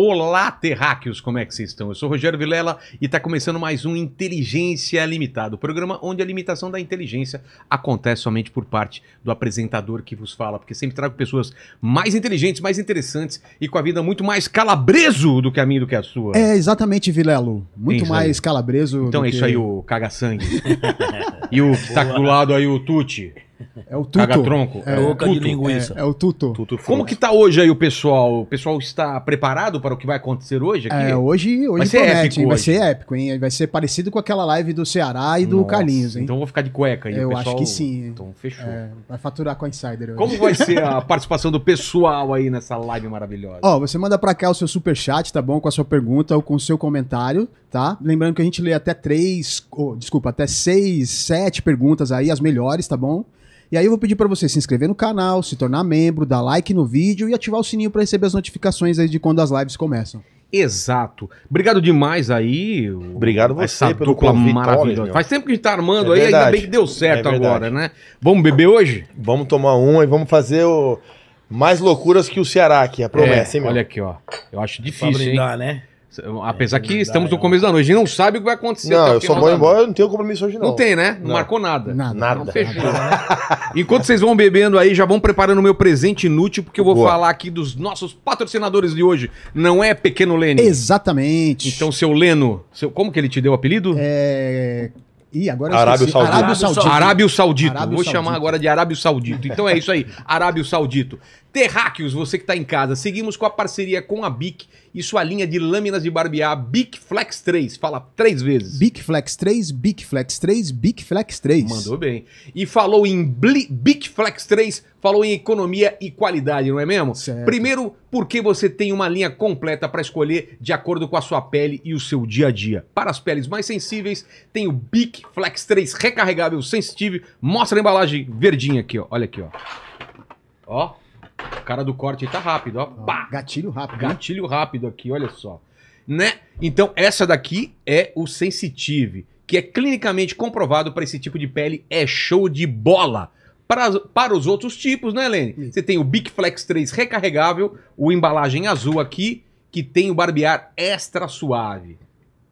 Olá, terráqueos, como é que vocês estão? Eu sou Rogério Vilela e está começando mais um Inteligência Limitada, o programa onde a limitação da inteligência acontece somente por parte do apresentador que vos fala, porque sempre trago pessoas mais inteligentes, mais interessantes e com a vida muito mais calabreso do que a minha do que a sua. É, exatamente, Vilelo. Muito Sim, mais calabreso. Então é que... isso aí, o caga-sangue. e o que está do lado aí, o Tuti. É o tuto. Cagatronco. É, é, é o tuto. de linguiça. É, é o tuto. tuto Como que tá hoje aí o pessoal? O pessoal está preparado para o que vai acontecer hoje aqui? É, hoje, hoje vai ser promete, épico. Vai hoje. ser épico, hein? Vai ser parecido com aquela live do Ceará e do Nossa, Carlinhos, hein? Então vou ficar de cueca aí. Eu pessoal... acho que sim. Então fechou. É, vai faturar com a Insider hoje. Como vai ser a participação do pessoal aí nessa live maravilhosa? Ó, você manda para cá o seu super chat, tá bom? Com a sua pergunta ou com o seu comentário, tá? Lembrando que a gente lê até três, oh, desculpa, até seis, sete perguntas aí, as melhores, tá bom? E aí eu vou pedir para você se inscrever no canal, se tornar membro, dar like no vídeo e ativar o sininho para receber as notificações aí de quando as lives começam. Exato. Obrigado demais aí. Obrigado você essa pelo dupla maravilhosa. Meu. Faz tempo que a gente tá armando é aí, ainda bem que deu certo é agora, né? Vamos beber hoje? Vamos tomar uma e vamos fazer o mais loucuras que o Ceará aqui, a promessa, é, hein, meu? Olha aqui, ó. Eu acho difícil, brindar, hein? né? Apesar é que estamos no é começo da noite, a gente não sabe o que vai acontecer. Não, eu só vou embora, eu não tenho compromisso hoje, não. Não tem, né? Não, Não. marcou nada. Nada. Então nada. Então, fechou. Enquanto vocês vão bebendo aí, já vão preparando o meu presente inútil, porque eu vou Boa. falar aqui dos nossos patrocinadores de hoje. Não é Pequeno Lene. Exatamente. Então, seu Leno, seu, como que ele te deu o apelido? É... Ih, agora eu Arábio esqueci. Saudita. Arábio Saudita. Arábio Saudito. Arábio Vou Saudito. chamar agora de Arábio Saudito. Então é isso aí, Arábio Saudito. Terráqueos, você que está em casa, seguimos com a parceria com a BIC e sua linha de lâminas de barbear BIC Flex 3. Fala três vezes. BIC Flex 3, BIC Flex 3, BIC Flex 3. Mandou bem. E falou em BIC Flex 3, falou em economia e qualidade, não é mesmo? Certo. Primeiro, porque você tem uma linha completa para escolher de acordo com a sua pele e o seu dia a dia. Para as peles mais sensíveis, tem o BIC Flex 3 recarregável sensitivo. Mostra a embalagem verdinha aqui, ó. Olha aqui, ó. Ó. O cara do corte tá rápido, ó. Pá. Gatilho rápido. Gatilho rápido aqui, olha só. Né? Então, essa daqui é o Sensitive, que é clinicamente comprovado para esse tipo de pele, é show de bola. Para, para os outros tipos, né, Lene? Você tem o Big Flex 3 recarregável, o embalagem azul aqui, que tem o barbear extra suave.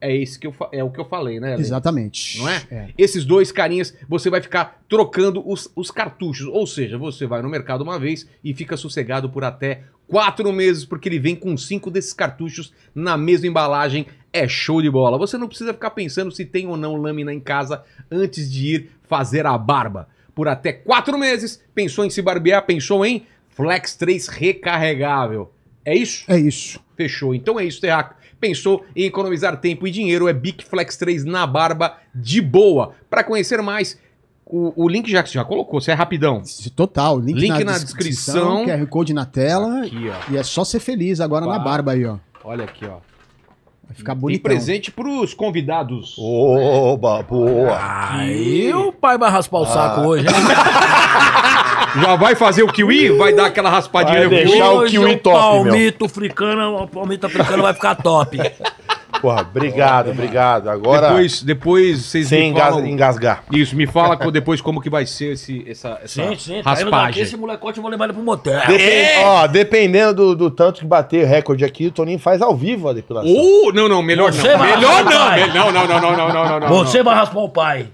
É isso que eu é o que eu falei, né? Ale? Exatamente. Não é? é? Esses dois carinhas, você vai ficar trocando os, os cartuchos. Ou seja, você vai no mercado uma vez e fica sossegado por até quatro meses, porque ele vem com cinco desses cartuchos na mesma embalagem. É show de bola. Você não precisa ficar pensando se tem ou não lâmina em casa antes de ir fazer a barba. Por até quatro meses, pensou em se barbear, pensou em Flex 3 recarregável. É isso? É isso. Fechou. Então é isso, Terraco. Pensou em economizar tempo e dinheiro? É Bic Flex 3 na barba de boa. Para conhecer mais, o, o, link já que você já colocou, você é rapidão. Total, link, link na, na descrição, QR Code na tela. Aqui, ó. E é só ser feliz agora Opa. na barba aí, ó. Olha aqui, ó. Vai ficar bonito. E presente pros convidados. Oba, boa. Aí o pai vai raspar o ah. saco hoje, hein? Já vai fazer o kiwi? Vai dar aquela raspadinha vai no kiwi? deixar o kiwi é top, palmito meu. africano, o palmito africano vai ficar top. Porra, obrigado, obrigado. Agora. Depois, depois vocês Sem me engasgar. Isso, me fala depois como que vai ser esse, essa, essa gente, gente, tá raspagem. Tá esse molecote eu vou levar ele pro motel. Depen é? ó, dependendo do, do, tanto que bater recorde aqui, o Toninho faz ao vivo a depilação. Uh, não, não, melhor Você não. Melhor não. Melhor não, não, não, não, não, não, não. Você vai raspar o pai.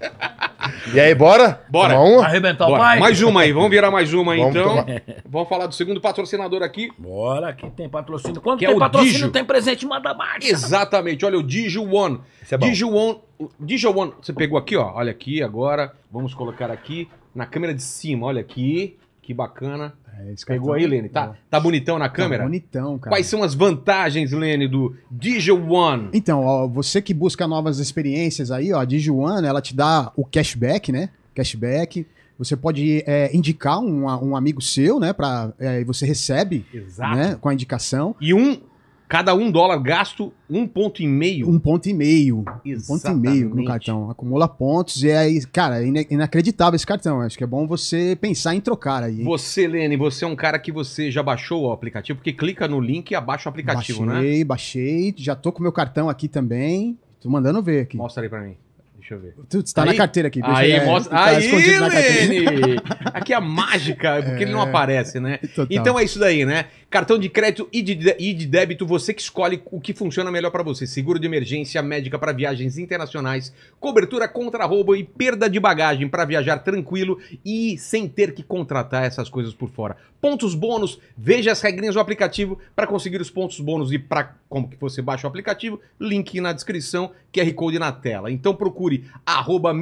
E aí, bora? Bora. uma? Arrebentar bora. o pai? Mais uma aí, vamos virar mais uma aí, vamos então. Tomar. Vamos falar do segundo patrocinador aqui. Bora, aqui tem patrocínio. Quando que é tem é patrocínio, Digio. tem presente, manda mais. Exatamente, olha o Digio One. Esse é bom. Digio One, Digio One, você pegou aqui, ó, olha aqui agora, vamos colocar aqui na câmera de cima, olha aqui. Que bacana. É, Pegou tá aí, Lene? Tá, tá bonitão na tá câmera? Tá bonitão, cara. Quais são as vantagens, Lene, do DigiOne? One? Então, ó, você que busca novas experiências aí, ó, a DigiOne, One, ela te dá o cashback, né? Cashback. Você pode é, indicar um, um, amigo seu, né? Pra, é, você recebe Exato. Né, com a indicação. E um Cada um dólar gasto, um ponto e meio. Um ponto e meio. Exatamente. Um ponto e meio no cartão. Acumula pontos e aí, cara, é inacreditável esse cartão. Acho que é bom você pensar em trocar aí. Você, Lene, você é um cara que você já baixou o aplicativo, porque clica no link e abaixa o aplicativo, baixei, né? Baixei, baixei. Já tô com meu cartão aqui também. Tô mandando ver aqui. Mostra aí pra mim. Deixa eu ver. Tu, tá aí, na carteira aqui. aí, mostra. Tá aí, Lene! Aqui é a mágica, porque é... ele não é. aparece, né? Total. Então é isso daí, né? Cartão de crédito e de, e de débito, você que escolhe o que funciona melhor para você. Seguro de emergência médica para viagens internacionais, cobertura contra roubo e perda de bagagem para viajar tranquilo e sem ter que contratar essas coisas por fora. Pontos bônus, veja as regrinhas do aplicativo para conseguir os pontos bônus e para como que você baixa o aplicativo, link na descrição, QR Code na tela. Então procure arroba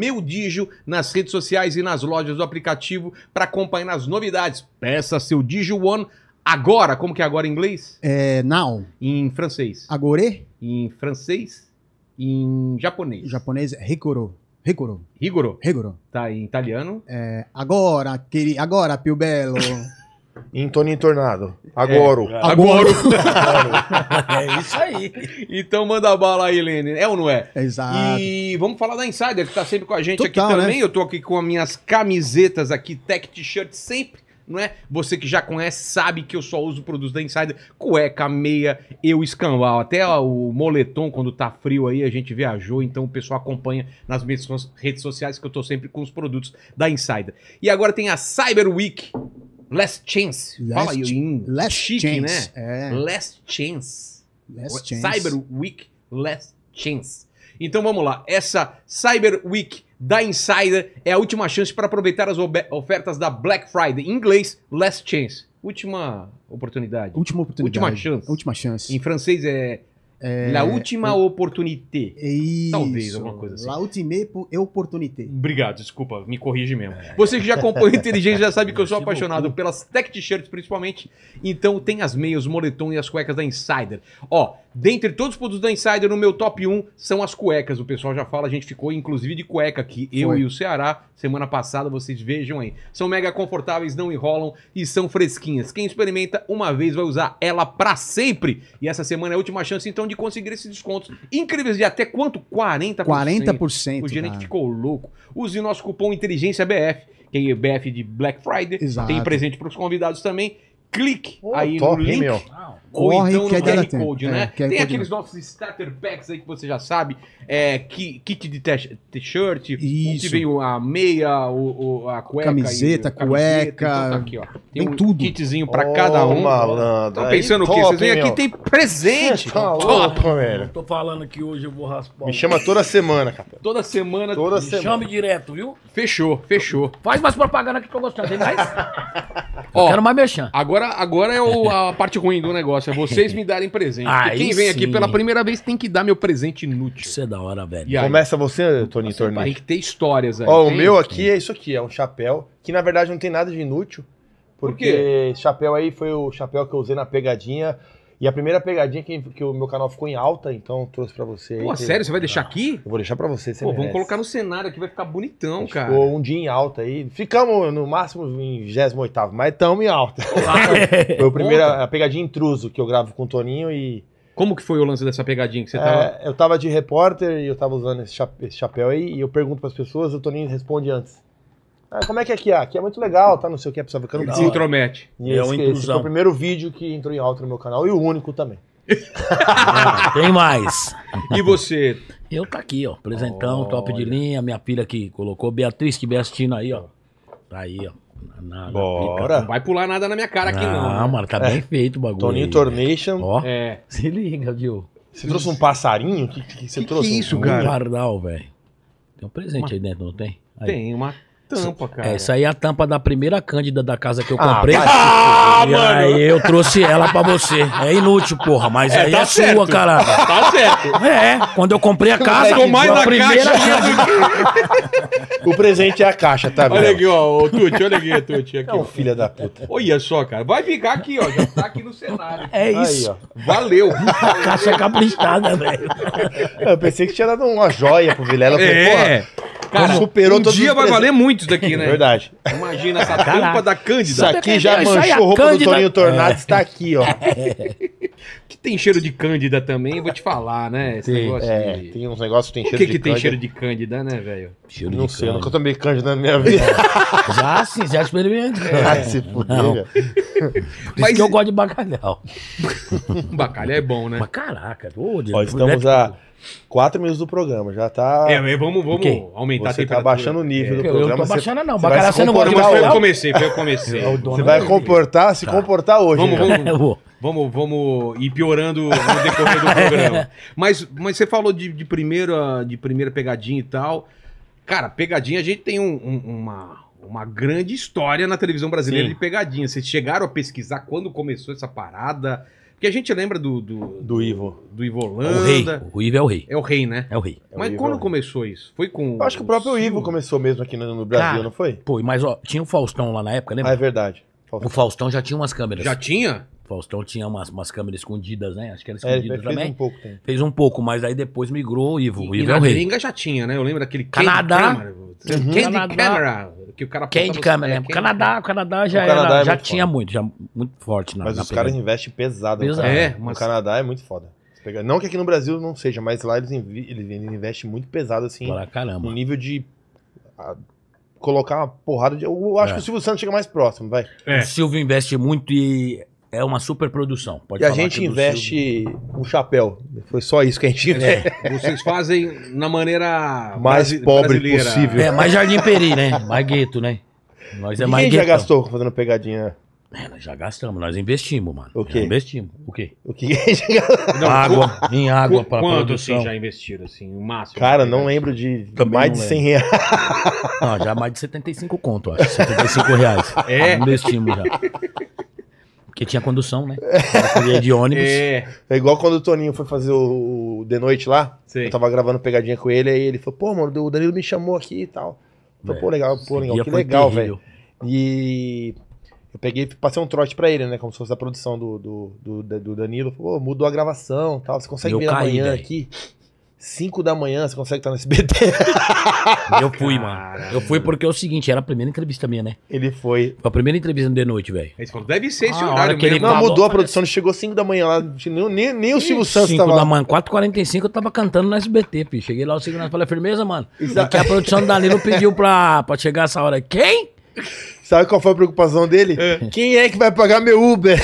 nas redes sociais e nas lojas do aplicativo para acompanhar as novidades. Peça seu Digio One Agora, como que é agora em inglês? É, now. Em francês. agora é? Em francês. Em japonês. japonês é Hikuro. Rigoro. Rigoro. Rigoro. Tá, em italiano. É, agora, querido. agora, più bello. em Tony Tornado. Agora. É, é. agora. é isso aí. Então manda bala aí, Lene. É ou não é? Exato. E vamos falar da Insider, que tá sempre com a gente Total, aqui né? também. Né? Eu tô aqui com as minhas camisetas aqui, Tech T-shirt sempre não é? Você que já conhece sabe que eu só uso produtos da Insider, cueca, meia, eu escambau. Até ó, o moletom, quando tá frio aí, a gente viajou, então o pessoal acompanha nas minhas redes sociais que eu tô sempre com os produtos da Insider. E agora tem a Cyber Week. Last Chance. Last Fala aí, in... Last Chique, Chance. né? É. Last Chance. Last Chance. Cyber Week Last Chance. Então vamos lá. Essa Cyber Week da Insider é a última chance para aproveitar as ofertas da Black Friday. Em inglês, last chance. Última oportunidade. Última oportunidade. Última chance. Última chance. Em francês é, é... La última oportunité. É isso. Talvez, alguma coisa assim. La ultime oportunité. Obrigado, desculpa, me corrige mesmo. É. Você que já acompanha inteligência já sabe que eu sou apaixonado pelas tech t-shirts principalmente. Então tem as meias, o moletom e as cuecas da Insider. Ó, Dentre todos os produtos da Insider, no meu top 1 são as cuecas. O pessoal já fala, a gente ficou inclusive de cueca aqui, eu Foi. e o Ceará, semana passada, vocês vejam aí. São mega confortáveis, não enrolam e são fresquinhas. Quem experimenta uma vez vai usar ela para sempre. E essa semana é a última chance, então, de conseguir esses descontos incríveis de até quanto? 40%. 40%. O gerente cara. ficou louco. Use nosso cupom Inteligência BF, que é BF de Black Friday. Exato. Tem presente para os convidados também clique oh, aí top, no link. Hein, ou então no é QR Code, é, né? É, tem aqueles nossos starter packs aí que você já sabe. É, kit de t-shirt, onde vem a meia, o, o a cueca. Camiseta, então cueca. Então tá aqui, ó. Tem, tem um tudo. kitzinho pra oh, cada um. Malandro. Tá pensando aí, o quê? Top, Vocês vêm aqui tem presente. tá top, velho. Tô falando que hoje eu vou raspar. Me chama toda semana, cara. Toda semana. Toda me semana. Chame direto, viu? Fechou, fechou. Faz mais propaganda que eu gostar. Tem mais? ó, quero mais mexer. Agora agora, agora é o, a parte ruim do negócio. É vocês me darem presente. quem vem aqui pela primeira vez tem que dar meu presente inútil. Isso é da hora, velho. E Começa você, Tony assim, Tem que ter histórias aí. Ó, o meu aqui é isso aqui, é um chapéu. Que na verdade não tem nada de inútil. Porque Por quê? chapéu aí foi o chapéu que eu usei na pegadinha. E a primeira pegadinha é que, que o meu canal ficou em alta, então trouxe pra você. Pô, aí, sério? Você vai deixar ah. aqui? Eu vou deixar pra você, você Pô, merece. vamos colocar no cenário aqui, vai ficar bonitão, cara. Ficou um dia em alta aí. Ficamos no máximo em 28 mas estamos em alta. Foi a primeira a pegadinha intruso que eu gravo com o Toninho e... Como que foi o lance dessa pegadinha que você tava... É, eu tava de repórter e eu tava usando esse, chapéu aí e eu pergunto pras pessoas, o Toninho responde antes. Ah, como é que é aqui? Ah, aqui é muito legal, tá? Não sei o que, a pessoa fica no Ele se intromete. E é uma esse, esse foi o primeiro vídeo que entrou em alta no meu canal e o único também. Ah, tem mais. E você? Eu tá aqui, ó. Presentão, top de linha. Minha filha que colocou. Beatriz que vem assistindo aí, ó. Tá aí, ó. Na- na- Bora. Não vai pular nada na minha cara aqui, não. Ah, mano, tá bem é. feito o bagulho. Toninho Tornation. Ó, É. se liga, viu? Você trouxe um passarinho? O que, que, que você Que trouxe? é isso, Um- cara? Um pardal, velho. Tem um presente aí dentro, não tem? Aí. Tem uma tampa, cara. É, isso aí é a tampa da primeira cândida da casa que eu ah, comprei. Ah, vai, aí eu trouxe ela pra você. É inútil, porra, mas é, aí tá é certo. sua, caralho. Tá certo. É, quando eu comprei a casa, Ficou mais a na primeira caixa. o presente é a caixa, tá vendo? Olha aqui, ó, o Tuti, olha aqui, Tuti. Aqui, é o filho da puta. Olha só, cara, vai ficar aqui, ó, já tá aqui no cenário. É aí, isso. Ó. Valeu. caixa é caprichada, velho. Eu pensei que tinha dado uma joia pro Vilela. É. Falei, porra, Cara, superou um todo dia vai valer muito isso daqui, né? Verdade. Imagina essa Caraca. tampa da Cândida. Isso aqui já é manchou a roupa Cândida... do Toninho Tornado, é. está aqui, ó. que tem cheiro de Cândida também, vou te falar, né? Esse tem, negócio é, de... tem uns negócios que tem cheiro que de que Cândida. O que tem cheiro de Cândida, né, velho? Cheiro não sei, eu nunca tomei Cândida na minha vida. já sim, já experimentei. Ah, se fudeu. Por Mas... que eu gosto de bacalhau. bacalhau é bom, né? Mas caraca, ô, oh, Deus. estamos é a... Quatro minutos do programa, já tá. É, vamos, vamos okay. aumentar Você tá baixando o nível é. do programa. Eu não tô baixando, não. Bacalhau você não gosta Foi eu comecei, foi eu comecei. É você vai comportar, se tá. comportar hoje. Vamos, né? vamos, vamos, vamos ir piorando no decorrer do programa. Mas, mas você falou de, de, primeira, de primeira pegadinha e tal. Cara, pegadinha, a gente tem um, um, uma, uma grande história na televisão brasileira Sim. de pegadinha. Vocês chegaram a pesquisar quando começou essa parada? Porque a gente lembra do. Do, do Ivo. Do Ivo Holanda. É o, rei. o Ivo é o rei. É o rei, né? É o rei. É o mas quando é começou isso? Foi com. Eu acho que o próprio Ivo começou mesmo aqui no, no Brasil, Cara, não foi? Pô, mas ó, tinha o Faustão lá na época, lembra? Ah, é verdade. Faustão. O Faustão já tinha umas câmeras. Já tinha? O Faustão tinha umas, umas câmeras escondidas, né? Acho que era é, escondido é, fez também. Fez um pouco, tem. Fez um pouco, mas aí depois migrou o Ivo. E, o Ivo e é o rei. já tinha, né? Eu lembro daquele Canadá. Uhum. Candy Camera. Que o cara Candy Camera. É, Canadá, o Canadá já, o Canadá era, é já tinha muito, já muito forte. Na, mas na os caras investem pesado. pesado. É, mas... O Canadá é muito foda. Não que aqui no Brasil não seja, mas lá eles, eles investem muito pesado, assim. Pra caramba. Um nível de colocar uma porrada de. Eu acho é. que o Silvio Santos chega mais próximo, vai. É. O Silvio investe muito e é uma super produção. Pode e a gente investe um chapéu. Foi só isso que a gente é. Vocês fazem na maneira mais pobre brasileira. possível. É, mais Jardim Peri, né? Mais gueto, né? Nós é e mais quem já gastou fazendo pegadinha? É, nós já gastamos, nós investimos, mano. O quê? Já investimos. O quê? O que Não, água, em água para produção. Quanto, assim, já investiram, assim, o máximo? Cara, não lembro de Também mais de 100 reais. Não, já mais de 75 conto, acho. 75 reais. É? Investimos já. Porque tinha condução, né? Eu de ônibus. É. é. igual quando o Toninho foi fazer o, de The Noite lá. Sim. Eu tava gravando pegadinha com ele, aí ele falou, pô, mano, o Danilo me chamou aqui e tal. falei, é. pô, legal, pô, legal, que legal, velho. E eu peguei, passei um trote pra ele, né? Como se fosse a produção do, do, do, do Danilo. Pô, mudou a gravação tal. Você consegue vir amanhã véio. aqui? 5 da manhã, você consegue estar no SBT. eu fui, Caramba. mano. Eu fui porque é o seguinte, era a primeira entrevista minha, né? Ele foi. Foi a primeira entrevista de noite, velho. Ele falou, deve ser esse ah, horário que ele Não, falou, mudou a produção, parece... chegou 5 da manhã lá, nem, nem, nem o Silvio Santos cinco tava... 5 da manhã, 4h45 eu tava cantando no SBT, filho. Cheguei lá, o segurança falei, firmeza, mano. Exato. E a produção do Danilo pediu pra, pra chegar essa hora. Quem? Sabe qual foi a preocupação dele? É. Quem é que vai pagar meu Uber?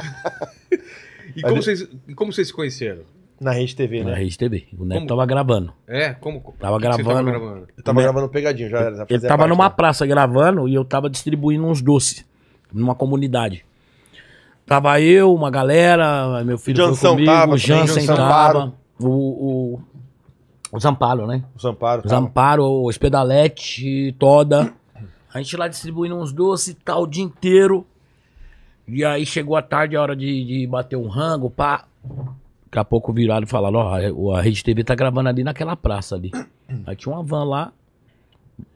e como vocês, como vocês se conheceram? Na Rede TV, né? Na Rede TV. O Neto como? tava gravando. É? Como? Tava gravando. Tava gravando? Eu tava gravando pegadinha já. Era, ele tava parte, numa né? praça gravando e eu tava distribuindo uns doces numa comunidade. Tava eu, uma galera, meu filho foi comigo, tava, o Jansen tava, o, o, o Zamparo, né? O Zamparo. Zamparo, o Espedalete, Toda. A gente lá distribuindo uns doces e tal o dia inteiro. E aí chegou a tarde, a hora de, de bater um rango, pá. Daqui a pouco viraram e falaram, ó, a, a Rede TV tá gravando ali naquela praça ali. Aí tinha uma van lá,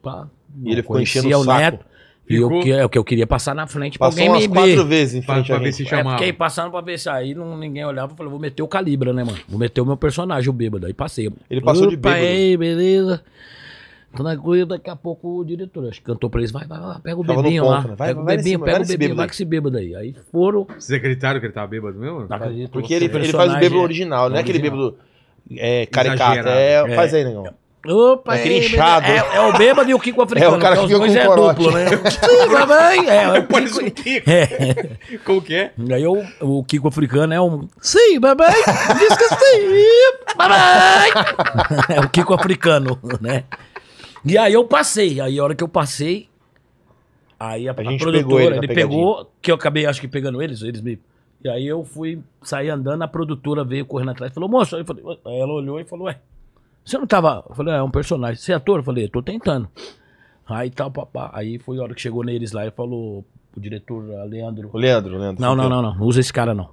pá. E ele ficou enchendo o, o saco. Neto. Ficou... E é, o que eu queria passar na frente Passou pra alguém umas me quatro vezes em frente pra, pra ver se é, chamava. É, fiquei passando pra ver se aí não, ninguém olhava. Falei, vou meter o Calibra, né, mano? Vou meter o meu personagem, o bêbado. Aí passei. Ele passou Opa, de bêbado. aí, beleza. Tô na agulha, daqui a pouco o diretor, acho que cantou pra eles, vai, vai, vai pega o tava bebinho ponto, lá. Né? Vai, pega o bebinho, vai, pega o bebinho, vai que se bêbado aí. Aí foram. Vocês acreditaram que ele tava bêbado mesmo? Não acredito. Porque ele, ele faz o bêbado é. original, é, não é aquele bêbado é, caricato. É, é, faz aí, negão. Opa, é, é, é, o bêbado e o Kiko africano. É o cara que fica com é corote. duplo, né? Mamãe, é, é o Kiko. Um Kiko. É. Como que é? Aí o, o Kiko africano é um... Sim, mamãe, diz que é sim, mamãe. É o Kiko africano, né? E aí eu passei. Aí a hora que eu passei, aí a, a, a produtora, pegou ele, ele pegou, que eu acabei acho que pegando eles, eles me. E aí eu fui sair andando, a produtora veio correndo atrás e falou, moço, aí falei, ela olhou e falou, ué, você não tava. Eu falei, é, é um personagem, você é ator? Eu falei, eu tô tentando. Aí tal, papá. Aí foi a hora que chegou neles lá e falou, o diretor Leandro. O Leandro, Leandro. Não, não, não, não, não usa esse cara não.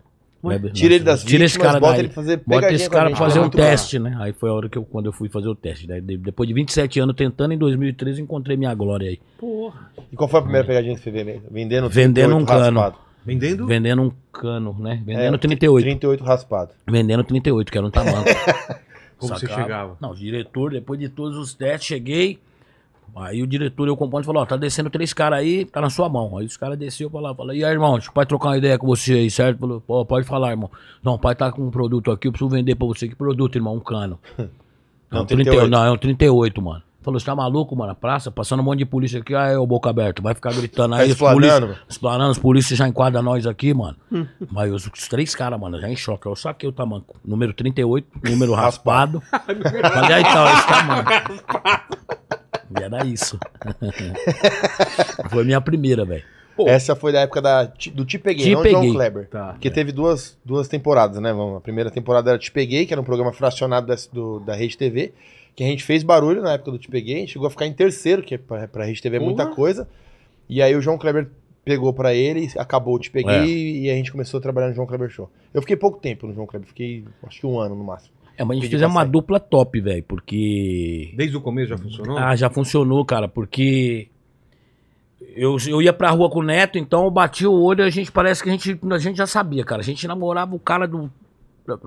É? Weber Tira ele né? das Tira esse cara bota daí. ele fazer Bota esse cara pra fazer um né, teste, né? Aí foi a hora que eu, quando eu fui fazer o teste. Daí, de- depois de 27 anos tentando, em 2013 encontrei minha glória aí. Porra. E qual foi a primeira pegadinha que você vendeu Vendendo Vendendo um cano. raspado. Vendendo? Vendendo um cano, né? É, Vendendo É, 38. 38 raspado. Vendendo 38, que era um tamanho. Como você chegava? Não, diretor, depois de todos os testes, cheguei. Aí o diretor e o componente falou, ó, tá descendo três caras aí, tá na sua mão. Aí os caras desceu pra lá, falou, e aí, irmão, deixa o pai trocar uma ideia com você aí, certo? Falou, pô, pode falar, irmão. Não, o pai tá com um produto aqui, eu preciso vender pra você. Que produto, irmão? Um cano. não, é um 38. 30, não, é um 38, mano. Falou, você tá maluco, mano? A praça, passando um monte de polícia aqui, aí o boca aberta, vai ficar gritando tá aí. Explanando. Polícia, explanando, os polícias já enquadram nós aqui, mano. Hum. Mas os, os três caras, mano, já em choque. Eu saquei o tamanho. Número 38, número raspado. Falei, aí tá, esse tamanho. Era isso. foi minha primeira, velho. Essa foi da época da, do Te Peguei, Te não Peguei. João Kleber. Tá, que é. teve duas, duas temporadas, né? Vamos, a primeira temporada era Te Peguei, que era um programa fracionado da, do, da Rede TV, que a gente fez barulho na época do Te Peguei, a gente chegou a ficar em terceiro, que é pra, pra Rede TV é muita coisa. E aí o João Kleber pegou para ele, acabou o Te Peguei é. e a gente começou a trabalhar no João Kleber Show. Eu fiquei pouco tempo no João Kleber, fiquei acho que um ano no máximo. É, mas a gente fez uma é dupla top, velho, porque. Desde o começo já funcionou? Ah, já funcionou, cara, porque. Eu, eu ia pra rua com o Neto, então eu bati o olho e a gente parece que a gente, a gente já sabia, cara. A gente namorava o cara do,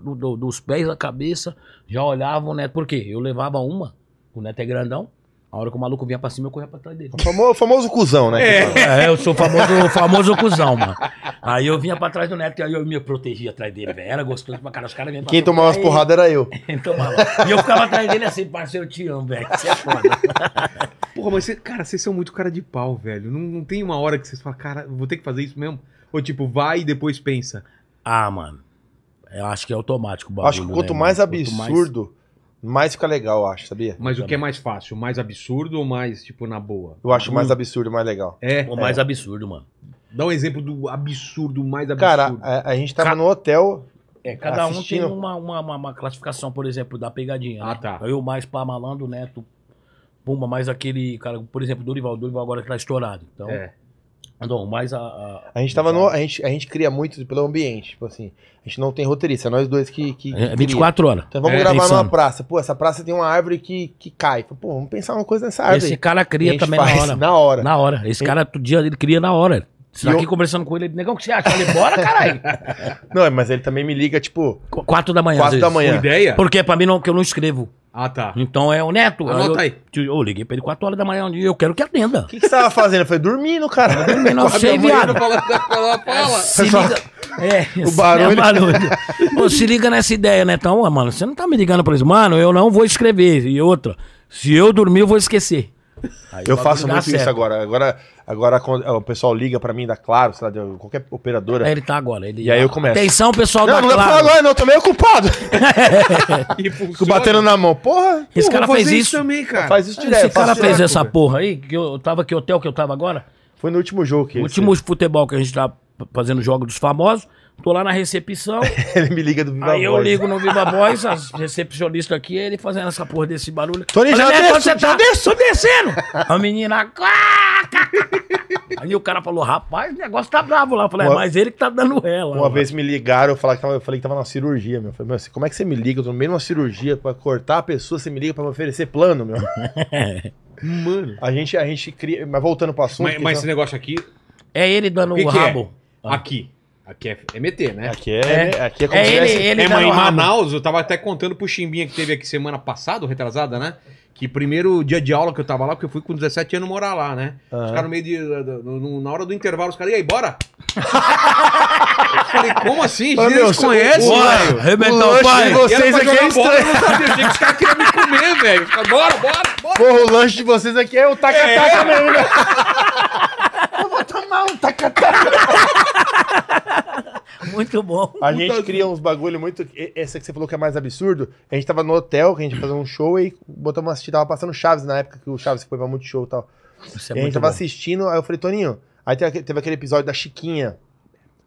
do, do dos pés à cabeça, já olhava o Neto. Por quê? Eu levava uma, o Neto é grandão. A hora que o maluco vinha pra cima, eu corria pra trás dele. O famoso, famoso cuzão, né? É. é, eu sou o famoso, famoso cuzão, mano. Aí eu vinha pra trás do neto e aí eu me protegia atrás dele, velho. Era gostoso pra cara. Os caras vinham pra Quem tomava as porradas era eu. E eu ficava atrás dele assim, parceiro, eu te amo, velho. Você é foda. Porra, mas, cê, cara, vocês são muito cara de pau, velho. Não, não tem uma hora que vocês falam, cara, vou ter que fazer isso mesmo? Ou tipo, vai e depois pensa. Ah, mano. Eu acho que é automático o bagulho. Acho que quanto né, mais mano? absurdo. Quanto mais mais fica legal, eu acho, sabia? Mas o que é mais fácil? Mais absurdo ou mais, tipo, na boa? Eu acho mais hum. absurdo mais legal. É. O mais é. absurdo, mano. Dá um exemplo do absurdo, mais absurdo. Cara, a, é, a gente tava Ca... no hotel. É, cada assistindo. um tem uma, uma, uma, uma, classificação, por exemplo, da pegadinha. Ah, né? tá. Eu mais pra malandro, neto. Pumba, mais aquele, cara, por exemplo, Dorival. Dorival agora que tá estourado. Então. É. Não, mas a. A, a gente tava no. A gente, a gente cria muito pelo ambiente. Tipo assim, a gente não tem roteirista, é nós dois que. que é, 24 cria. horas. Então vamos é, gravar pensando. numa praça. Pô, essa praça tem uma árvore que, que cai. Pô, vamos pensar uma coisa nessa árvore. Esse cara cria também na hora. na hora. Na hora. Esse cara, todo dia, ele cria na hora. Só tá aqui eu... conversando com ele, negão, o que você acha? Eu falei, bora, caralho. não, mas ele também me liga, tipo... quatro da manhã, Quatro da manhã. Uma ideia? Porque é pra mim não, que eu não escrevo. Ah, tá. Então é o Neto. Anota aí. Eu, eu, liguei pra ele quatro horas da manhã e eu quero que atenda. O que, que você tava fazendo? Eu falei, dormindo, cara. Dormindo, não sei, viado. É, se liga... É, o barulho. É barulho. Pô, se liga nessa ideia, Netão. Né? Então, mano, você não tá me ligando pra isso. Mano, eu não vou escrever. E outra, se eu dormir, eu vou esquecer. Aí eu faço muito certo. isso agora. Agora, agora o pessoal liga pra mim da Claro, sei lá, de qualquer operadora. É, ele tá agora. Ele... E aí eu começo. Atenção, pessoal não, da não é Claro. Não, não agora, não. Eu tô meio culpado. Fico batendo na mão. Porra. Esse porra, cara fez isso. também, cara. Faz isso direto. Esse cara fez essa porra aí. Que eu tava, que hotel que eu tava agora? Foi no último jogo. Que último esse... futebol que a gente tá fazendo jogo dos famosos. Tô lá na recepção. ele me liga do Viva Aí Voz. eu ligo no Viva Voz, as recepcionistas aqui, ele fazendo essa porra desse barulho. ali, já, Falei, né, desço, você tá desço, descendo. a menina... Aí o cara falou, rapaz, o negócio tá bravo lá. Eu falei, é, uma, mas ele que tá dando ela. Uma mano. vez me ligaram, eu falei que tava, eu falei que tava na cirurgia, meu. Eu falei, meu, como é que você me liga? Eu tô no meio de uma cirurgia pra cortar a pessoa, você me liga pra me oferecer plano, meu. mano. A gente, a gente cria. Mas voltando pro assunto. Mas, mas esse negócio aqui. É ele dando que o que é? rabo. É? Ah. Aqui. Aqui é MT, né? Aqui é, é. Aqui é como é se ele, ele é, tá em Manaus, eu tava até contando pro Chimbinha que teve aqui semana passada, retrasada, né? Que primeiro dia de aula que eu tava lá, porque eu fui com 17 anos morar lá, né? Uhum. Os caras no meio de. Na hora do intervalo, os caras, e aí, bora? eu falei, como assim? Ô, meu, Eles conhecem, velho. Rebentar o pai. vocês aqui é estranho. eu sabia, achei que os caras queriam me comer, velho. Bora, bora, bora. Porra, o lanche de vocês aqui é o taca-taca é. mesmo, né? eu vou tomar um taca-taca. muito bom. A gente Puta cria uns bagulho muito. Essa que você falou que é mais absurdo. A gente tava no hotel, que a gente ia fazer um show e botamos assistir. Tava passando Chaves na época que o Chaves foi pra muito show e tal. Isso é e a gente tava bom. assistindo, aí eu falei, Toninho. Aí teve aquele episódio da Chiquinha.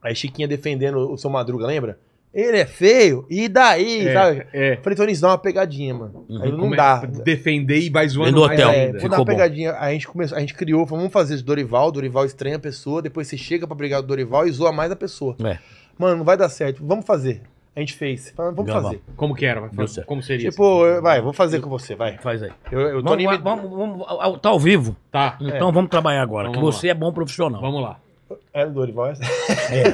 Aí Chiquinha defendendo o seu Madruga, lembra? ele é feio, e daí, é, sabe? É. Falei, Tonis, dá uma pegadinha, mano. Uhum, aí não Como dá. É, defender e mais um no hotel. É, vou dar uma pegadinha. A gente, começou, a gente criou, falou, vamos fazer isso Dorival, Dorival estranha a pessoa, depois você chega pra brigar do Dorival e zoa mais a pessoa. É. Mano, não vai dar certo, vamos fazer. A gente fez. vamos Gama. fazer. Como que era? Fazer, como seria? Tipo, assim? vai, vou fazer com você, vai. Faz aí. Eu, eu tô vamos, anime... vamos, vamos, tá ao vivo. Tá. É. Então vamos trabalhar agora, então que você lá. é bom profissional. Vamos lá. É do Dorival é? É.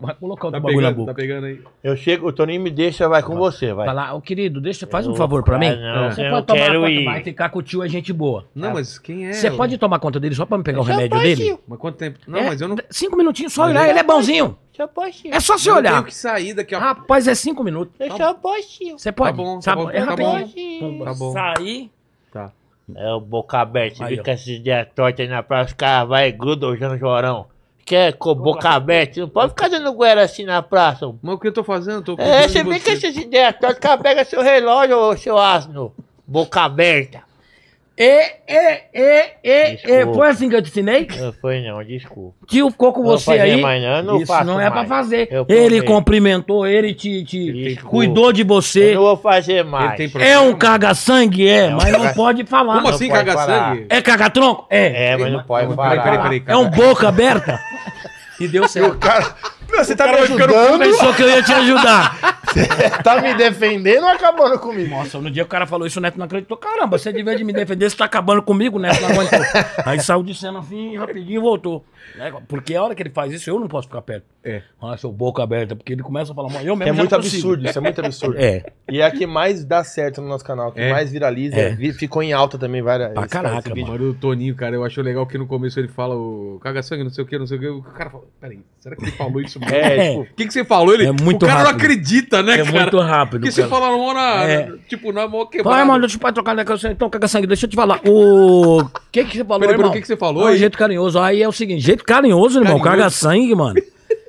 Vai colocar o tá bagulho pegando, na boca. Tá pegando aí. Eu chego, o Toninho me deixa, vai com você, vai. Vai lá, ô querido, deixa, faz eu um favor pra mim. Ah, não, você pode tomar quero conta, vai ficar com o tio, é gente boa. Não, tá? mas quem é? Você eu... pode tomar conta dele só pra me pegar eu o remédio posso. dele? Mas quanto tempo? Não, é, mas eu não... Cinco minutinhos só, olhar, ele é bonzinho. Seu postinho. É só se olhar. Eu tenho que sair daqui a... Rapaz, é cinco minutos. Eu sou tá Você pode? Tá bom, tá bom. É tá bom. Tá bom. Sair. Tá. É o boca aberta, aí, fica esses dias tortos aí na praça, os caras vai grudam o no jorão quer, com boca aberta. Não pode ficar dando goela assim na praça. Mas o que eu tô fazendo? tô é, você vem com essas ideias. Pega seu relógio, seu asno. Boca aberta. E, e, e, e, e, foi assim que eu te ensinei? Não foi não, desculpa. Tio ficou com você aí. não, isso não é mais. pra fazer. Eu ele cumprimentou, ele te, te cuidou de você. Eu não vou fazer mais. É um caga-sangue, é, mas caga... não pode falar. Como assim caga-sangue? É caga-tronco? É. É, mas não pode falar. Peraí, peraí, peraí, é um boca aberta. e deu certo. o cara você o tá me ajudando. Pensou que eu ia te ajudar. tá me defendendo ou acabando comigo? Nossa, no dia que o cara falou isso, o Neto não acreditou. Caramba, você é devia de me defender, você tá acabando comigo, Neto não aguentou. Aí saiu de cena assim, rapidinho voltou. É, porque a hora que ele faz isso, eu não posso ficar perto. É. Ah, o boca aberta, porque ele começa a falar mal. Eu mesmo É muito absurdo, isso é muito absurdo. É. E é a que mais dá certo no nosso canal, que é. mais viraliza. É. Vi, ficou em alta também várias vezes. Ah, caraca, mano. O Toninho, cara, eu acho legal que no começo ele fala o caga-sangue, não sei o que, não sei o que. O cara fala, peraí, será que ele falou isso mesmo? É, é. Tipo, o que, que você falou? Ele, é muito o cara rápido. não acredita, né, é cara? É muito rápido. O cara. você fala na hora, é. tipo, na mão quebrada. Vai, mano, deixa eu trocar né, então, caga-sangue, deixa eu te falar. O que que você falou, peraí, irmão? O que, que você falou? Ah, jeito carinhoso. Aí é o seguinte, jeito carinhoso, irmão, caga-sangue, mano.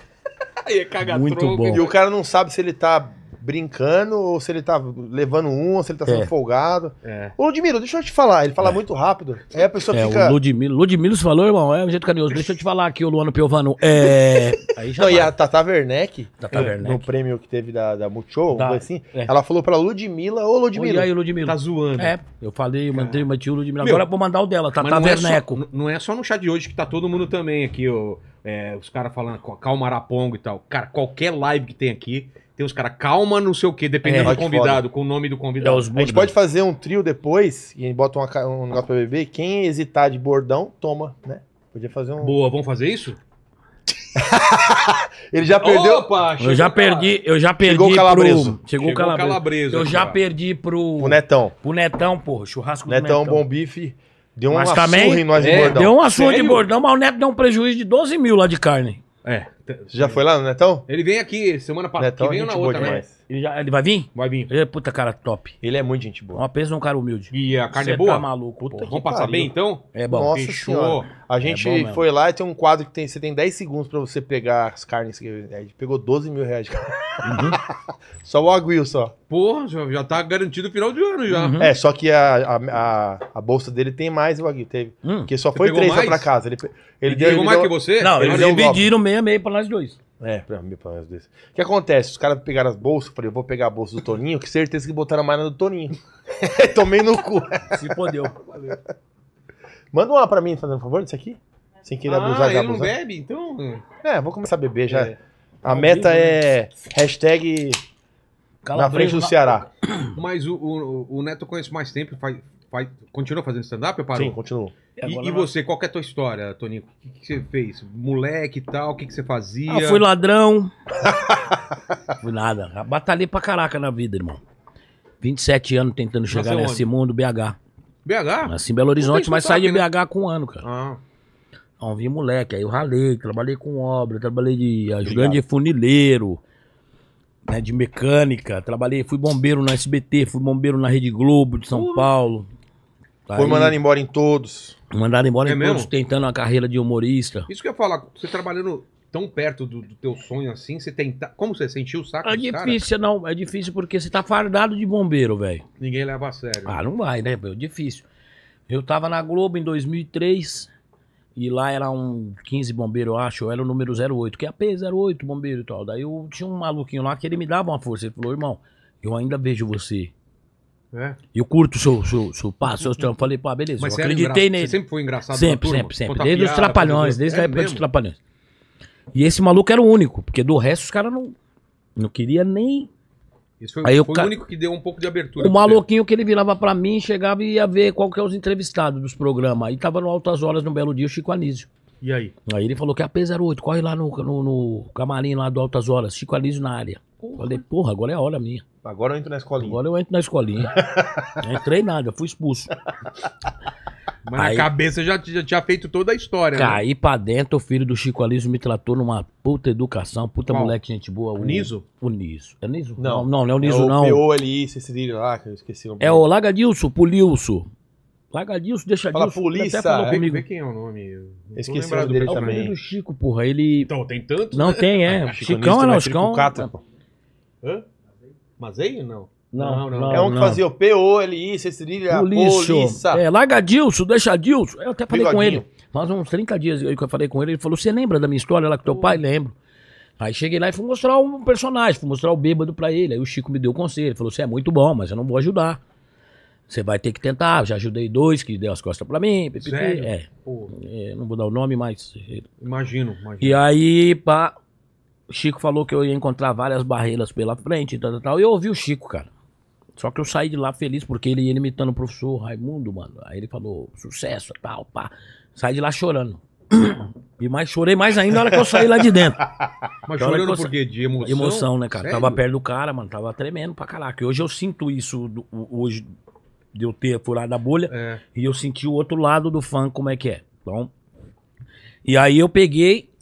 Aí é caga muito bom. E o cara não sabe se ele tá brincando, ou se ele tá levando um, ou se ele tá sendo é. folgado. É. Ô, Ludmilo, deixa eu te falar. Ele fala é. muito rápido. Aí a pessoa é, fica. O Ludmilo, Ludmilo você falou, irmão, é um jeito carinhoso. Deixa eu te falar aqui, o Luano Piovano. É. Aí já Não, vai. e a Tata Werneck, Tata Werneck, no prêmio que teve da, da Multishow, tá. assim, é. ela falou pra Ludmilla, ô Ludmilla. Oi, aí, Ludmilla. Tá zoando. É, eu falei, eu mandei o tia Ludmilla. Agora Agora vou mandar o dela, Tata é Werneck. Não, não é só no chá de hoje que tá todo mundo também aqui, ó. É, os caras falando calma Arapongo e tal. Cara, qualquer live que tem aqui, tem os caras calma, não sei o quê, dependendo é, do convidado, com o nome do convidado. Então, é, a gente pode fazer um trio depois e bota uma, um negócio pra beber. Quem hesitar de bordão, toma, né? Podia fazer um. Boa, vamos fazer isso? ele já perdeu. Opa, eu já perdi, eu já perdi chegou o calabreso. Chegou, chegou o calabreso. calabreso. Eu já perdi pro O Netão. Pro Netão, porra, churrasco Netão, do Netão. bom bife. Deu mas uma também, surra em nós é, de bordão. Deu uma surra Sério? de bordão, mas o Neto deu um prejuízo de 12 mil lá de carne. É. Já foi lá no Netão? Ele vem aqui semana passada, que vem ou na outra, né? Ele, já, ele vai vir? Vai vir. Ele é puta cara top. Ele é muito gente boa. Uma pensa um cara humilde. E a carne é boa? tá maluco. Puta, Vamos passar bem então? É bom. Nossa Fechou. Senhora. A é gente é foi lá e tem um quadro que tem, você tem 10 segundos pra você pegar as carnes. a gente pegou 12 mil reais. Uhum. só o aguil só. Porra, já tá garantido o final de ano já. Uhum. É, só que a, a, a, a, bolsa dele tem mais o aguil. Teve. Hum. Porque só foi três mais? pra casa. Ele, ele, ele deu, pegou ele mais deu, que você? Não, eles dividiram meia meio pra nós dois. É, pra mim, pelo menos desse. O que acontece? Os caras pegaram as bolsas, eu falei, eu vou pegar a bolsa do Toninho, que certeza que botaram mais na do Toninho. Tomei no cu. Se podeu. Manda uma pra mim, fazendo um favor, disso aqui. Sem querer ah, abusar ele já não bebe, então? É, vou começar a beber já. É. A meta é né? hashtag Calabrinho, na frente do Ceará. Mas o, o, o Neto eu conheço mais tempo, faz, faz, continua fazendo stand-up ou parou? Sim, continuou. E, e, você, qual é a tua história, Tonico? O que, que você fez? Moleque e tal, o que, que você fazia? Ah, fui ladrão. fui nada. Batalhei pra caraca na vida, irmão. 27 anos tentando chegar Nasceu nesse onde? mundo, BH. BH? Nasci em Belo Horizonte, mas saí de né? BH com um ano, cara. Ah. Então, vim moleque, aí eu ralei, trabalhei com obra, trabalhei de ajudante de funileiro, né, de mecânica, trabalhei, fui bombeiro na SBT, fui bombeiro na Rede Globo de São Paulo. Daí, Foi mandando embora em todos. Mandaram embora é em todos, tentando a carreira de humorista. Isso que eu ia falar, você trabalhando tão perto do, do teu sonho assim, você tenta. Como você sentiu o saco? É difícil, cara? não. É difícil porque você tá fardado de bombeiro, velho. Ninguém leva a sério. Ah, não vai, né, É Difícil. Eu tava na Globo em 2003 e lá era um 15 bombeiro, eu acho. Eu era o número 08, que é a P08 bombeiro e tal. Daí eu tinha um maluquinho lá que ele me dava uma força. Ele falou, irmão, eu ainda vejo você. É. Eu curto o seu, seu, seu, pá, seu trampo. Falei, pô beleza. Mas eu acreditei nele. Você sempre foi engraçado Sempre, sempre, sempre. desde piada, os Trapalhões, desde é a época mesmo? dos Trapalhões. E esse maluco era o único, porque do resto os caras não, não queria nem. Esse foi, Aí foi o, ca... o único que deu um pouco de abertura. O maluquinho que ele virava pra mim, chegava e ia ver qual que é os entrevistados dos programas. Aí tava no Altas Horas, no Belo Dia, o Chico Anísio. E aí? Aí ele falou que é a P08, corre lá no, no, no camarim lá do Altas Horas, Chico Anísio na área. Porra. Falei, porra, agora é a hora minha. Agora eu entro na escolinha. Agora eu entro na escolinha. não entrei nada, fui expulso. Mas Aí, na cabeça já, já tinha feito toda a história. Né? Caí né? pra dentro, o filho do Chico Aliso me tratou numa puta educação, puta Qual? moleque, gente boa. O, Niso? O Niso. É Niso? Não, não, não é o Niso, é o P.O. O ali, Cecilio lá, que eu esqueci o É o Lagadilso, Pulilso. Lagadilso, deixa Fala Dilson, polícia. Até falou comigo. Vê quem é o nome. Esqueci o dele também. É o filho do Chico, porra. Ele. Então, tem tanto? Não, né? tem, é. Ah, Chicão é o é Chicão. Cata, pô. Hã? Mazeio? Não. Não, não, não, não. É um que não. fazia o POLI, Cecília, Polícia. É, larga Dilso, deixa Dilso, Eu até falei Bigodinho. com ele. Faz uns 30 dias que eu falei com ele. Ele falou: Você lembra da minha história lá com teu oh. pai? Lembro. Aí cheguei lá e fui mostrar um personagem, fui mostrar o bêbado pra ele. Aí o Chico me deu o conselho. Ele falou: Você é muito bom, mas eu não vou ajudar. Você vai ter que tentar. Eu já ajudei dois que deu as costas pra mim. Sério? É. é. Não vou dar o nome, mas. Imagino, imagino. E aí, pá o Chico falou que eu ia encontrar várias barreiras pela frente e tal, tal, tal. E eu ouvi o Chico, cara. Só que eu saí de lá feliz porque ele ia imitando o professor Raimundo, mano. Aí ele falou, sucesso, tal, pá. Saí de lá chorando. E mais chorei mais ainda na hora que eu saí lá de dentro. Mas então, chorando eu... por quê? De emoção? Emoção, né, cara? Sério? Tava perto do cara, mano. Tava tremendo pra caraca. Hoje eu sinto isso, do, hoje, de eu ter furado a bolha. É. E eu senti o outro lado do fã, como é que é. Então, e aí eu peguei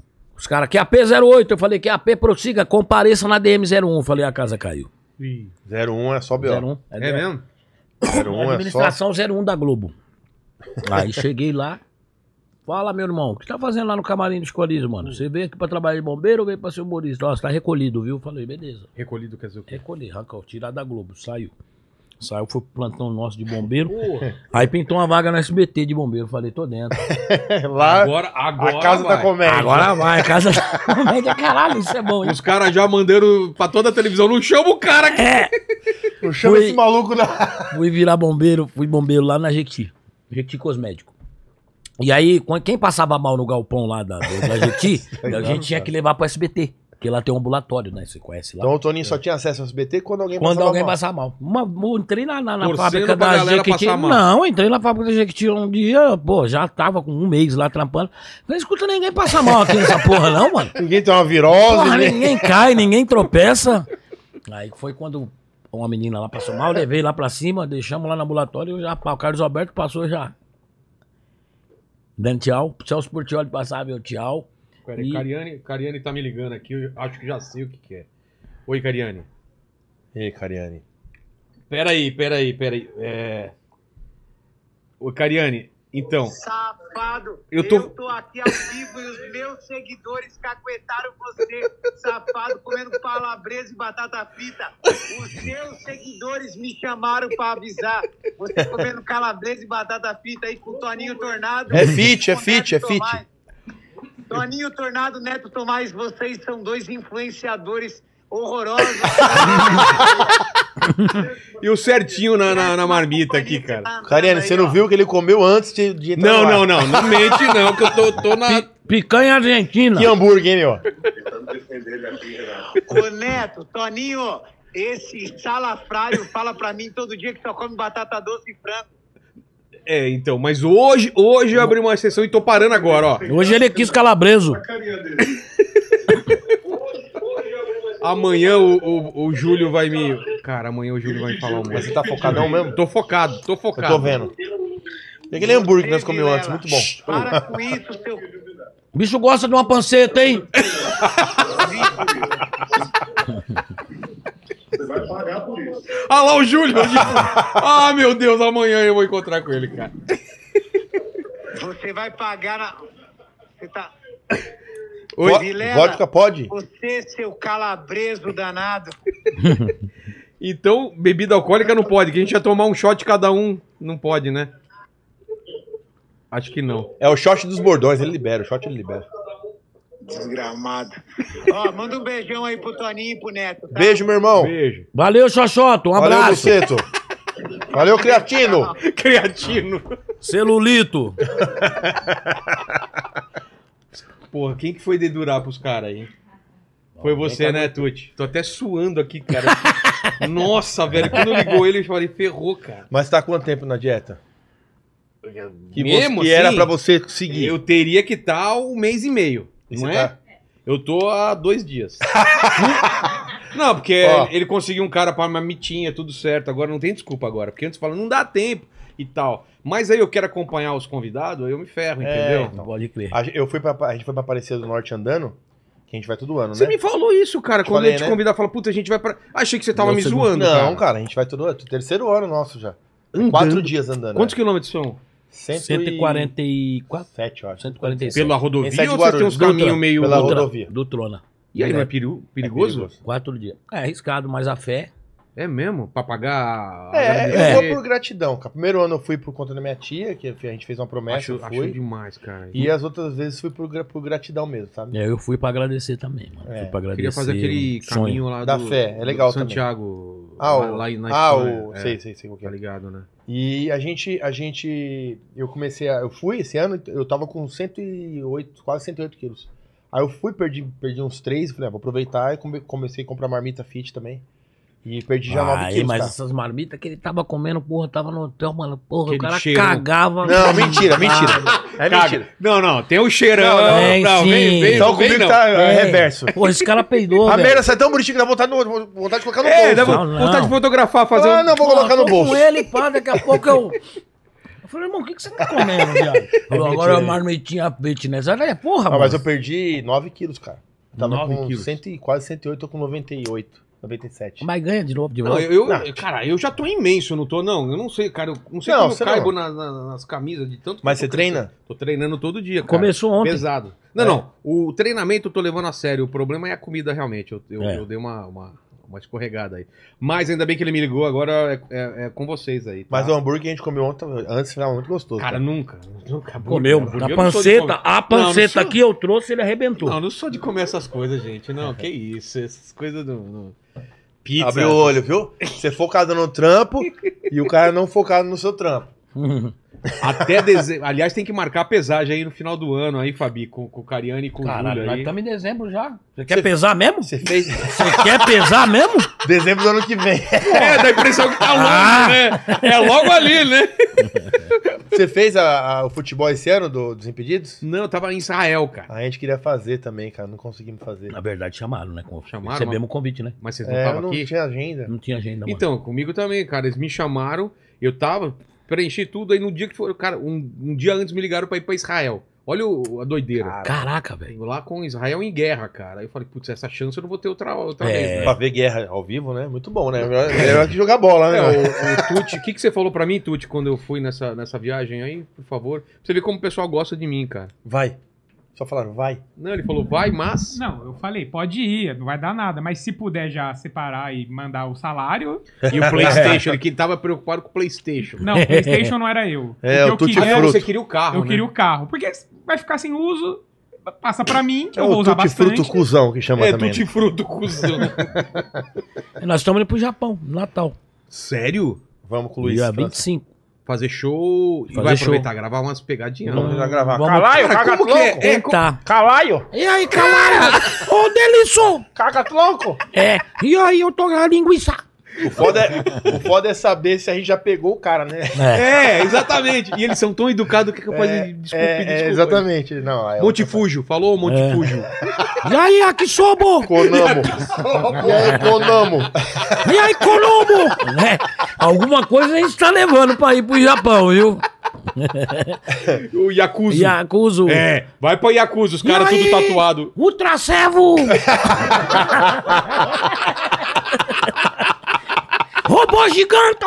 os caras, ap 08 Eu falei, que AP prossiga, compareça na DM01. Eu falei, a casa caiu. Ih. 01 é só BO. 01, é, é mesmo? 01 administração é só... 01 da Globo. Aí cheguei lá. Fala, meu irmão, o que tá fazendo lá no camarim do escolhido mano? Você veio aqui pra trabalhar de bombeiro ou veio pra ser humorista? Nossa, tá recolhido, viu? Falei, beleza. Recolhido quer dizer o quê? Recolhi, arrancou, tirar da Globo, saiu. Saiu, foi plantão nosso de bombeiro. Porra. Aí pintou uma vaga no SBT de bombeiro. Falei, tô dentro. Lá, agora, agora a casa tá vai. da comédia. Agora vai, a casa da tá comédia. Caralho, isso é bom. Os caras já mandaram pra toda a televisão. Não chama o cara aqui. É. Não chama fui, esse maluco lá Fui virar bombeiro, fui bombeiro lá na Jequiti. Jequiti Cosmético. E aí, quem passava mal no galpão lá da, da Jequiti, a gente tinha que levar pro SBT. Porque lá tem um ambulatório, né? Você conhece lá. Então o Toninho só é. tinha acesso ao SBT quando alguém quando passava alguém mal. passava mal. Uma, entrei na, na, na fábrica da Jequiti. Não, entrei na fábrica da Jequiti um dia, pô, já tava com um mês lá trampando. Não escuta ninguém passar mal aqui nessa porra, não, mano. Ninguém tem uma virose. Porra, ninguém cai, ninguém tropeça. Aí foi quando uma menina lá passou mal, levei lá pra cima, deixamos lá no ambulatório, já, o Carlos Alberto passou já. Dando tchau, Celso Portioli passava meu tchau. Peraí, e... Cariane, Cariane tá me ligando aqui, eu acho que já sei o que, que é. Oi, Cariane. Ei, Cariane. Peraí, peraí, peraí. É... Ô, Cariane, então. Safado! Eu tô... eu tô aqui ao vivo e os meus seguidores caguetaram você, safado, comendo calabresa e batata frita. Os seus seguidores me chamaram pra avisar. Você comendo calabresa e batata frita aí com o Toninho Tornado. É fit, é fit, é fit. Toninho Tornado, Neto Tomás, vocês são dois influenciadores horrorosos. e o certinho na, na, na marmita aqui, cara. Tá Cariane, você não viu que ele comeu antes de, de entrar Não, não, não. Não mente, não, que eu tô, tô na. Picanha argentina. Que hambúrguer, hein, meu? aqui, Renato. Ô, Neto, Toninho, esse salafrário fala pra mim todo dia que só come batata doce e frango. É, então, mas hoje, hoje eu abri uma exceção e tô parando agora, ó. Hoje ele quis calabreso. Amanhã o, o, o Júlio vai me. Cara, amanhã o Júlio vai me falar um Mas Você tá focadão mesmo? Tô focado, tô focado. Eu tô vendo. Tem é aquele hambúrguer que nós comemos antes, muito bom. Para com isso, seu. O bicho gosta de uma panceta, hein? vai pagar por isso. Ah lá, o Júlio! ah, meu Deus, amanhã eu vou encontrar com ele, cara. Você vai pagar na. Você tá. Oi, Vilela, vodka pode? Você, seu calabreso danado. então, bebida alcoólica não pode, que a gente ia tomar um shot cada um. Não pode, né? Acho que não. É o shot dos bordões, ele libera, o shot ele libera. Desgramado. Ó, manda um beijão aí pro Toninho e pro Neto. Tá? Beijo, meu irmão. Beijo. Valeu, Xoxoto. Um Valeu, abraço. Buceto. Valeu, Creatino. Creatino. Celulito. Porra, quem que foi dedurar pros caras aí? Foi você, tá né, Tuti? Tô até suando aqui, cara. Nossa, velho, quando ligou ele, eu falei, ferrou, cara. Mas tá há quanto tempo na dieta? Que, Mesmo você, que assim, era para você seguir. Eu teria que estar tá um mês e meio. Não é? Tá? Eu tô há dois dias. não, porque Ó. ele conseguiu um cara pra uma mitinha, tudo certo. Agora não tem desculpa agora. Porque antes fala, não dá tempo e tal. Mas aí eu quero acompanhar os convidados, aí eu me ferro, é, entendeu? Então. Pode crer. Eu fui pra, a gente foi pra Aparecida do Norte andando, que a gente vai todo ano, você né? Você me falou isso, cara. Te quando falei, eu te né? convidar, fala, puta, a gente vai pra. Achei que você tava Meu me segundo. zoando. Não, cara. cara. a gente vai todo ano. Terceiro ano nosso já. Andando. Quatro dias andando. Quantos é? quilômetros são? 147, eu acho. 147. Pela rodovia é ou você tem uns caminhos meio... Pela do rodovia. Do Trona. E aí, é, não é perigo, é perigoso? É perigoso. Quatro dias. É arriscado, mas a fé... É mesmo? Pra pagar... É, eu vou por gratidão, o Primeiro ano eu fui por conta da minha tia, que a gente fez uma promessa, acho, fui. Acho demais, cara. E as outras vezes fui por, por gratidão mesmo, sabe? É, eu fui pra agradecer também, mano. É. Fui pra agradecer. Queria fazer aquele caminho lá do... Da fé, é legal também. Santiago, ah, o, lá, lá na Ah, o... É. Sei, sei, sei Tá ligado, né? E a gente, a gente, eu comecei, a, eu fui esse ano, eu tava com 108, quase 108 quilos. Aí eu fui, perdi, perdi uns 3, falei, ah, vou aproveitar e comecei a comprar marmita fit também. E perdi já 9 quilos. Mas cara. essas marmitas que ele tava comendo, porra, tava no hotel, mano. Porra, Aquele o cara cheirão. cagava. Não, mentira, mentira. Ah, é Caga. mentira. Não, não, tem o um cheirão. Não, não, tem, não, sim. Vem, vem, então comigo não. tá é. reverso. Porra, esse cara peidou. A merda é tão bonitinho que dá vontade, no, vontade de colocar no é, bolso. Dá vontade de fotografar, fazer. Ah, não, vou colocar no bolso. com ele, pá, daqui a pouco eu. Eu falei, irmão, o que, que você tá comendo, viado? É agora é uma marmitinha pet, né? Olha, porra, ah, mano. Mas eu perdi 9 quilos, cara. Eu tava 9 com quilos. Cento, quase 108, tô com 98. 97. Mas ganha de novo, de novo. Não, eu, não. cara, eu já tô imenso, eu não tô, não. Eu não sei, cara. Eu não sei não, como eu caibo na, na, nas camisas de tanto Mas você treina? Tô treinando todo dia, cara. Começou ontem. Pesado. Não, é. não. O treinamento eu tô levando a sério. O problema é a comida, realmente. Eu, eu, é. eu dei uma, uma, uma, escorregada aí. Mas ainda bem que ele me ligou, agora é, é, é com vocês aí. Tá? Mas o hambúrguer que a gente comeu ontem, antes, era muito gostoso. Cara, cara. nunca. Nunca. Comeu. A panceta, a panceta não, que eu trouxe, ele arrebentou. Não, não sou de comer essas coisas, gente. Não, que isso. Essas coisas do... Pizza. Abre o olho, viu? Você focado no trampo e o cara não focado no seu trampo. Até dezembro. Aliás, tem que marcar a pesagem aí no final do ano, aí, Fabi, com, com o Cariani e com Caralho, o Júlio. Nós aí. estamos em dezembro já. Você quer Cê... pesar mesmo? Você fez. Você quer pesar mesmo? Dezembro do ano que vem. É, dá a impressão que tá longe, ah! né? É logo ali, né? Você fez a, a, o futebol esse ano do, dos Impedidos? Não, eu tava em Israel, cara. A gente queria fazer também, cara. Não conseguimos fazer. Na verdade, chamaram, né? Chamaram. Recebemos o convite, né? Mas vocês não estavam é, aqui? Não tinha agenda. Não tinha agenda, mano. Então, comigo também, cara. Eles me chamaram. Eu tava, preenchi tudo. Aí no dia que for, cara, um, um dia antes me ligaram pra ir pra Israel. Olha o, a doideira. Caraca, velho. Lá com Israel em guerra, cara. Aí eu falei, putz, essa chance eu não vou ter outra, outra é. vez. Né? Pra ver guerra ao vivo, né? Muito bom, né? É. Melhor, melhor que jogar bola, né? É, o, o Tuti, o que, que você falou pra mim, Tuti, quando eu fui nessa, nessa viagem aí, por favor? Pra você ver como o pessoal gosta de mim, cara. Vai. Só falaram, vai. Não, ele falou, vai, mas. Não, eu falei, pode ir, não vai dar nada. Mas se puder já separar e mandar o salário. E o PlayStation, ele que tava preocupado com o PlayStation. Não, o PlayStation não era eu. É, o eu queria, é, você queria o carro. Eu né? queria o carro. Porque vai ficar sem uso, passa para mim, que é eu vou usar bastante. Fruto cuzão, que chama é, também. É, tutifruto né? cuzão. Nós estamos indo pro Japão, Natal. Sério? Vamos com o Luiz. Dia 25 fazer show fazer e vai show. aproveitar, gravar umas pegadinhas. Vamos gravar. Vamos. Calaio, cara, caga tronco. É? É, tá. Calaio. E aí, calaio? Ô, é. Delisson. Caga tronco. É. E aí, eu tô na linguiça. O foda, é, o foda é saber se a gente já pegou o cara, né? É, é exatamente. E eles são tão educados que é capaz é, de desculpe, é, é, Exatamente. Não, é falou montifúgio. E aí, aqui sobo! Conamo. E aí, Conamo. E aí, Conamo! Alguma coisa a gente tá levando pra ir pro Japão, viu? o Yakuza. Yakuza. É, vai pra Yakuza, os caras tudo tatuado. servo! Robô gigante!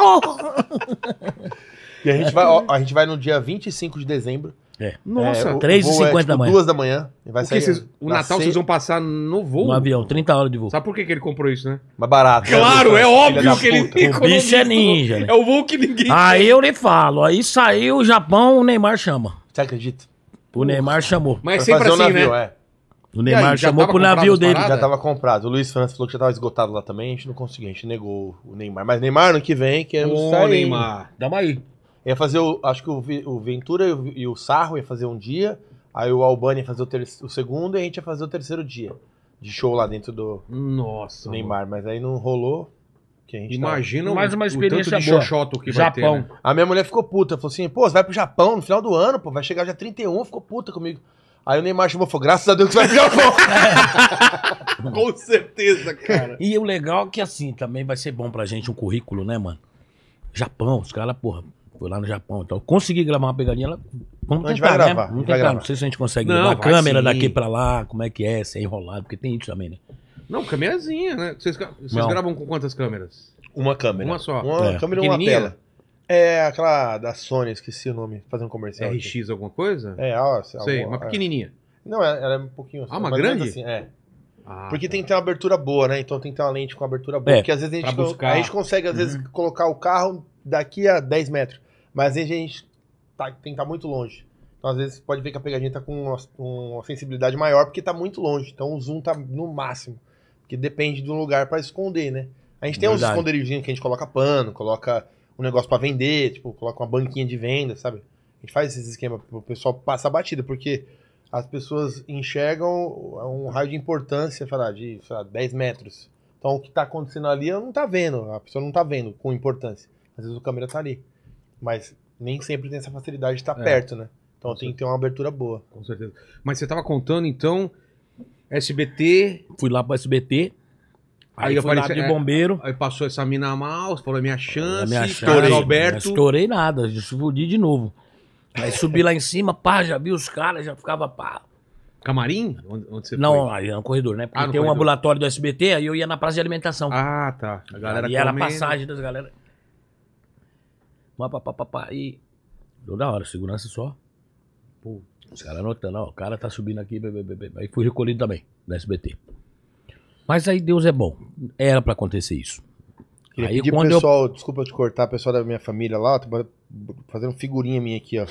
E a gente vai, ó, a gente vai no dia 25 de dezembro é. Nossa, é, 3h50 é, tipo, da manhã. 2 da manhã. Vai o sair o Natal vocês vão passar no voo? No avião, 30 horas de voo. Sabe por que, que ele comprou isso, né? Mais barato. Né, claro, né? é, óbvio que ele tem O bicho é ninja, né? É o voo que ninguém. Aí eu lhe falo, aí saiu o Japão, o Neymar chama. Você acredita? O Neymar chamou. Mas é sempre assim, um né? navio, né? O Neymar aí, chamou pro navio dele. Já tava comprado. O Luiz França falou que já tava esgotado lá também. A gente não conseguiu, a gente negou o Neymar. Mas Neymar no que vem, que é o Neymar. Dá uma aí. Ia fazer, o, acho que o, Ventura e o, Sarro ia fazer um dia, aí o Albani ia fazer o, o, segundo e a gente ia fazer o terceiro dia de show lá dentro do, Nossa, do Neymar. Mas aí não rolou. Tá Imagina tá... mais uma experiência o tanto de xoxoto que Japão. vai ter. Né? A minha mulher ficou puta, falou assim: pô, você vai pro Japão no final do ano, pô, vai chegar já 31, ficou puta comigo. Aí o Neymar chamou falou: graças a Deus que você vai pro Japão. Com certeza, cara. E o legal é que assim também vai ser bom pra gente um currículo, né, mano? Japão, os caras, porra, foi lá no Japão. Então, consegui gravar uma pegadinha lá. Vamos tentar, vai né? gravar, né? Vamos tentar. Gravar. Não sei se a gente consegue não, gravar a câmera sim. daqui pra lá, como é que é, se é enrolado, porque tem isso também, né? Não, câmerazinha, né? Vocês, vocês gravam com quantas câmeras? Uma câmera. Uma só. Uma é. câmera e uma tela. É aquela da Sony, esqueci o nome, fazer um comercial. RX aqui. alguma coisa? É, ó, sei, alguma, uma é. pequenininha. É. Não, ela é um pouquinho ah, assim. Ah, uma grande? Assim, é. Ah, porque tem que tá. ter uma abertura boa, né? Então tem que ter uma lente com abertura boa. É, porque às vezes a gente, a gente consegue, às uhum. vezes, colocar o carro daqui a 10 metros. Mas a gente tá, tem que estar tá muito longe. Então, às vezes, pode ver que a pegadinha está com uma, uma, sensibilidade maior porque está muito longe. Então, o zoom está no máximo. Porque depende do lugar para esconder, né? A gente tem Verdade. uns esconderijinhos que a gente coloca pano, coloca um negócio para vender, tipo, coloca uma banquinha de venda, sabe? A gente faz esses esquemas para o pessoal passar batida, porque as pessoas enxergam um raio de importância, falar de sei lá, 10 metros. Então, o que está acontecendo ali, ela não tá vendo. A pessoa não está vendo com importância. Às vezes, o câmera está ali. Mas nem sempre tem essa facilidade de estar é. perto, né? Então Com tem certeza. que ter uma abertura boa. Com certeza. Mas você estava contando, então, SBT. Fui lá para SBT. Aí, aí eu fui lá de bombeiro. É, aí passou essa mina mal, falou minha chance, minha chance estourei, Alberto. Estourei nada, explodi de novo. Aí subi lá em cima, pá, já vi os caras, já ficava pá. Camarim? Onde, onde você Não, foi? é no corredor, né? Ah, Porque ah, tem corredor. um ambulatório do SBT, aí eu ia na praça de alimentação. Ah, tá. A galera E era a passagem das galera papapá, e. Deu da hora, segurança só. Pô, os caras anotando, ó, o cara tá subindo aqui, bê, bê, bê, aí fui recolhido também, da SBT. Mas aí Deus é bom, era pra acontecer isso. Queria aí, pedir pro pessoal, eu... desculpa te cortar, pessoal da minha família lá, tô fazendo figurinha minha aqui, ó.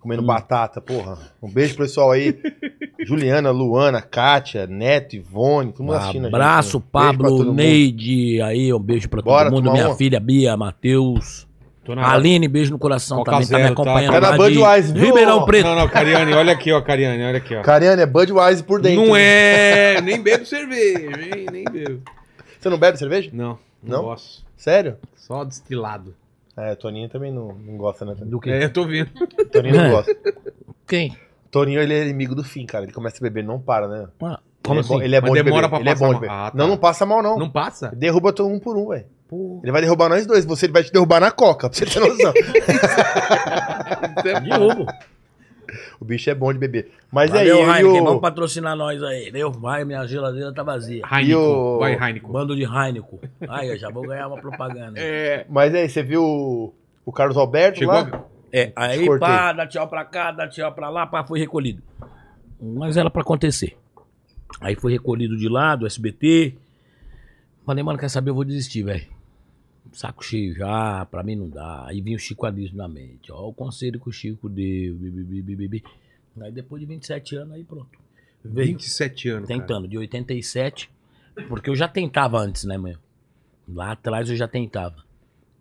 Comendo hum. batata, porra. Um beijo pro pessoal aí. Juliana, Luana, Kátia, Neto, Ivone, tudo né? mundo um assistindo. Abraço, gente, né? Pablo, Neide, aí, um beijo pra Bora, todo mundo. Minha uma. filha Bia, Matheus na... Aline, beijo no coração Coca também, tá zero, tá me acompanhando. Tá, É da Budweiser, viu? Ribeirão Preto. Não, não, Cariane, olha aqui, ó, Cariane, olha aqui, ó. Cariane, é Budweiser por dentro. Não é, nem bebo cerveja, nem, nem bebo. Você não bebe cerveja? Não, não, não? gosto. Sério? Só destilado. É, Toninho também não, não gosta, né? Do quê? É, eu tô vendo. Toninho não é. gosta. Quem? Toninho, ele é inimigo do fim, cara. Ele começa a beber, não para, né? Ah, é como ele assim? É bom, ele é Mas demora beber. Pra ele passar é bom de beber. Ah, tá. Não, não passa mal, não. Não passa? Derruba todo um por um, velho. Porra. Ele vai derrubar nós dois. Você ele vai te derrubar na coca, pra você ter noção. Derrubo. O bicho é bom de beber. Mas Valeu, aí, Heineken, eu... vamos patrocinar nós aí. Meu vai, minha geladeira tá vazia. Heineken, o... vai Heineken. Bando de Heineken. Aí, eu já vou ganhar uma propaganda. É. Mas aí, você viu o Carlos Alberto Chegou? lá? É, aí Escortei. pá, dá tchau pra cá, dá tchau pra lá, pá, foi recolhido. Mas era pra acontecer. Aí foi recolhido de lá, do SBT. Falei, mano, quer saber, eu vou desistir, velho saco cheio já, pra mim não dá. Aí vinha o Chico Anísio na mente. Ó, o conselho que o Chico deu, bibi, bibi, bibi. Aí depois de 27 anos, aí pronto. Veio 27 anos, Tentando, cara. de 87, porque eu já tentava antes, né, mãe? Lá atrás eu já tentava.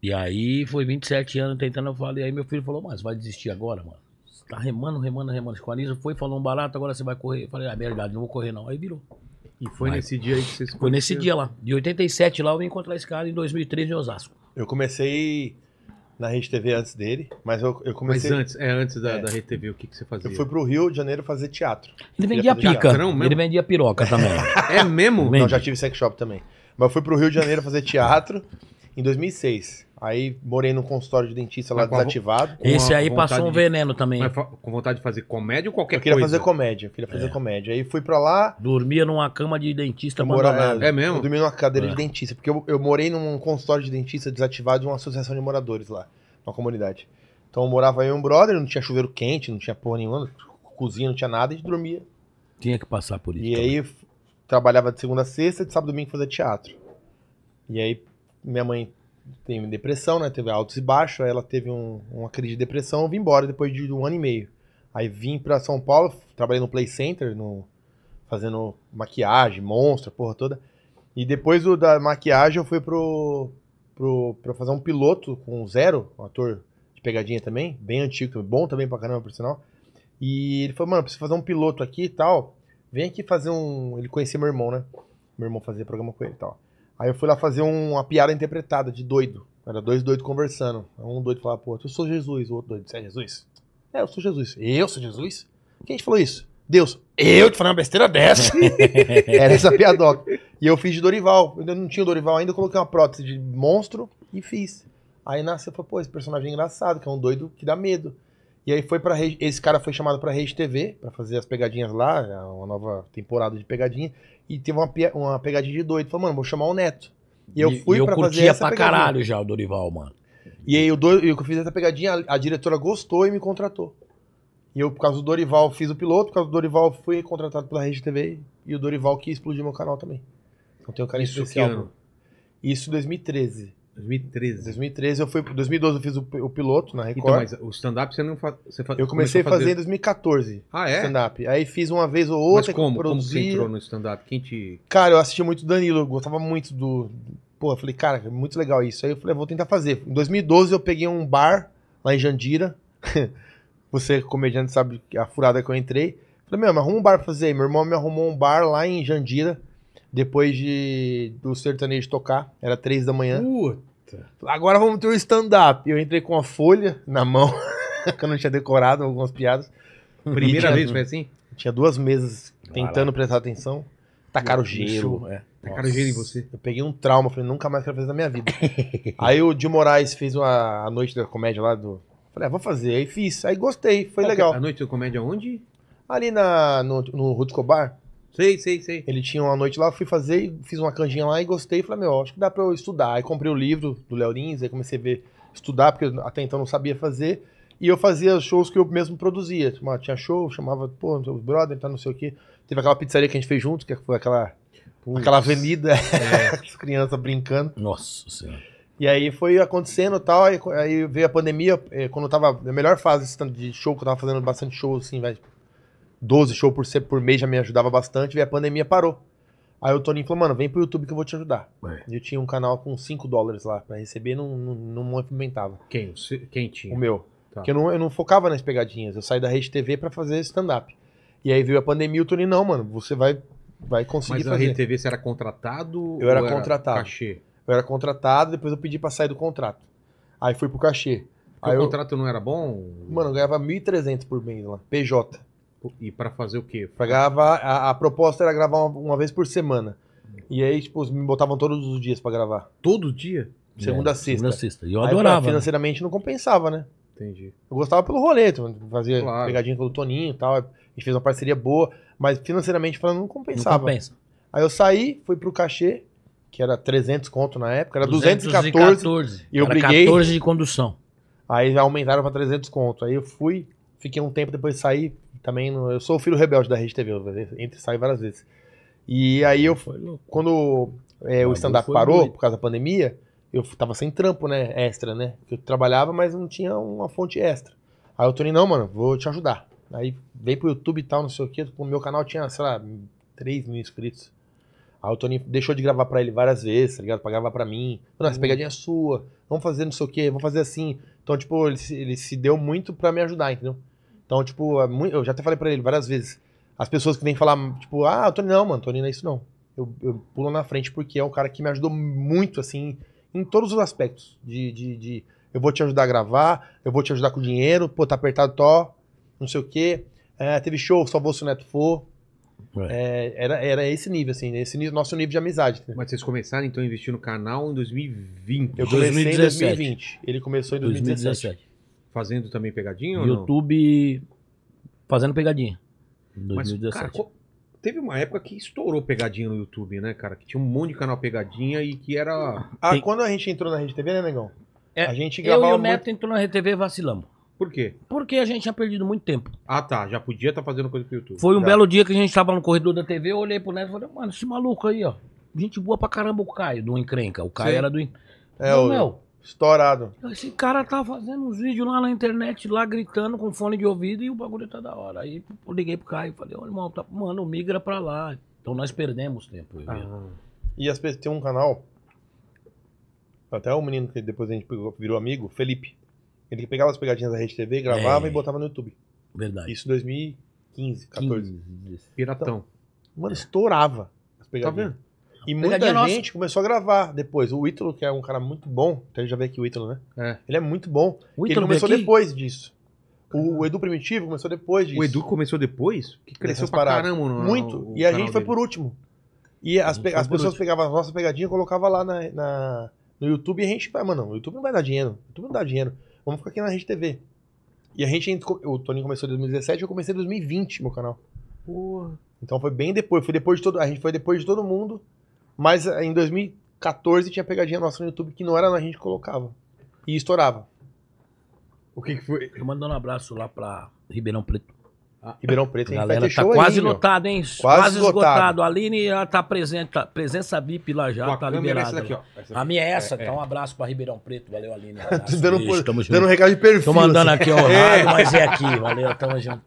E aí foi 27 anos tentando, eu falei, aí meu filho falou, mas vai desistir agora, mano. Você tá remando, remando, remando. Chico Anísio foi, falou um barato, agora você vai correr. Eu falei, ah, é verdade, não vou correr não. Aí virou. E foi Mas... nesse dia aí que vocês Foi nesse dia lá. De 87 lá eu vim encontrar esse cara em 2013 em Osasco. Eu comecei na Rede TV antes dele, mas eu, eu comecei. Mas antes, é antes da, é. da Rede TV, o que, que você fazia? Eu fui pro Rio de Janeiro fazer teatro. Ele vendia pica. Ele vendia piroca também. é mesmo? Não, já tive sex shop também. Mas eu fui pro Rio de Janeiro fazer teatro em 2006. Aí morei num consultório de dentista lá desativado. Esse aí passou um veneno de... também. Mas com vontade de fazer comédia ou qualquer coisa? Eu queria coisa? fazer comédia, queria fazer é. comédia. Aí fui pra lá. Dormia numa cama de dentista morava, É mesmo? Eu dormia numa cadeira é. de dentista, porque eu, eu morei num consultório de dentista desativado de uma associação de moradores lá, uma comunidade. Então eu morava aí um brother, não tinha chuveiro quente, não tinha porra nenhuma, cozinha, não tinha nada, e dormia. Tinha que passar por isso. E também. aí trabalhava de segunda a sexta, de sábado e domingo fazia teatro. E aí minha mãe tem depressão, né? Teve altos e baixos. Aí ela teve um, uma crise de depressão. Eu vim embora depois de um ano e meio. Aí vim pra São Paulo, trabalhei no Play Center, no, fazendo maquiagem, monstro, porra toda. E depois do, da maquiagem eu fui pro, pro, pra fazer um piloto com o Zero, um ator de pegadinha também, bem antigo, bom também pra caramba, por sinal. E ele falou, mano, preciso fazer um piloto aqui e tal. Vem aqui fazer um. Ele conhecia meu irmão, né? Meu irmão fazia programa com ele e tal. Aí eu fui lá fazer um, uma piada interpretada de doido. Era dois doidos conversando. Um doido falava, pô, eu sou Jesus. O outro doido, você é Jesus? É, eu sou Jesus. Eu sou Jesus? Quem te falou isso? Deus, eu te falei uma besteira dessa. Era essa piadoca. E eu fiz de Dorival. Eu não tinha o Dorival ainda, eu coloquei uma prótese de monstro e fiz. Aí nasceu, pô, esse personagem é engraçado, que é um doido que dá medo. E aí foi para esse cara foi chamado para Rede TV para fazer as pegadinhas lá, é uma nova temporada de pegadinha e teve uma, uma pegadinha de doido. Falou, mano, vou chamar o Neto. E eu fui para fazer essa pra pegadinha. caralho já o Dorival, mano. E aí eu, do, eu fiz essa pegadinha, a, diretora gostou e me contratou. E eu, por causa do Dorival, fiz o piloto, por causa do Dorival, fui contratado pela Rede TV e o Dorival que explodiu meu canal também. Então tem um cara Que especial. Isso em 2013. 2013. 2013 eu fui. 2012 eu fiz o, o piloto na então, Record. Então, mas o stand-up você não faz. Você faz. eu comecei a fazer... fazer em 2014. Ah, é? Stand-up. Aí fiz uma vez ou outra. Mas como? Como você entrou no stand-up? Quem te. Cara, eu assisti muito Danilo, eu gostava muito do. Pô, eu falei, cara, é muito legal isso. Aí eu falei, ah, vou tentar fazer. Em 2012 eu peguei um bar lá em Jandira. você, comediante, sabe a furada que eu entrei. Falei, meu, me arruma um bar pra fazer Meu irmão me arrumou um bar lá em Jandira depois de do sertanejo tocar. Era três da manhã. Puta. Tá. Agora vamos ter o um stand-up. Eu entrei com uma folha na mão, que eu não tinha decorado algumas piadas. Primeira tinha, vez foi assim? Tinha duas mesas tentando prestar atenção. Tacaram tá o gelo. É. Tacaram tá gelo em você. Eu peguei um trauma, falei, nunca mais quero fazer na minha vida. Aí o Gil Moraes fez uma, a noite da comédia lá do. Falei, ah, vou fazer. Aí fiz. Aí gostei, foi é? legal. A noite da comédia onde? Ali na, no, no Ruth Cobar. Sei, sei, sei. Ele tinha uma noite lá, fui fazer, fiz uma canjinha lá e gostei. Falei, meu, acho que dá pra eu estudar. Aí comprei o livro do Léo Lins, aí comecei a ver, estudar, porque até então não sabia fazer. E eu fazia shows que eu mesmo produzia. Tipo, tinha show, chamava, pô, os brother, tá, não sei o quê. Teve aquela pizzaria que a gente fez junto, que foi aquela, aquela avenida, é. as crianças brincando. Nossa Senhora. E aí foi acontecendo e tal, aí, aí veio a pandemia, eh, quando eu tava na melhor fase assim, de show, que eu tava fazendo bastante show, assim, velho, 12 shows por, por mês já me ajudava bastante, e a pandemia parou. Aí o Toninho falou, mano, vem pro YouTube que eu vou te ajudar. É. Eu tinha um canal com 5 dólares lá pra receber não, não, não movimentava. Quem? Quem tinha? O meu. Tá. Porque eu não, eu não focava nas pegadinhas. Eu saí da Rede TV pra fazer stand-up. E aí veio a pandemia e o Toninho, não, mano, você vai, vai conseguir Mas fazer. Mas a Rede TV você era contratado? Eu era contratado. cachê? Eu era contratado, depois eu pedi pra sair do contrato. Aí fui pro cachê. aí o eu... contrato não era bom? Mano, eu ganhava 1.300 por mês lá, PJ. E para fazer o quê? Pra gravar, a, a proposta era gravar uma, uma, vez por semana. E aí, tipo, me botavam todos os dias para gravar. Todo dia? Segunda a é, sexta. Segunda a sexta. E eu aí, adorava. Né? financeiramente né? não compensava, né? Entendi. Eu gostava pelo rolê, tipo, fazia claro. pegadinha pelo Toninho e tal. A gente fez uma parceria boa, mas financeiramente falando, não compensava. Não compensa. Aí eu saí, fui pro cachê, que era 300 conto na época, era 214. 214. E eu era briguei. 14 de condução. Aí já aumentaram pra 300 conto. Aí eu fui, fiquei um tempo, depois saí, também não, eu sou o filho rebelde da Rede TV, entre e várias vezes. E aí eu, quando é, o stand-up parou muito. por causa da pandemia, eu tava sem trampo, né, extra, né? Eu trabalhava, mas não tinha uma fonte extra. Aí o Tony, não, mano, vou te ajudar. Aí veio pro YouTube e tal, não sei o quê. O meu canal tinha, sei lá, 3 mil inscritos. Aí o Tony deixou de gravar para ele várias vezes, tá ligado? Pra gravar pra mim. Não, essa uhum. pegadinha é sua. Vamos fazer não sei o quê, vamos fazer assim. Então, tipo, ele, ele se deu muito para me ajudar, entendeu? Então, tipo, é muito, eu já até falei pra ele várias vezes. As pessoas que vêm falar, tipo, ah, Tony, não, mano, Tony, não é isso não. Eu, eu pulo na frente porque é um cara que me ajudou muito, assim, em todos os aspectos. De, de, de eu vou te ajudar a gravar, eu vou te ajudar com o dinheiro, pô, tá apertado, tó, não sei o quê. É, teve show, só vou se o neto for. É. era, era esse nível, assim, esse nível, nosso nível de amizade. Né? Mas vocês começaram então a investir no canal em 2020. Eu comecei 2017. em 2020. Ele começou em 2017. 2017. Fazendo também pegadinha YouTube fazendo pegadinha. Em 2017. Mas, cara, teve uma época que estourou pegadinha no YouTube, né, cara? Que tinha um monte de canal pegadinha e que era. Ah, Tem... quando a gente entrou na Rede TV, né, Negão? É, a gente gravava. Eu e o Neto muito... entrou na Rede TV vacilamos. Por quê? Porque a gente tinha perdido muito tempo. Ah, tá. Já podia estar tá fazendo coisa pro YouTube. Foi um já. belo dia que a gente tava no corredor da TV, eu olhei pro Neto e falei, mano, esse maluco aí, ó. Gente boa pra caramba o Caio, do Encrenca. O Caio Sim. era do. É, o... meu, Estourado. Esse cara tá fazendo uns vídeos lá na internet, lá gritando com fone de ouvido e o bagulho tá da hora. Aí eu liguei pro Caio e falei, olha, irmão, tá, mano, migra pra lá. Então nós perdemos tempo. Ah. E as pessoas tem um canal. Até o menino que depois a gente pegou, virou amigo, Felipe. Ele pegava as pegadinhas da Rede TV, gravava é. e botava no YouTube. Verdade. Isso em 2015, 14. 15, Piratão. Então, mano, é. estourava. As pegadinhas. Tá vendo? E muita gente nossa. começou a gravar depois. O Ítalo, que é um cara muito bom, a gente já vê aqui o Ítalo, né? É. Ele é muito bom. O Ítalo ele começou depois disso. O, o Edu Primitivo começou depois disso. O Edu começou depois? Que cresceu pra caramba. No, muito. No, no, e a gente foi dele. por último. E as, pe as pessoas pegavam as nossas pegadinhas e colocavam lá na, na, no YouTube. E a gente vai, mano, o YouTube não vai dar dinheiro. O YouTube não dá dinheiro. Vamos ficar aqui na Rede TV. E a gente, o Toninho começou em 2017, eu comecei em 2020 meu canal. Porra. Então foi bem depois, foi depois de todo, a gente foi depois de todo mundo. Mas eh, em 2014 tinha pegadinha nossa no YouTube que não era na gente que colocava. E estourava. O que, que foi? Tô mandando um abraço lá pra Ribeirão Preto. Ah, Ribeirão Preto, hein? A galera tá quase lotada, hein? Quase, quase esgotado. esgotado. A Aline, ela tá presente, tá- presença VIP lá já, tá é liberada. Daqui, ó, a minha é essa, é, então é. um abraço pra Ribeirão Preto, valeu Aline. Um dando, Isso, dando um recado de perfil. Tô mandando assim. aqui, honrado é. mas é aqui, valeu, tamo junto.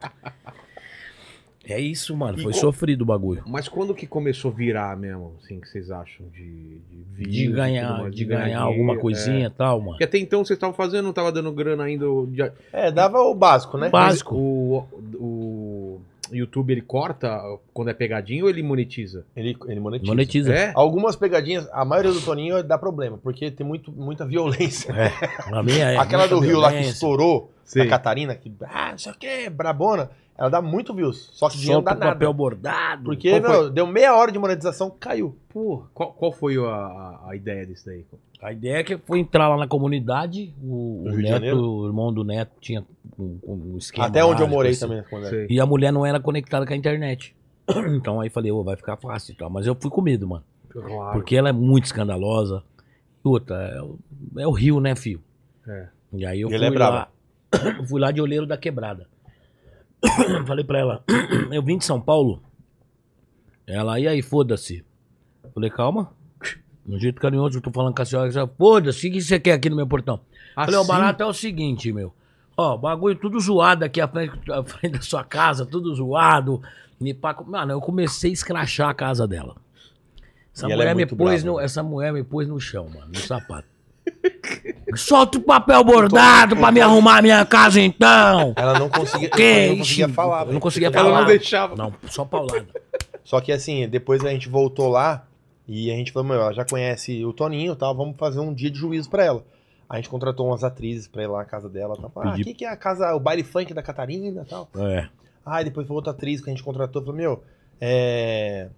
É isso, mano. E foi co... sofrido o bagulho. Mas quando que começou a virar mesmo, assim, que vocês acham? De, de, de ganhar, de, de, ganhar, alguma é. coisinha e é. tal, mano. Porque até então vocês estavam fazendo, não tava dando grana ainda. De... É, dava o básico, né? O básico. O, o, YouTube, ele corta quando é pegadinha ou ele monetiza? Ele, ele monetiza. Monetiza. É? Algumas pegadinhas, a maioria do Toninho dá problema, porque tem muito, muita violência. É. Minha, é Aquela do Rio lá que estourou Sim. a Catarina, que, ah, não sei o que, brabona. Ela dá muito views, só que dinheiro dá nada. papel bordado. Porque, meu, foi? deu meia hora de monetização, caiu. Pô, qual, qual foi a, a ideia disso daí? A ideia é que foi entrar lá na comunidade, o, o neto, o irmão do neto tinha um, um esquema. Até onde lá, eu morei assim. também. E a mulher não era conectada com a internet. Então aí falei, oh, vai ficar fácil e tal. Mas eu fui com medo, mano. Claro. Porque ela é muito escandalosa. Puta, é, é o Rio, né, filho? É. E aí eu e fui é lá. Fui lá de olheiro da quebrada. Falei pra ela, eu vim de São Paulo. Ela, e aí, foda-se. Falei, calma. No jeito carinhoso, eu tô falando com a senhora. Foda-se, o que você quer aqui no meu portão? Assim? Falei, o barato é o seguinte, meu. Ó, bagulho tudo zoado aqui à frente, à frente da sua casa, tudo zoado. Me paco, Mano, eu comecei a escrachar a casa dela. Essa, é mulher, é me pôs no, né? essa mulher me pôs no chão, mano, no sapato. Solta o papel bordado pra me arrumar a minha casa, então! Ela não conseguia, que não conseguia Ixi, falar. Eu não conseguia falar. Ela não deixava. Não, só paulada. Só que assim, depois a gente voltou lá e a gente falou, meu, ela já conhece o Toninho e tá? tal, vamos fazer um dia de juízo pra ela. A gente contratou umas atrizes pra ir lá na casa dela. Tá? Ah, Pedi... que é a casa, o baile funk da Catarina e tal. É. Ah, e depois foi outra atriz que a gente contratou, falou, meu, é...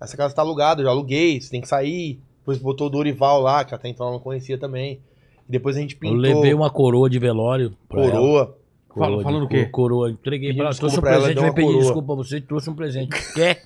Essa casa tá alugada, eu já aluguei, você tem que sair. Depois botou o Dorival lá, que até então ela não conhecia também. E depois a gente pintou. Eu levei uma coroa de velório. Coroa. Ela. Coroa, Falando o quê? Coroa. Entreguei pra ela. Trouxe um presente, vai pedir desculpa desculpa você, trouxe um presente. Quer?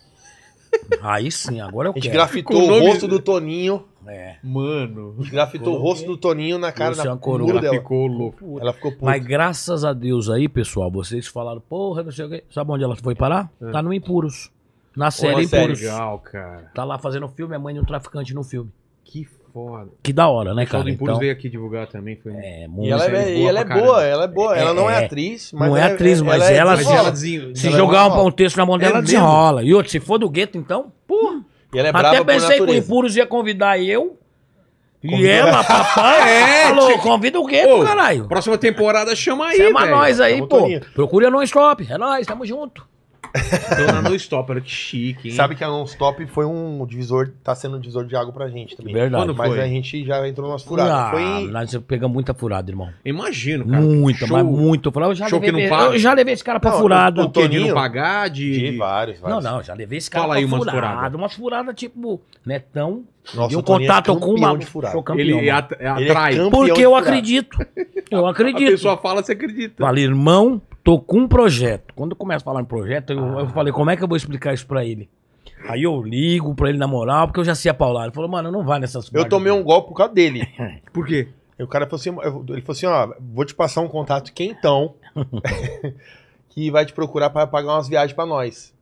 Aí sim, agora eu quero. É. A gente grafitou o, nome... o, rosto do Toninho. É. Mano. Grafitou o rosto do Toninho na cara da coroa. Ela dela. ficou louca. Ela ficou puta. Mas graças a Deus aí, pessoal, vocês falaram, porra, não sei o quê. Sabe onde ela foi parar? É. Tá no Impuros. Na série, Pô, legal, cara. Tá lá fazendo filme, a mãe de um traficante no filme. Que foda. Que da hora, né, cara? O Impuros então, veio aqui divulgar também. Foi... É, muito e ela é, e ela é boa, ela é boa. Ela não é, é atriz, mas. Não é, é- atriz, mas é ela. ela, ela se, se jogar um, um texto na mão dela, ela desenrola. E outro, se for do gueto, então, porra. Hum. E ela é brava Até pensei que o Impuros ia convidar eu. e ela, papai, é, falou, convida o quê, caralho? Próxima temporada chama aí, Chama nós aí, pô. Procura no Stop, é nós, tamo junto. Então na non-stop, olha que chique, hein? Sabe que a non-stop foi um divisor, tá sendo um divisor de água pra gente também. Verdade. Quando mas foi? a gente já entrou nas furadas. Ah, foi... você muita furada, irmão. Imagino, cara. Muita, mas muito furada. Eu já, levei, não eu já levei esse cara pra não, furada. O, o Toninho não pagar, de... de... vários, vários. Não, não, já levei esse cara Fala pra aí furada. Umas furadas. Uma furada tipo, é tão nossa, e um é contato é com uma. Ele, at atrai. Ele é, né? é, é Porque eu acredito. Eu acredito. A pessoa fala, você acredita. Fala, irmão, tô com um projeto. Quando eu começo a falar em projeto, eu, ah. eu falei, como é que eu vou explicar isso pra ele? Aí eu ligo pra ele na moral, porque eu já sei a paulada. Ele falou, mano, não vai nessas coisas. Eu tomei um golpe por causa dele. por quê? o cara falou assim, ele falou assim, ó, vou te passar um contato quentão que vai te procurar para pagar umas viagens para nós.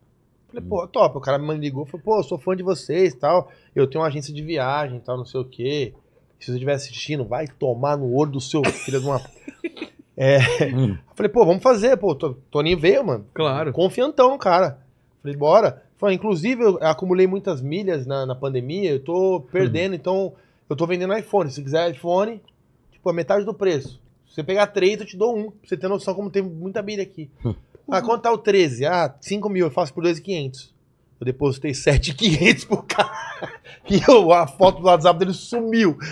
Falei, pô, top. O cara me ligou, falou, pô, eu sou fã de vocês tal. Eu tenho uma agência de viagem tal, não sei o quê. Se você estiver assistindo, vai tomar no olho do seu filho de uma. É, hum. Falei, pô, vamos fazer, pô. Toninho veio, mano. Claro. Confiantão no cara. Falei, bora. Falei, inclusive, eu acumulei muitas milhas na, na pandemia, eu tô perdendo, hum. então eu tô vendendo iPhone. Se quiser iPhone, tipo, a é metade do preço. Se você pegar três, eu te dou um. Pra você ter noção como tem muita milha aqui. Hum. Ah, quanto tá o 13? Ah, 5 mil, eu faço por 2,500. Eu depositei 7,500 pro cara. E eu, a foto do WhatsApp dele sumiu.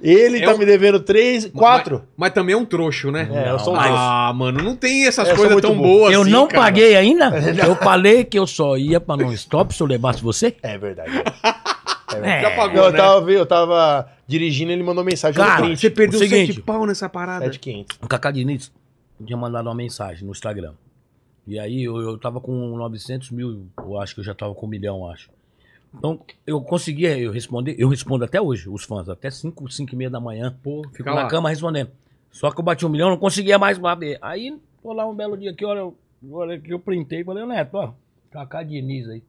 Ele eu... tá é me devendo 3, 4. Mas, mas, também é um trouxo, né? É, eu sou um mas... Ah, mano, não tem essas é, coisas tão boas Eu assim, não cara. paguei ainda. É eu falei que eu só ia pra não stop se eu levasse você. É verdade. É. É verdade. Já pagou, eu, né? tava, eu tava dirigindo, ele mandou mensagem. Cara, você perdeu o seguinte, 7 pau nessa parada. 7,500. O Cacá Diniz eu tinha mandado uma mensagem no Instagram. E aí eu, eu tava com 900 mil, eu acho que eu já tava com um milhão, acho. Então, eu conseguia eu responder, eu respondo até hoje, os fãs, até 5, 5 e meia da manhã, Pô, fico na cama respondendo. Só que eu bati um milhão, não conseguia mais bater. Aí, vou lá um belo dia aqui, olha, olha que eu printei, falei, Neto, ó, Cacá tá Diniz aí.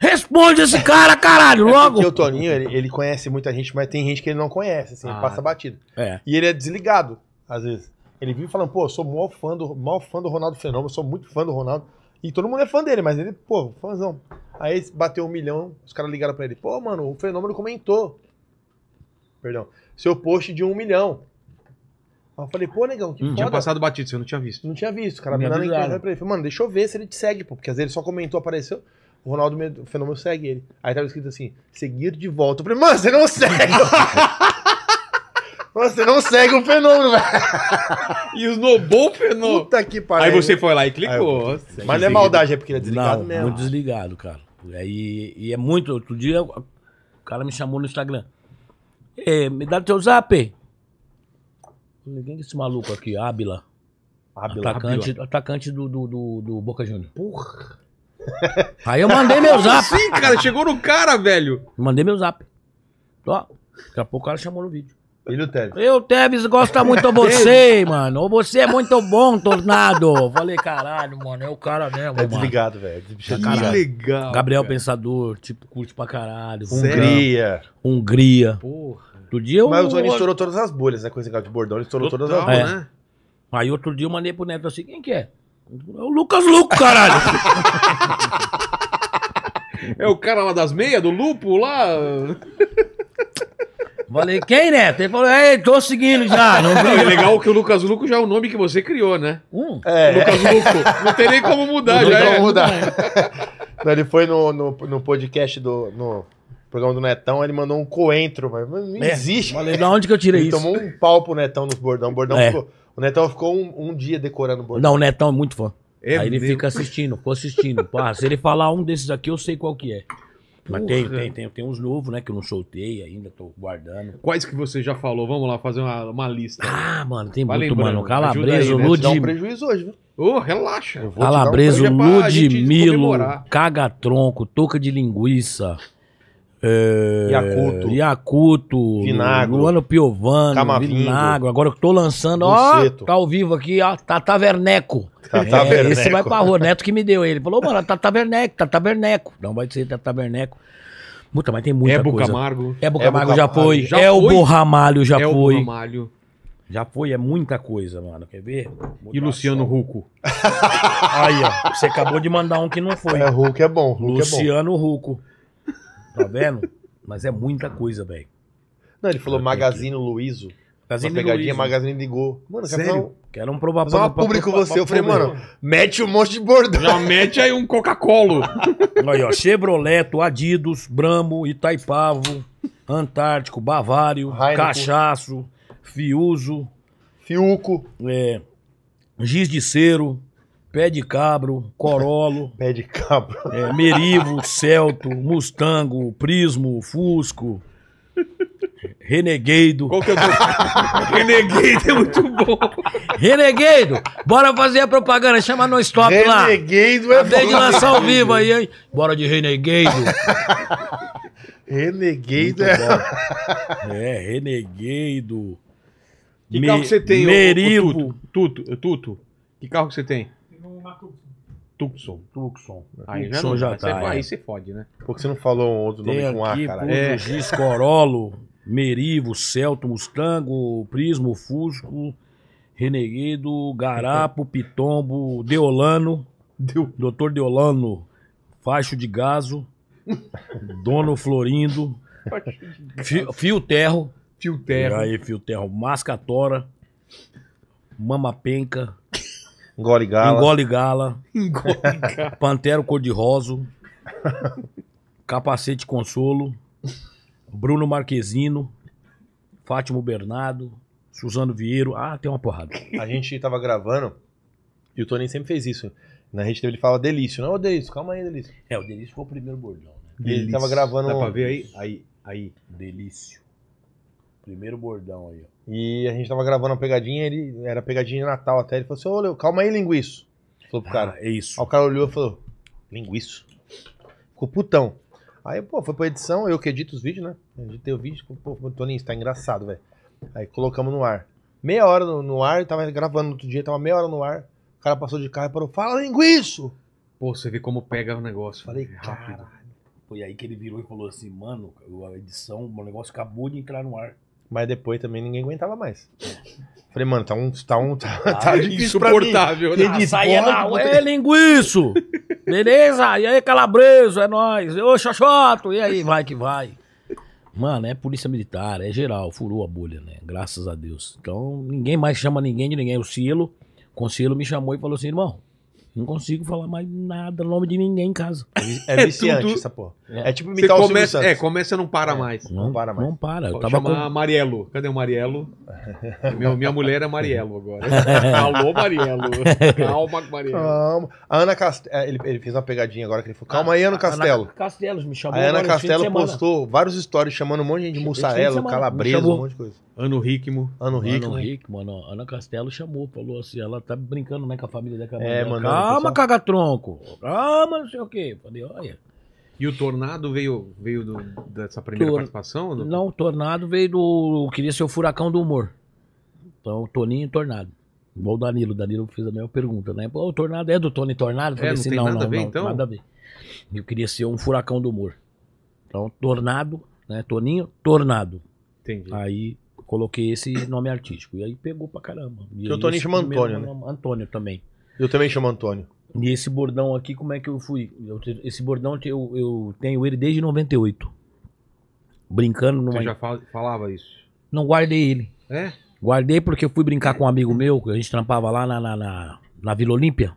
Responde esse cara, caralho, é logo! É porque o Toninho, ele, ele conhece muita gente, mas tem gente que ele não conhece, assim, ele ah. passa batido. É. E ele é desligado, às vezes. Ele vive falando, pô, eu sou maior fã do, maior fã do Ronaldo Fenômeno, sou muito fã do Ronaldo. E todo mundo é fã dele, mas ele, pô, fãzão. Aí bateu um milhão, os caras ligaram pra ele, pô, mano, o Fenômeno comentou. Perdão. Seu post de um milhão. Aí eu falei, pô, negão, que hum, foda. Tinha passado batido, você não tinha visto. Não tinha visto. O cara me mandaram pra ele. Falei, mano, deixa eu ver se ele te segue, pô. Porque às vezes ele só comentou, apareceu. O Ronaldo o Fenômeno segue ele. Aí tava escrito assim, seguir de volta. Eu falei, mano, você não segue! Você não segue o fenômeno, velho. E esnobou o fenômeno. Puta que pariu. Aí você foi lá e clicou. Aí Mas não é maldade, é porque ele é desligado Não, mesmo. muito desligado, cara. É, e, e é muito. Outro dia o cara me chamou no Instagram. me dá teu zap. Ninguém quem que é esse maluco aqui? Ábila. Ábila. Atacante, atacante do, do, do, do Boca Juniors. Porra. Aí eu mandei meu zap. Sim, cara, chegou no cara, velho. Mandei meu zap. Ó, daqui a pouco o cara chamou no vídeo. Filho Tevez. Eu, Tevez, gosta muito de você, mano. Você é muito bom, Tornado. Falei, caralho, mano, é o cara mesmo, É desligado, velho. Que é legal. Gabriel Pensador, tipo, curte pra caralho. Hungria. Hungria. Porra. Outro dia eu... Mas o Zoni estourou todas as bolhas, né? Com esse cara de bordão, ele estourou Total, todas as é. bolhas. Né? Aí outro dia eu mandei pro Neto assim, quem que é? É o Lucas Luco, caralho. é o cara lá das meias, do Lupo, lá... Falei, quem, Neto? Ele falou, é, tô seguindo já. Não vi. É legal que o Lucas Luco já é o nome que você criou, né? Hum. É. Lucas Luco. Não tem nem como mudar, não já. Não tem como é. mudar. É. Não, ele foi no, no, no podcast do. No programa do Netão, ele mandou um coentro, mas não é. existe. Falei, da onde que eu tirei ele isso? Tomou um pau pro Netão nos bordão. O, bordão é. ficou, o Netão ficou um, um, dia decorando o bordão. Não, o Netão é muito fã. É aí ele fica assistindo, ficou assistindo. Pá, se ele falar um desses aqui, eu sei qual que é. Mas tem, tem, tem, tem uns novos, né? Que eu não soltei ainda, tô guardando. Quais que você já falou? Vamos lá fazer uma, uma lista. Ah, mano, tem Vai muito, mano. Calabreso, aí, né? Lud... Dá um prejuízo hoje, viu? Ô, oh, relaxa. Calabreso, um é Ludmilo, caga-tronco, touca de linguiça. É, Iacuto. Iacuto. Luano Piovano. Camavingo. Vinagre. Agora eu tô lançando, Buceto. ó, tá ao vivo aqui, ó, tá Taverneco. Tá, tá é, esse vai pra rua, Neto que me deu ele. Falou, mano, tá Taverneco, tá Taverneco. Não vai ser tá Taverneco. Puta, mas tem muita Ebo é coisa. Camargo. Ebo é é Camargo já foi. Já o foi. Ramalho já Elbo foi. Ramalho. Já foi, é muita coisa, mano. Quer ver? e Luciano só. Ruco. Aí, ó. Você acabou de mandar um que não foi. É, Ruco é bom. Hulk Luciano é Ruco. Tá vendo? Mas é muita coisa, velho. Não, ele falou Magazine Luizo. Magazine uma pegadinha, Luizo. Magazine ligou. Mano, Sério? Quero um provar pra, o público você. Eu falei, mano, mete um monte de bordão. Não, mete aí um Coca-Cola. aí, ó, Chevrolet, Adidos, Bramo, Itaipavo, Antártico, Bavário, Heineken. Cachaço, Fiuso. Fiuco. É, giz de cero. Pé de cabro, Corolo. Pé de cabro. É, Merivo, Celto, Mustango, Prismo, Fusco. Renegado. Qual que é o Renegado é muito bom. Renegado, bora fazer a propaganda, chama no stop Renegado lá. Renegado é Acabei bom. de lançar ao vivo aí, hein? Bora de Renegado. Renegado é... É, Renegado. Que Me... carro que você tem, Merivo. O, o tuto, tuto, Tuto, que carro que você tem? Tucson. Tucson. Né? Aí Tucson já, não, já tá. Você, é. Aí você fode, né? Porque você não falou outro Tem nome aqui, com A, cara. É, Giz, Corolo, Merivo, Celto, Mustango, Prismo, Fusco, Renegado, Garapo, Pitombo, Deolano, Deu. Deolano, Faixo de Gaso, Dono Florindo, Fio, fio Terro. Fio Terro. E aí, Fio Terro, Mascatora, Mama Penca. Engole gala. Engole gala. Pantero cor-de-rosa. Capacete Consolo. Bruno Marquezino. Fátimo Bernardo. Suzano Vieiro. Ah, tem uma porrada. A gente tava gravando e o Tony sempre fez isso. Na gente ele fala Delício. Não, o Delício, calma aí, Delício. É, o Delício foi o primeiro bordão, né? Ele tava gravando. Dá pra ver aí? Aí, aí. Delício. Primeiro bordão aí, ó. E a gente tava gravando uma pegadinha, ele era pegadinha de Natal até. Ele falou assim: Ô, Leo, calma aí, linguiço. Falou pro ah, cara. É isso. Aí o cara olhou e falou: Linguiço. Ficou putão. Aí, pô, foi pra edição, eu que edito os vídeos, né? Editei o vídeo, pô, Toninho, isso tá engraçado, velho. Aí colocamos no ar. Meia hora no, no ar, tava gravando outro dia, tava meia hora no ar. O cara passou de carro e parou, fala linguiço! Pô, você vê como pega o negócio. Falei, rápido. Foi aí que ele virou e falou assim, mano, a edição, o negócio acabou de entrar no ar. Mas depois também ninguém aguentava mais. Falei, mano, tá um. Tá, um, tá, ah, tá insuportável. Pra mim. Né? Ah, Saia é na rua, é linguiço! Beleza? E aí, calabreso, é nóis. Ô, xoxoto, e aí, vai que vai. Mano, é polícia militar, é geral, furou a bolha, né? Graças a Deus. Então, ninguém mais chama ninguém de ninguém. O Silo o Conselho me chamou e falou assim, irmão, não consigo falar mais nada, nome de ninguém em casa. É, é viciante tudo... essa porra. É. é, tipo imitar você o começa, Silvio Santos. É, começa e não para é. mais. Não, não para mais. Não para. Eu tava chamar com... Marielo. Cadê o Marielo? minha, minha mulher é Marielo agora. Alô, Marielo. Calma, Marielo. Calma. A Ana Castelo. É, ele, ele, fez uma pegadinha agora que ele falou. Calma aí, Ana Castelo. Ah, Ana Castelo me chamou. A Ana Castelo postou vários stories chamando um monte de gente de mussarela, calabresa, um monte de coisa. Ano Rickmo. Ano Rickmo. Ano Rickmo, mano. Ana Castelo chamou, falou assim, ela tá brincando, né, com a família da Camargo. É, mano. Calma, pessoal. caga-tronco. Calma, não sei o quê. Falei, olha. E o Tornado veio, veio do, dessa primeira Tor... participação? Do... Não, o Tornado veio do. Eu queria ser o Furacão do Humor. Então, Toninho e Tornado. Igual o Danilo. O Danilo fez a mesma pergunta, né? o Tornado é do Tony Tornado? É, falei é, não assim, tem não, nada não, a ver, não, então? nada a ver. Eu queria ser um Furacão do Humor. Então, Tornado, né? Toninho, Tornado. Entendi. Aí coloquei esse nome artístico. E aí pegou pra caramba. Porque o Toninho chama Antônio, né? É Antônio também. Eu também chamo Antônio. E esse bordão aqui, como é que eu fui? Eu, esse bordão eu, eu tenho ele desde 98. Brincando numa. Você já falava isso? Não guardei ele. É? Guardei porque eu fui brincar com um amigo meu, que a gente trampava lá na, na, na, na Vila Olímpia.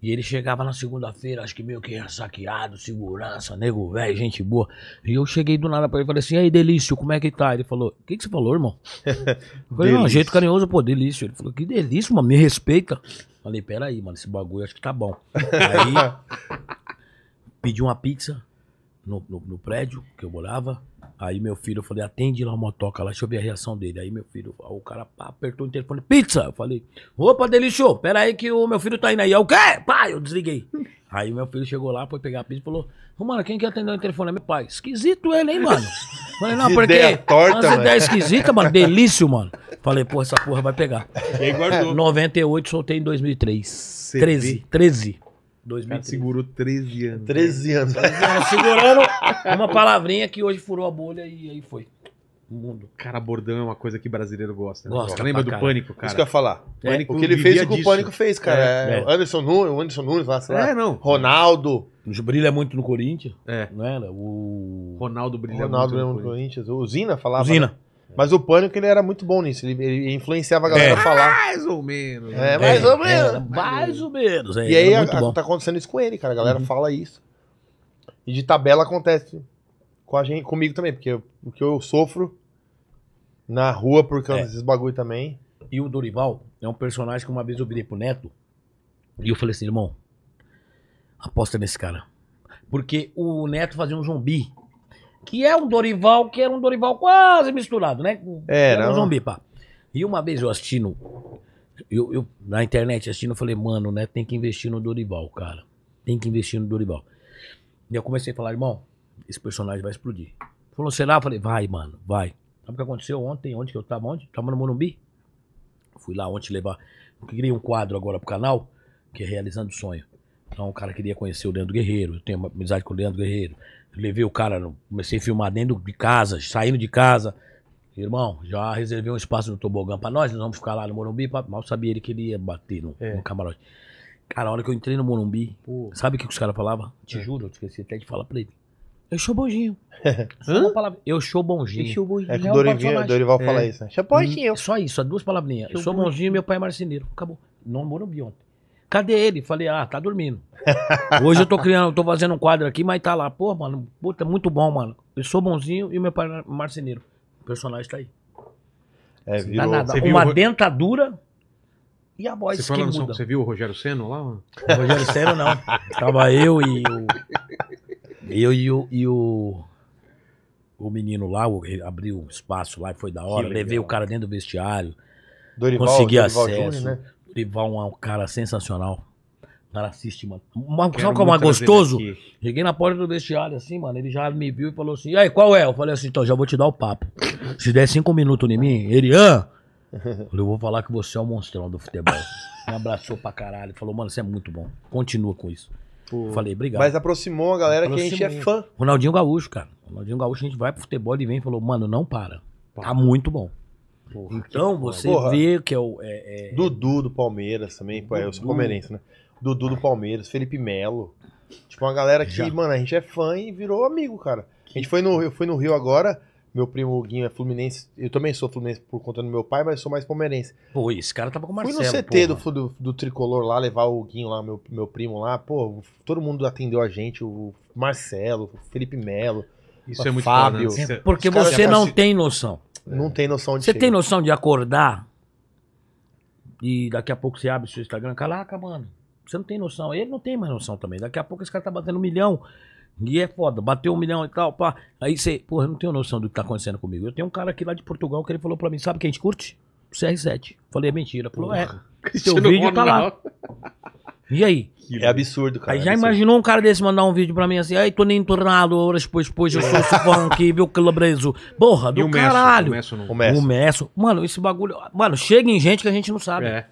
E ele chegava na segunda-feira, acho que meio que saqueado, segurança, nego velho, gente boa. E eu cheguei do nada pra ele e falei assim: aí, Delício, como é que tá? Ele falou: O que, que você falou, irmão? Eu falei: Não, jeito carinhoso, pô, Delício. Ele falou: Que delício, mano, me respeita. Falei, peraí, mano, esse bagulho acho que tá bom. Aí pedi uma pizza no, no, no, prédio que eu morava. Aí meu filho, eu falei, atende lá o motoca lá, deixa eu ver a reação dele. Aí meu filho, o cara pá, apertou o telefone, pizza! Eu falei, opa, delício, pera aí que o meu filho tá indo aí. É o quê? Pai, eu desliguei. Aí meu filho chegou lá, foi pegar a pizza e falou, mano, quem que atendeu o telefone? É meu pai. Esquisito ele, hein, mano? Falei, não, porque... Ideia torta, as ideias né? esquisitas, mano, delício, mano. Falei, porra, essa porra vai pegar. E aí guardou. 98, é, soltei em 2003. Cê 13, vê? 13. 2003. segurou 13 anos. 13 né? anos. 13 anos segurando uma palavrinha que hoje furou a bolha e aí foi. O mundo. Cara, bordão é uma coisa que brasileiro gosta. Né? Gosta. Lembra do cara. Pânico, cara? Isso que eu ia falar. É. o que ele fez, o que o Pânico fez, cara. É. É. é. Anderson Nunes, Anderson Nunes lá, sei lá. É, não. Ronaldo. Brilha muito no Corinthians. É. Não né, era? Né? O... Ronaldo brilha Ronaldo muito no, no Corinthians. O Zina falava. O Zina. Né? Mas o Pânico, ele era muito bom nisso. Ele, ele influenciava a galera é. a falar. Mais ou menos. É, é mais é, ou menos. É, mais ou menos. e aí a, a, tá acontecendo isso com ele, cara. A galera uhum. fala isso. E de tabela acontece com a gente, comigo também, porque o que eu sofro na rua por causa é. desses bagulho também. E o Dorival é um personagem que uma vez eu virei pro Neto e eu falei assim, irmão, aposta nesse cara. Porque o Neto fazia um zumbi que é um Dorival, que era um Dorival quase misturado, né? É, era um zumbi, pá. E uma vez eu assistindo, eu, eu na internet assistindo, eu falei, mano, né, tem que investir no Dorival, cara. Tem que investir no Dorival. E eu comecei a falar, irmão, esse personagem vai explodir. Falou, será? Eu falei, vai, mano, vai. Sabe o que aconteceu ontem? Onde que eu tava? Onde? Tava no Morumbi. Fui lá ontem levar. Criei um quadro agora pro canal, que é Realizando o Sonho. Então o cara queria conhecer o Leandro Guerreiro. Eu tenho uma amizade com o Leandro Guerreiro levei o cara, comecei a filmar dentro de casa, saindo de casa. Irmão, já reservei um espaço no tobogã pra nós, nós vamos ficar lá no Morumbi. Pra... Mal sabia ele que ele ia bater no, é. no camarote. Cara, a hora que eu entrei no Morumbi, Pô. sabe o que, que os caras falavam? Te é. juro, eu esqueci até de falar pra ele. Eu sou bonzinho. Eu sou bonzinho. Eu bonzinho. É que o é Dorival, Dorival fala é. isso. Né? Hum, é só isso, duas palavrinhas. Eu sou bonzinho e meu pai é marceneiro. Acabou. Não Morumbi ontem. Cadê ele? Falei, ah, tá dormindo. Hoje eu tô criando, eu tô fazendo um quadro aqui, mas tá lá. Pô, mano, puta, é muito bom, mano. Eu sou bonzinho e o meu pai é marceneiro. O personagem tá aí. É, virou, nada. Uma dentadura e a voz você que muda. São, você viu o Rogério Seno lá? O Rogério Seno não. Tava eu e o... Eu e o... E o... O menino lá, abriu um espaço lá e foi da hora. Levei o cara dentro do vestiário. Dorival, consegui Dorival acesso. Júnior, né? Pival é um cara sensacional. O cara assiste, mano. Uma, sabe como é gostoso? Cheguei na porta do vestiário, assim, mano. Ele já me viu e falou assim: aí, qual é? Eu falei assim: então, já vou te dar o papo. Se der cinco minutos em mim, Erian, eu vou falar que você é o um monstrão do futebol. Me abraçou pra caralho. Falou, mano, você é muito bom. Continua com isso. Pô. Falei, obrigado. Mas aproximou a galera aproximou. que a gente é fã. Ronaldinho Gaúcho, cara. Ronaldinho Gaúcho, a gente vai pro futebol, e vem e falou, mano, não para. Tá muito bom. Porra, então você porra. vê que é o. É, é... Dudu do Palmeiras também, Dudu. É, eu sou palmeirense, né? Dudu do Palmeiras, Felipe Melo. Tipo, uma galera que, Já. mano, a gente é fã e virou amigo, cara. A gente foi no, eu fui no Rio agora, meu primo Guinho é fluminense. Eu também sou fluminense por conta do meu pai, mas sou mais palmeirense. Pô, esse cara tava com o Marcelo. Fui no CT do, do, do, Tricolor lá, levar o Guinho lá, meu, meu primo lá. Pô, todo mundo atendeu a gente, o Marcelo, o Felipe Melo. Isso é muito Fábio. né? É, porque você não tem noção. Não é. tem noção de Você tem noção de acordar e daqui a pouco você abre seu Instagram, caraca, ah, mano, você não tem noção. Ele não tem mais noção também. Daqui a pouco esse cara tá batendo um milhão e é foda, bateu um milhão e tal, pá. Aí você, porra, eu não tenho noção do que tá acontecendo comigo. Eu tenho um cara aqui lá de Portugal que ele falou pra mim, sabe quem a gente curte? CR7. Falei, é mentira. Falou, é. Seu vídeo tá lá. E aí? é absurdo, cara. Aí é já imaginou um cara desse mandar um vídeo pra mim assim, Aí tô nem tornado horas depois, depois eu sou sufão funk, viu, calabreso. Porra, do o caralho. o, Messo o Messo. Mano, esse bagulho... Mano, chega em gente que a gente não sabe. É.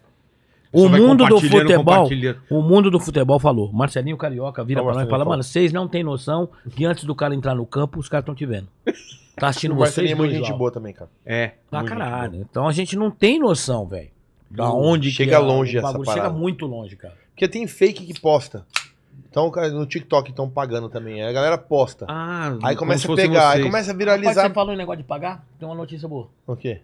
O mundo do futebol, o mundo do futebol falou. Marcelinho Carioca vira pra nós e fala, mano, vocês não têm noção que antes do cara entrar no campo, os caras estão te vendo. Tá assistindo o vocês. Marcelinho é muito gente boa também, cara. É. Pra caralho. Então a gente não tem noção, velho. Da onde chega é longe essa parada. Chega muito longe, cara. Porque tem fake que posta. Então, no TikTok estão pagando também. A galera posta. Ah, aí começa a pegar, aí começa a viralizar. Pode você falou um negócio de pagar? Tem uma notícia boa. O quê?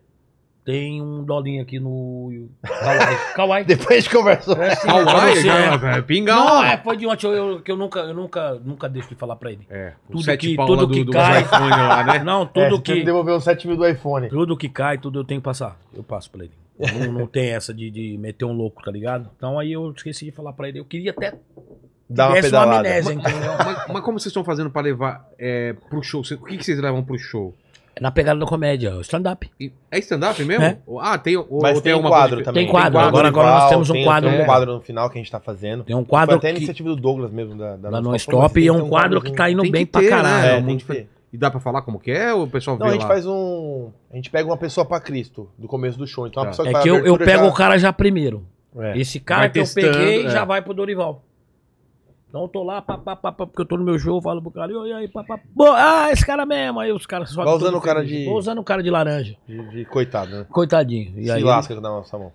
Tem um dolinho aqui no. Kawaii. Depois conversou. É, Kawaii, é. é Não, é, foi de ontem eu, eu, que eu nunca, eu nunca, nunca deixo de falar pra ele. É, tudo que, tudo que do cai. lá, né? Não, tudo é, que. devolver o 7 mil do iPhone. Tudo que cai, tudo eu tenho que passar. Eu passo pra ele. Não, não tem essa de, de meter um louco, tá ligado? Então aí eu esqueci de falar pra ele. Eu queria até Dá uma pedalada. Uma amnésia, mas, mas, mas, como vocês estão fazendo para levar é, pro show? O que, que vocês levam pro show? É na pegada da comédia, é o stand-up. É stand-up mesmo? É. Ah, tem, Mas tem, tem um quadro também. Tem quadro. Tem quadro agora, agora nós temos um quadro. Tem um quadro no final que a gente tá fazendo. Tem um quadro. Foi até a iniciativa do Douglas mesmo, da, da, da Non Stop. E é um quadro que tá indo bem ter, pra né? caralho. Né? É, Ter. E dá pra falar como que é? Ou o pessoal Não, vê a gente lá? faz um. A gente pega uma pessoa pra Cristo do começo do show. Então, tá. pessoa que É que eu, pego o cara já primeiro. É. Esse cara que eu peguei já vai pro Dorival. Então eu tô lá, papapá, porque eu tô no meu jogo falo pro cara, e aí, papá, ah, esse cara mesmo. Aí os caras só. Vai usando o cara de. Vou usando o cara de laranja. De, de coitado, né? Coitadinho. E Se aí, lasca na nossa mão.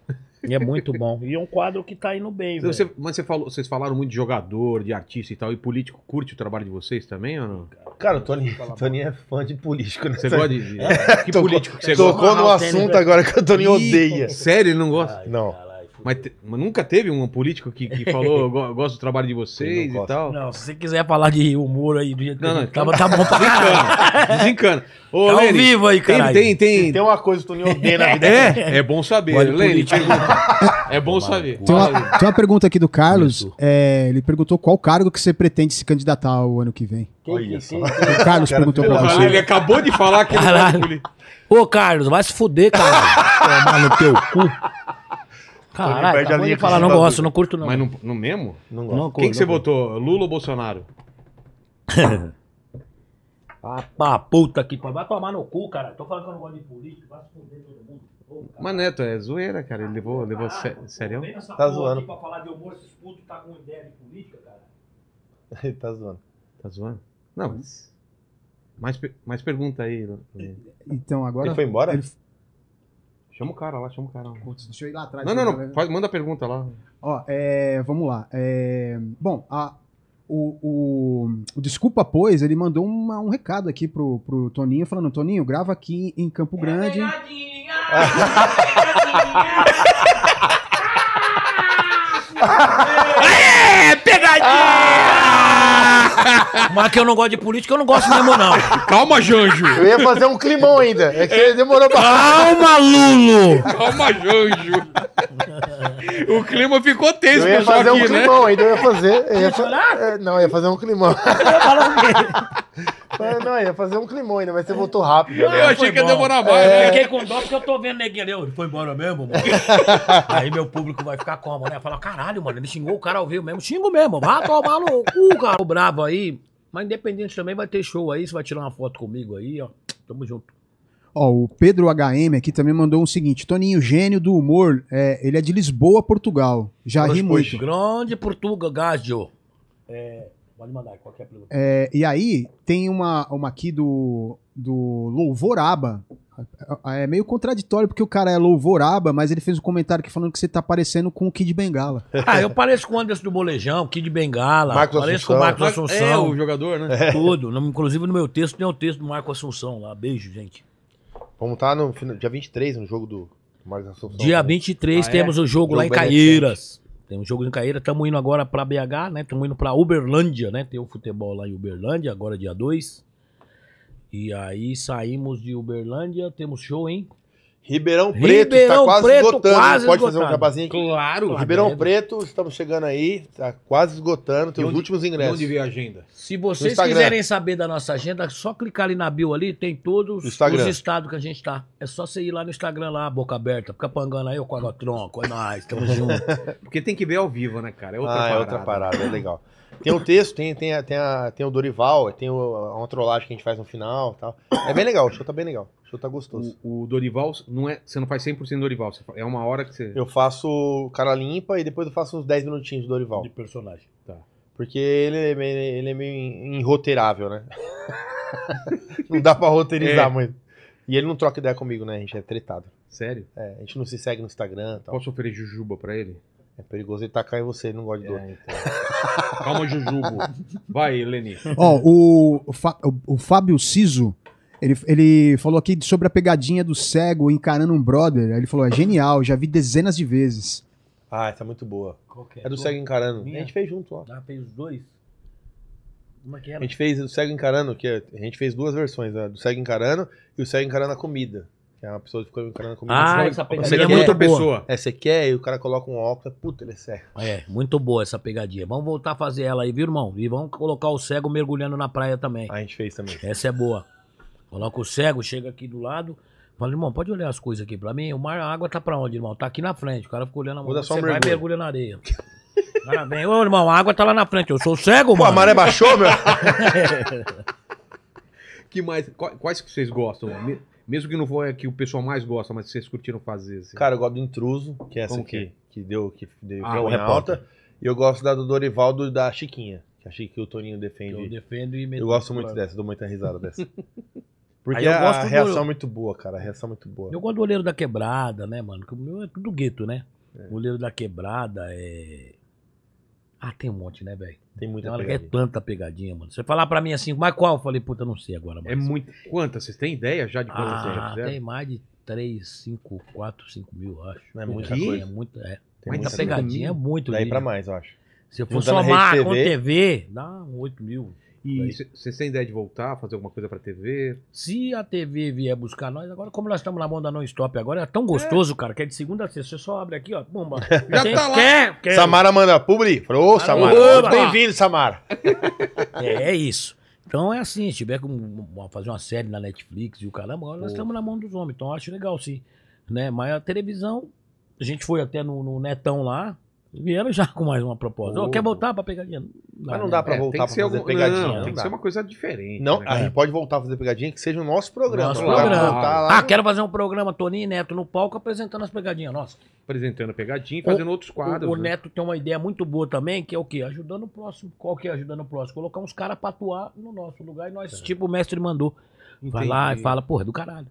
E é muito bom. E é um quadro que tá indo bem, velho. Mas você falou, vocês falaram muito de jogador, de artista e tal, e político curte o trabalho de vocês também ou não? Cara, o Tony, Tony é fã de político, né? Você gosta de. É, que político que você Tocou no assunto né? agora que o Tony odeia. Sério, ele não gosta? Ai, não. Cara. Mas, mas, nunca teve um político que, que falou, gosto do trabalho de vocês e tal? Não, se você quiser falar de humor aí, do jeito não, que não, não, tava, então tá bom pra caralho. Desencana. Ô, tá ao vivo aí, cara. Tem, tem, tem. Tem uma coisa que o Toninho odeia na é, vida. É, é bom saber. Vale pergunta. É bom saber. Tem uma, tem uma, pergunta aqui do Carlos. É, ele perguntou qual cargo que você pretende se candidatar o ano que vem. Olha O Carlos perguntou pra você. Ele acabou de falar que ele... Ô, Carlos, vai se fuder, cara. Tomar no teu cu. Caralho, perde tá a linha. de Falar, não gosto, não curto não. Mas no mesmo? Não gosto. Não, Quem que você votou? Lula ou Bolsonaro? ah, puta que pariu. Vai tomar no cu, cara. Tô falando que eu não gosto de política. Vai se fuder todo mundo. Cara. Mas Neto, é zoeira, cara. Ele levou, levou sé sério. Tá zoando. Pra falar de humor, esses putos tá com ideia de política, cara. Ele tá zoando. Tá zoando? Não, Mais, mais pergunta aí. Então, agora... Ele foi embora? Ele... Chama o cara lá, chama o cara lá. Putz, deixa eu ir lá atrás. Não, não, não. Né? Faz, manda a pergunta lá. Ó, é, vamos lá. É, bom, a, o, o, o, Desculpa Pois, ele mandou uma, um recado aqui pro, pro Toninho, falando, Toninho, grava aqui em Campo é Grande. É pegadinha, pegadinha. é, pegadinha! Mas que eu não gosto de política, eu não gosto mesmo, não. Calma, Janjo. Eu ia fazer um climão ainda. É que demorou pra. Calma, Lulo! Calma, Janjo. O clima ficou tenso, Eu ia fazer aqui, um né? climão ainda, eu ia fazer. Eu ia fa... É, não, eu ia fazer um climão. Não, ia fazer um climão ainda, mas você voltou rápido. eu ah, achei que ia demorar mais. Né? É. Eu Fiquei com dó porque eu tô vendo neguinho ali. Ele foi embora mesmo, mano. Aí meu público vai ficar como, né? Fala, caralho, mano, ele xingou o cara ao vivo mesmo. Xingo mesmo, vai tomar no cu, cara. Bravo aí, mas independente também vai ter show aí, você vai tirar uma foto comigo aí, ó. Tamo junto. Ó, o Pedro HM aqui também mandou o um seguinte: Toninho, gênio do humor, é, ele é de Lisboa, Portugal. Já ri muito. Grande Portugal, gajo. É, pode mandar qualquer pergunta. É, e aí, tem uma, uma aqui do, do Louvoraba. É, é meio contraditório, porque o cara é louvoraba, mas ele fez um comentário aqui falando que você tá parecendo com o Kid Bengala. Ah, eu pareço com o Anderson do Bolejão Kid Bengala, Marcos pareço Assunção. com o Marcos Assunção. É, o jogador, né? É. Tudo. Inclusive no meu texto tem o texto do Marcos Assunção lá. Beijo, gente. Vamos estar tá no dia 23, no jogo do Marcos Assunção. Dia 23 ah, é? temos é? o jogo, jogo lá em Caieiras. Tem um jogo em Caeira, estamos indo agora para BH, né? Estamos indo para Uberlândia, né? Tem o futebol lá em Uberlândia, agora dia 2. E aí saímos de Uberlândia, temos show, hein? Ribeirão Preto, Ribeirão tá quase Preto, esgotando. Né? Quase Pode fazer um capazinho aqui? Claro. Ribeirão dentro. Preto, estamos chegando aí, tá quase esgotando, tem os últimos ingressos. Onde vê a agenda? Se vocês quiserem saber da nossa agenda, só clicar ali na bio ali, tem todos Instagram. os estados que a gente tá. É só você ir lá no Instagram lá, boca aberta, fica pangando aí, o quadro tronco, é nóis, tamo junto. Porque tem que ver ao vivo, né, cara? É outra ah, parada. É outra parada, é legal. Tem o texto, tem, tem, a, tem, a, tem o Dorival, tem o, uma trollagem que a gente faz no final tal. É bem legal, o show tá bem legal. O show tá gostoso. O, o Dorival, não é, você não faz 100% Dorival, você, é uma hora que você... Eu faço cara limpa e depois eu faço uns 10 minutinhos do Dorival. De personagem, tá. Porque ele, é ele, ele é meio enroteirável, né? não dá pra roteirizar é. muito. E ele não troca ideia comigo, né? A gente é tretado. Sério? É, a gente não se segue no Instagram e tal. Posso oferecer jujuba pra ele? É perigoso ele tacar em você, ele não gosta de dor. É, então. Calma, Jujubo. Vai, Leni. Ó, o, o, o, o Fábio Siso, ele, ele falou aqui sobre a pegadinha do cego encarando um brother. Ele falou: é genial, já vi dezenas de vezes. Ah, essa é muito boa. É? é do cego encarando. Minha? A gente fez junto, ó. Ah, fez os dois? Uma que era? É a gente fez o cego encarando, que é, a gente fez duas versões, né? do cego encarando e o cego encarando a comida. Que ah, é uma pessoa que ficou encarando comigo. Ah, essa pegadinha é muito boa. pessoa. É, você quer e o cara coloca um óculos, puta, ele é cego. É, muito boa essa pegadinha. Vamos voltar a fazer ela aí, viu, irmão? E vamos colocar o cego mergulhando na praia também. A gente fez também. Essa é boa. Coloca o cego, chega aqui do lado. Fala, irmão, pode olhar as coisas aqui pra mim? O mar, a água tá pra onde, irmão? Tá aqui na frente. O cara ficou olhando a mão. Você um vai mergulhando na areia. Parabéns, ô irmão, a água tá lá na frente. Eu sou cego, mano. Pô, a maré baixou, meu? que mais? Quais que vocês gostam? amigo? Mesmo que não foi a é que o pessoal mais gosta, mas vocês curtiram fazer. Assim. Cara, eu gosto do Intruso, que é essa Como é? que, que deu que deu ah, alta. É tá. E eu gosto da do Dorivaldo da Chiquinha. Que achei que o Toninho defende. Eu defendo e Eu gosto muito dessa, dou muita risada dessa. Porque a do... reação é muito boa, cara. A reação é muito boa. Eu gosto do Olheiro da Quebrada, né, mano? Que o meu é tudo gueto, né? É. O Olheiro da Quebrada é. Ah, tem um monte, né, velho? Tem muita Olha, é pegadinha. É tanta pegadinha, mano. Você falar pra mim assim, mas qual? Eu falei, puta, não sei agora. Mas... É muito. Quantas? Vocês têm ideia já de quantas ah, vocês já ah, fizeram? Tem mais de 3, 5, 4, 5 mil, acho. Não é muita coisa. É muito, é. Tem muita pegadinha, é muito. Daí pra mais, eu acho. Se eu for somar com TV, dá 8 mil. E você tem ideia de voltar, fazer alguma coisa pra TV? Se a TV vier buscar nós, agora como nós estamos na mão da Non Stop agora, é tão gostoso, é. cara, que é de segunda a sexta. Você só abre aqui, ó, bomba. Já tem, tá lá. Quer, quer. Samara manda publi. Ô, Samara. Bem-vindo, Samara. é, é isso. Então é assim, se tiver que fazer uma série na Netflix e o caramba, agora nós estamos na mão dos homens, então acho legal sim. Né? Mas a televisão, a gente foi até no, no Netão lá, Vieram já com mais uma proposta. Oh. Quer voltar pra pegadinha? Não, Mas não dá pra é, voltar é, pra fazer algum... pegadinha. Não, não, tem que ser uma coisa diferente. Não, né? a gente pode voltar a fazer pegadinha que seja o nosso programa. Nosso tá programa. Tá ah, quero fazer um programa Toninho e Neto no palco apresentando as pegadinhas. Nossa. Apresentando a pegadinha e fazendo o, outros quadros. O, o né? Neto tem uma ideia muito boa também, que é o quê? Ajudando o próximo. Qual que é ajudando o próximo? Colocar uns caras pra atuar no nosso lugar e nós, é. tipo o mestre mandou. Entendi. Vai lá e fala, porra, é do caralho.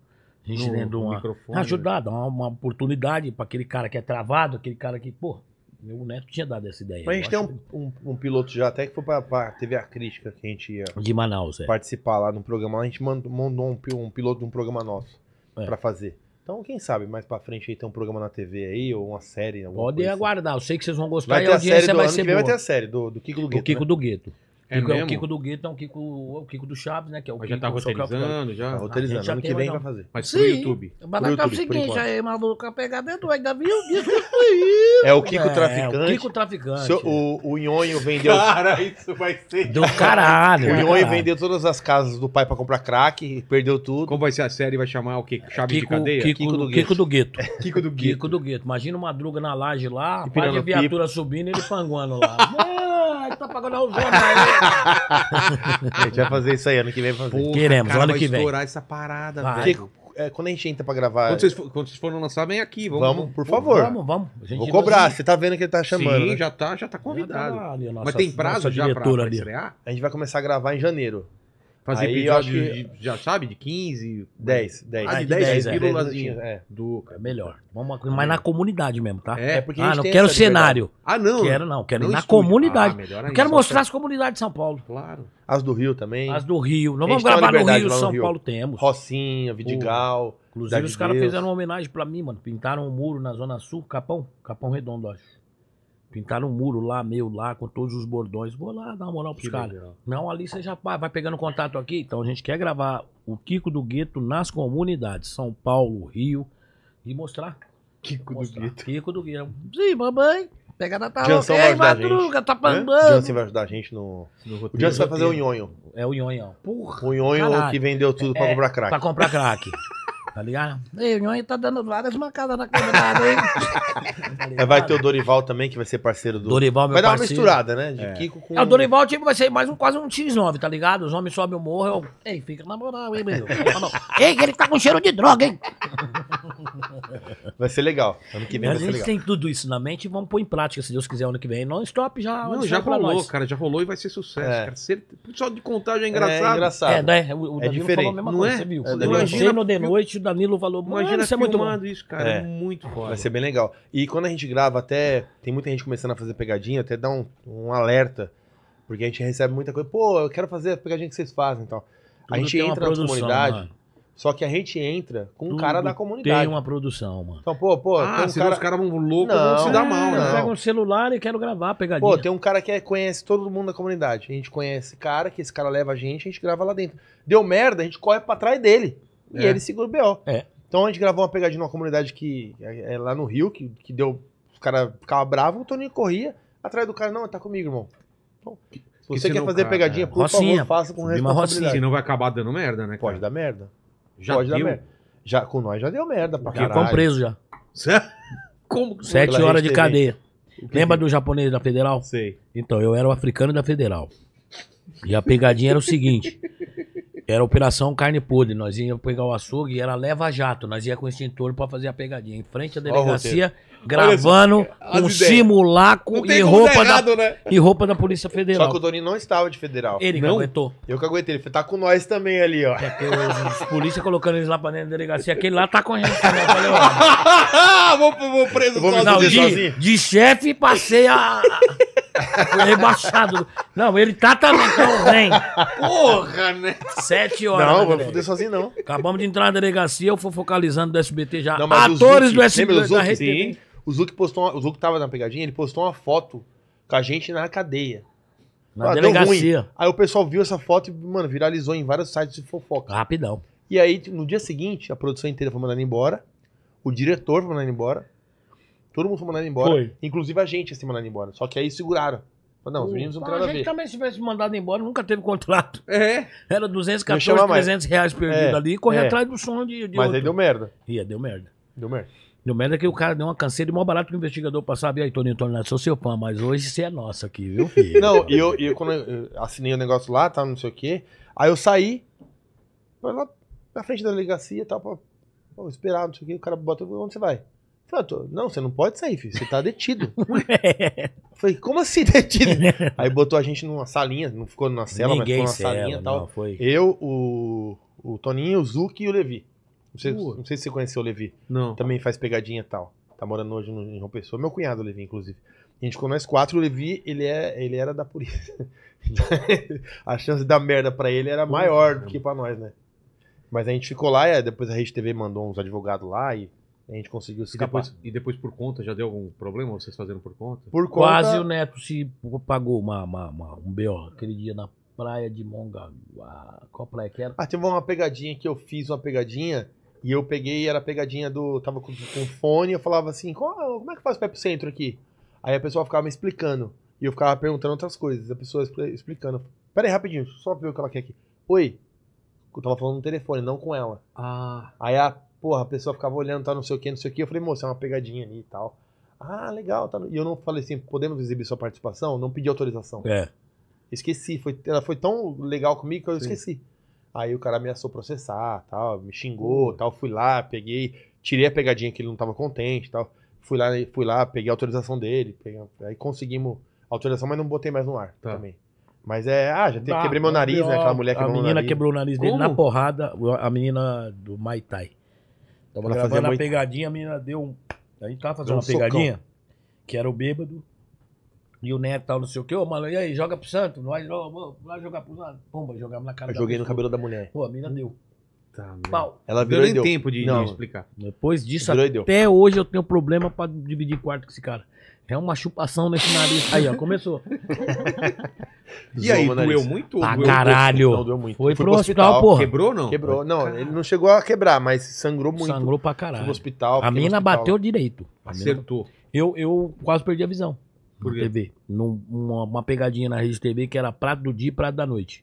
A gente no, uma, ajudar, né? dar uma, uma oportunidade pra aquele cara que é travado, aquele cara que, porra meu neto tinha dado essa ideia. Mas a gente tem um, que... um, um, piloto já, até que foi pra, pra TV crítica que a gente ia de Manaus, é. participar lá no programa. A gente mandou, mandou um, um, piloto de um programa nosso é. para fazer. Então, quem sabe mais pra frente aí tem um programa na TV aí, ou uma série. Pode assim. aguardar, assim. eu sei que vocês vão gostar vai e a vai ser boa. Vai ter a série do, do Kiko do Gueto. Do Kiko né? do Gueto. É Kiko, É o Kiko do Gueto, é o Kiko, o Kiko do Chaves, né? Que é o Mas Kiko, já tá é roteirizando, já. Tá roteirizando, já ano que vem vai fazer. Mas Sim, pro YouTube. Mas pro tá YouTube, o seguinte, aí, maluco, a pegada é do ainda viu? É o Kiko é, Traficante. É, o Kiko Traficante. So, o, o Nhonho vendeu... Cara, isso vai ser... Do caralho. o Nhonho vendeu todas as casas do pai pra comprar crack, perdeu tudo. Como vai ser a série? Vai chamar o quê? Chaves Kiko, de cadeia? Kiko, Kiko do Gueto. Kiko do Gueto. Kiko do Gueto. Kiko do Gueto. Imagina uma madruga na laje lá, a viatura subindo e ele panguando lá. tá pagando né? a gente vai fazer isso aí ano que vem. Fazer. Porra, Queremos, cara, ano que vem. estourar essa parada, vai. velho. É, quando a gente entra pra gravar. Quando vocês, quando vocês forem lançar, vem aqui. Vamos, vamos por favor. Vamos, vamos. Vou cobrar. Você tá vendo que ele tá chamando. Sim, né? já, tá, já tá convidado. Já tá lá, ali, nossa, Mas tem prazo já pra, pra estrear? A gente vai começar a gravar em janeiro. Fazer aí, acho que... de, já sabe, de 15? 10, 10. Ah, de 10, 10, é. É. é. Do... é melhor. Vamos, mas na comunidade mesmo, tá? É, porque Ah, não quero cenário. Ah, não. Quero não, quero não ir na estúdio. comunidade. Ah, ainda, quero mostrar as comunidades de São Paulo. Claro. As do Rio também. As do Rio. não vamos gravar no Rio, São Rio. Paulo temos. Rocinha, Vidigal. Inclusive os caras fizeram uma homenagem pra mim, mano. Pintaram um muro na Zona Sul, Capão, Capão Redondo, acho. Pintaram um muro lá, meu lá, com todos os bordões. Vou lá dar uma moral pros caras. Não, ali você já vai pegando contato aqui. Então a gente quer gravar o Kiko do Gueto nas comunidades, São Paulo, Rio, e mostrar. Kiko mostrar. do Gueto. Kiko do Gueto. Sim, mamãe. Pega na tarde. Jansen vai ajudar madruga, a gente. tá Jansen vai ajudar a gente no. no roteiro, o Jansen vai fazer o nhonho. É o nhonho. Porra. O nhonho caralho. que vendeu tudo é, pra comprar crack. Pra comprar crack. tá ligado? Ei, o Nhonho tá dando várias mancadas na quebrada, hein? tá vai ter o Dorival também, que vai ser parceiro do. Dorival, meu Vai parceiro. dar uma misturada, né? De é. Kiko com. É, o Dorival tipo, vai ser mais um, quase um X9, tá ligado? Os homens sobem o morro. Eu... Ei, fica na moral, hein, meu? Ei, ele tá com cheiro de droga, hein? Vai ser legal. Ano que vem Mas vai ser legal. tem tudo isso na mente e vamos pôr em prática, se Deus quiser, ano que vem. Não stop já. Não, já é rolou, nós. cara. Já rolou e vai ser sucesso. É. Cara. Só de contar já é engraçado. É, é engraçado. É, né? O, o é Danilo diferente. falou a mesma não coisa, é? você viu? É, Imagina no de noite, Danilo falou, imagina isso é muito bom. isso, cara, é. é. muito foda. Vai ser bem legal. E quando a gente grava até, tem muita gente começando a fazer pegadinha, até dá um, um alerta, porque a gente recebe muita coisa, pô, eu quero fazer a pegadinha que vocês fazem e tal. a gente entra produção, na comunidade, mano. Só que a gente entra com um cara da comunidade. Tem uma produção, mano. Então, pô, pô. Ah, um cara... os caras vão loucos, não, vão se dar mal, né? Pega um celular e quero gravar, pegadinha. Pô, tem um cara que é, conhece todo mundo da comunidade. A gente conhece cara, que esse cara leva a gente, a gente grava lá dentro. Deu merda, a gente corre pra trás dele e é. ele segura o BO. É. Então a gente gravou uma pegadinha numa comunidade que é, é lá no Rio, que, que deu. Os caras ficavam bravos, o Toninho corria atrás do cara, não, tá comigo, irmão. Então, se você quer fazer cara, pegadinha, é. por rocinha, favor, faça com responsabilidade. Senão vai acabar dando merda, né? Cara? Pode dar merda. Já Pode deu? dar merda. Já, com nós já deu merda pra caralho. Ficou preso já. Sério? Como? Sete horas de cadeia. Lembra do japonês da Federal? Sei. Então, eu era o africano da Federal. E a pegadinha era o seguinte: era Operação Carne Podre. Nós íamos pegar o açougue e era leva-jato. Nós ia com o extintor pra fazer a pegadinha. Em frente à delegacia, gravando um ideias. simulacro e roupa, errado, da, né? e roupa da Polícia Federal. Só que o Toninho não estava de federal. Ele não aguentou. Eu que aguentei. Ele tá com nós também ali, ó. É que os, polícia colocando eles lá pra dentro da delegacia. Aquele lá tá com a gente. Né? falei, vou, vou preso vou não, de, sozinho. De chefe, passei a... Foi rebaixado. Não, ele tá também, então vem. Porra, né? Sete horas. Não, né, vamos fuder sozinho, não. Acabamos de entrar na delegacia, eu fui focalizando do SBT já. Não, Atores Zuc, do SBT da Rede Sim. O Zuc postou, uma, o Zuc tava na pegadinha, ele postou uma foto com a gente na cadeia. Na ah, delegacia. Aí o pessoal viu essa foto e, mano, viralizou em vários sites de fofoca. Rapidão. E aí, no dia seguinte, a produção inteira foi mandando embora, o diretor foi mandando embora, Todo mundo foi mandado embora. Foi. Inclusive a gente ia ser mandado embora. Só que aí seguraram. não, os hum, meninos não tem então nada a, a gente ver. também se tivesse mandado embora, nunca teve contrato. É. Era 214, 300 reais perdido é. ali e corria é. atrás do som de, de Mas outro. aí deu merda. Ia, deu merda. Deu merda. Deu merda que o cara deu uma canseira de mó barato pro investigador passar. e aí, Toninho, Toninho, sou seu fã, mas hoje você é nosso aqui, viu, filho? Não, e eu, eu, quando eu assinei o um negócio lá, tá, não sei o quê, aí eu saí, foi lá na frente da delegacia e tal, pra, pra esperar, não sei o quê, o cara bota onde você vai? Falei, ah, não, você não pode sair, filho. Você tá detido. É. falei, como assim detido? Aí botou a gente numa salinha, não ficou numa cela, Ninguém mas ficou numa salinha e tal. foi. Eu, o, o Toninho, o Zuki e o Levi. Não sei, não sei, se você conheceu o Levi. Não. Também faz pegadinha e tal. Tá morando hoje no, em João Pessoa. Meu cunhado, o Levi, inclusive. A gente ficou nós quatro, o Levi, ele, é, ele era da polícia. a chance da merda pra ele era maior do que pra nós, né? Mas a gente ficou lá, e é, depois a Rede TV mandou uns advogados lá e a gente conseguiu se E depois, e depois por conta, já deu algum problema vocês fazendo por conta? Por conta... Quase o Neto se pagou uma, uma, uma um B.O. aquele dia na praia de Mongaguá. Qual praia que era? Ah, teve uma pegadinha que eu fiz, uma pegadinha, e eu peguei, era a pegadinha do... Tava com, com fone, eu falava assim, Qual, como é que faz pra ir pro centro aqui? Aí a pessoa ficava me explicando. E eu ficava perguntando outras coisas. A pessoa explicando. Pera aí, rapidinho, só ver o que ela quer aqui. Oi. Eu tava falando no telefone, não com ela. Ah. Aí a porra, a pessoa ficava olhando, tá, não sei o que, não sei o que. Eu falei, moça, é uma pegadinha ali e tal. Ah, legal, tá. E eu não falei assim, podemos exibir sua participação? Não pedi autorização. É. Esqueci, foi, ela foi tão legal comigo que eu Sim. esqueci. Aí o cara ameaçou processar, tal, me xingou, hum. tal, fui lá, peguei, tirei a pegadinha que ele não tava contente, tal. Fui lá, fui lá, peguei a autorização dele, peguei, aí conseguimos a autorização, mas não botei mais no ar tá. também. Mas é, ah, já te, ah, quebrei meu nariz, pior, né? Aquela mulher que A menina o quebrou o nariz dele Como? na porrada, a menina do Mai Tai. Tava ela gravando a muito... pegadinha, a menina deu um. A gente tava fazendo um uma pegadinha, socão. que era o bêbado. E o Neto tal, não sei o quê. Ô, mano, e aí, joga pro Santo? não vai, não vai jogar pro Santo. Pomba, jogamos na cara. Eu joguei no cabelo da mulher. Pô, a menina deu. Tá, Ela virou deu nem tempo de, não, de explicar. Depois disso, virou até hoje eu tenho problema pra dividir quarto com esse cara. É uma chupação nesse nariz. Aí, ó, começou. e aí, doeu muito? Ah, caralho. Não, doeu muito. Foi, pro, pro hospital, hospital, porra. Quebrou, não? Quebrou. Não, caralho. ele não chegou a quebrar, mas sangrou muito. Sangrou pra caralho. Fui hospital. A mina bateu direito. Acertou. Eu, eu quase perdi a visão. Por quê? TV. Num, uma, uma, pegadinha na rede TV que era prato do dia e prato da noite.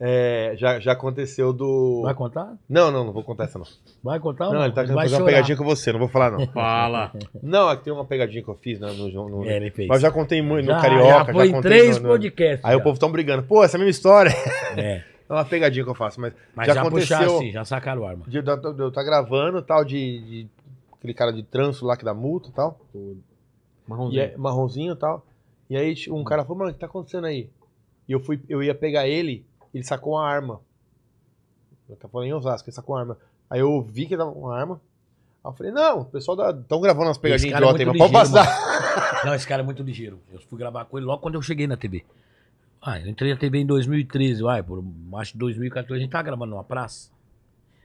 É, já, já aconteceu do. Vai contar? Não, não, não vou contar essa não. Vai contar? Não, ele tá fazendo uma pegadinha com você, não vou falar não. Fala. Não, aqui é tem uma pegadinha que eu fiz né, no, É, ele fez. Mas já contei muito no já, Carioca. Já foi já três no, no... podcasts. Aí já. o povo tão brigando. Pô, essa é a mesma história. É. É uma pegadinha que eu faço, mas. Mas já, já aconteceu, puxar, já sacaram o arma. De, de, de, eu tá gravando tal, de, de, Aquele cara de trânsito lá que dá multa e tal. Marronzinho. E é, marronzinho e tal. E aí tipo, um cara falou, mano, o que tá acontecendo aí? E eu fui, eu ia pegar ele ele sacou a arma. Eu tava falando em Osasco, ele sacou a arma. Aí eu vi que ele tava com uma arma. Aí eu falei, não, o pessoal estão gravando umas pegadinhas de é ontem, é mas pode passar. Mano. Não, esse cara é muito ligeiro. Eu fui gravar com ele logo quando eu cheguei na TV. Ah, eu entrei na TV em 2013, vai, por mais de 2014. A gente tava tá gravando numa praça.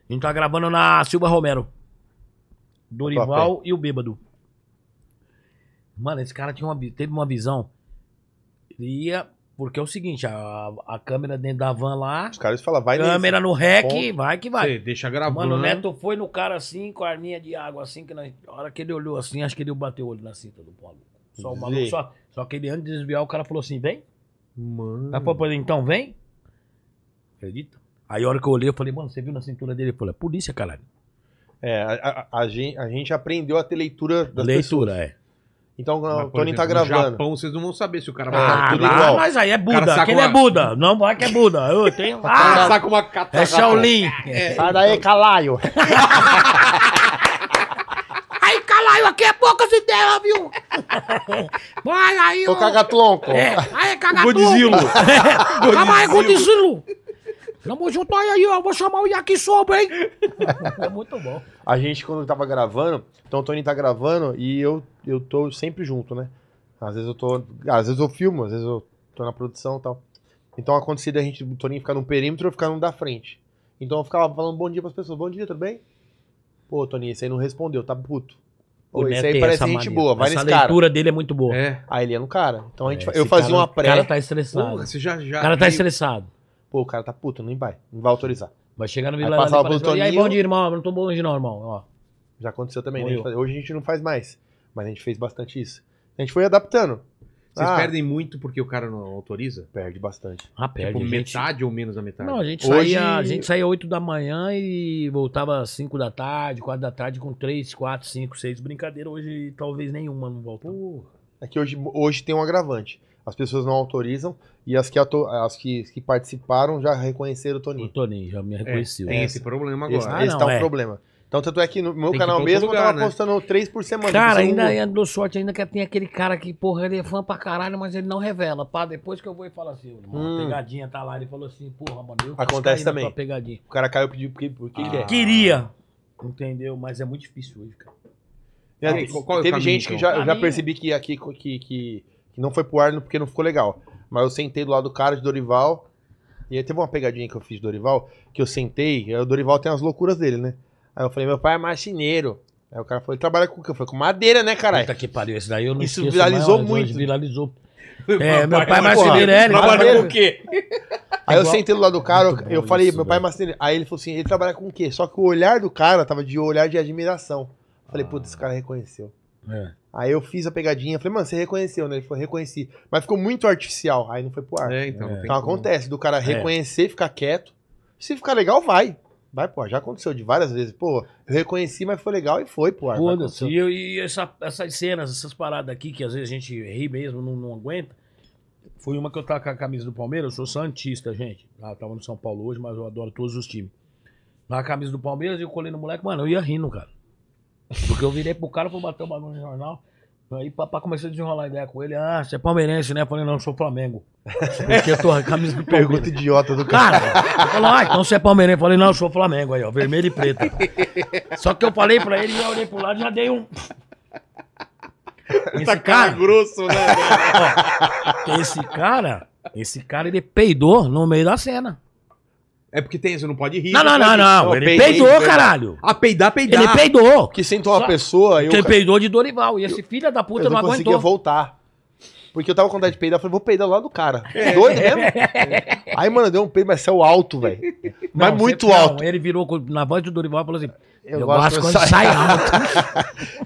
A gente tava tá gravando na Silva Romero. Dorival e o Bêbado. Mano, esse cara tinha uma, teve uma visão. Ele ia porque é o seguinte, a, a câmera dentro da van lá. Os caras falam, vai Câmera nesse, no rec, ponto. vai que vai. deixa gravando. Mano, o né? Neto foi no cara assim, com a arminha de água, assim, que na hora que ele olhou assim, acho que ele bateu o olho na cinta do Paulo. Só o maluco, só, só que ele antes de desviar, o cara falou assim: vem. Mano. Aí falou, então vem. Acredita? Aí a hora que eu olhei, eu falei, mano, você viu na cintura dele? Ele falou, é polícia, caralho. É, a, a, a, gente, a gente aprendeu a ter leitura das Leitura, pessoas. é. Então mas, o Tony tá exemplo, tá gravando. No Japão, vocês não vão saber se o cara vai. Ah, tudo lá, igual. mas aí é Buda. Aquele é uma... é Buda. Não, vai que é Buda. Eu tenho. Ah, cara saca uma catarra. É Shaolin. É. Sai é. daí, calaio. aí, calaio, aqui é poucas ideias, viu? Vai aí, ô. Ô, cagatlonco. É. Aí, cagatlonco. Godzilla. Calma aí, Godzilla. Tamo junto aí, aí, ó. Vou chamar o Yakisoba, hein? é muito bom. A gente, quando tava gravando, então o Tony tá gravando e eu, eu tô sempre junto, né? Às vezes eu tô. Às vezes eu filmo, às vezes eu tô na produção e tal. Então acontecia a gente, o Toninho ficar no perímetro e eu ficar no da frente. Então eu ficava falando bom dia pras pessoas. Bom dia, tudo bem? Pô, Toninho, esse aí não respondeu, tá puto. Pô, esse aí parece gente mania. boa, vai essa nesse cara. A leitura dele é muito boa. É. Aí ele é no cara. Então a gente, é, eu fazia cara, uma é pré. O cara tá estressado. Porra, já, já o cara tá estressado. Pô, o cara tá puto, nem vai, não vai autorizar. Vai chegar no Vila passava pro Toninho. E aí, bom dia, irmão, não tô bom hoje não, irmão. Ó. Já aconteceu também, né? hoje a gente não faz mais, mas a gente fez bastante isso. A gente foi adaptando. Vocês ah, perdem muito porque o cara não autoriza? Perde bastante. Ah, perde. Tipo, gente... metade ou menos da metade? Não, a gente, Hoje... saía, a gente saía 8 da manhã e voltava às 5 da tarde, 4 da tarde, com 3, 4, 5, 6 Brincadeira, Hoje talvez nenhuma não voltou é que hoje, hoje tem um agravante. As pessoas não autorizam e as que, as que, que participaram já reconheceram o Toninho. O Toninho já me é, reconheceu. É, tem essa. esse problema agora. Esse, ah, esse não, tá é. um problema. Então, tanto é que no meu canal mesmo lugar, eu tava né? postando três por semana. Cara, é ainda um... É dou sorte ainda que tem aquele cara que, porra, ele é fã pra caralho, mas ele não revela. Pá, depois que eu vou e falo assim, mano, hum. pegadinha tá lá. Ele falou assim, porra, mano, eu Acontece também. Pegadinha. O cara caiu e pediu porque, porque ah, quer. Queria. Entendeu? Mas é muito difícil hoje, cara. É, qual, teve gente que então? já, eu já percebi que aqui que, que, que não foi pro ar porque não ficou legal. Mas eu sentei do lado do cara de Dorival. E aí teve uma pegadinha que eu fiz de Dorival, que eu sentei, o Dorival tem as loucuras dele, né? Aí eu falei, meu pai é marceneiro. Aí o cara falou, ele trabalha com o que? foi falei, com madeira, né, caralho? Puta que pariu, esse daí eu não Isso esqueço, viralizou mas, muito. Viralizou. É, meu pai é marceneiro, é, ele trabalha com o quê? Aí eu sentei do lado do cara, muito eu falei, isso, meu pai é marceneiro. Aí ele falou assim, ele trabalha com o quê? Só que o olhar do cara tava de olhar de admiração. Falei, putz, esse cara reconheceu. É. Aí eu fiz a pegadinha, falei, mano, você reconheceu, né? Ele falou, reconheci. Mas ficou muito artificial, aí não foi pro ar. É, então. É. Então acontece do cara é. reconhecer, ficar quieto. Se ficar legal, vai. Vai, pô, já aconteceu de várias vezes. Pô, reconheci, mas foi legal e foi, pô. Ar, pô e, eu, e essa, essas cenas, essas paradas aqui, que às vezes a gente ri mesmo, não, não aguenta. Foi uma que eu tava com a camisa do Palmeiras, eu sou Santista, gente. Ah, eu tava no São Paulo hoje, mas eu adoro todos os times. Na camisa do Palmeiras, eu colei no moleque, mano, eu ia rindo, cara. Porque eu virei pro cara, fui bater o bagulho no jornal. Aí papai começou a desenrolar a ideia com ele. Ah, você é palmeirense, né? Eu falei, não, eu sou Flamengo. Porque eu tô a camisa do Pergunta idiota do cara. Cara, falou, ah, então você é palmeirense. Eu falei, não, eu sou Flamengo. Aí, ó, vermelho e preto. Só que eu falei pra ele, já olhei pro lado, e já dei um... Tá esse tá cara... grosso, né? ó, esse cara, esse cara, ele peidou no meio da cena. É porque tem, você não pode rir. Não, não, não, não. Ele peidei, peidou, peidei. caralho. A ah, peidar, peidar. Ele peidou. Que sentou uma pessoa. Ele eu... peidou de Dorival. E esse filho da puta eu não, não aguentou. conseguia voltar. Porque eu tava com vontade de peidar, eu falei, vou peidar lá do cara. É. Doido mesmo? Aí, mano, deu um peido, mas saiu alto, velho. Mas não, muito alto. Não, ele virou na voz do Dorival e falou assim: Eu, eu gosto quando sai, sai alto.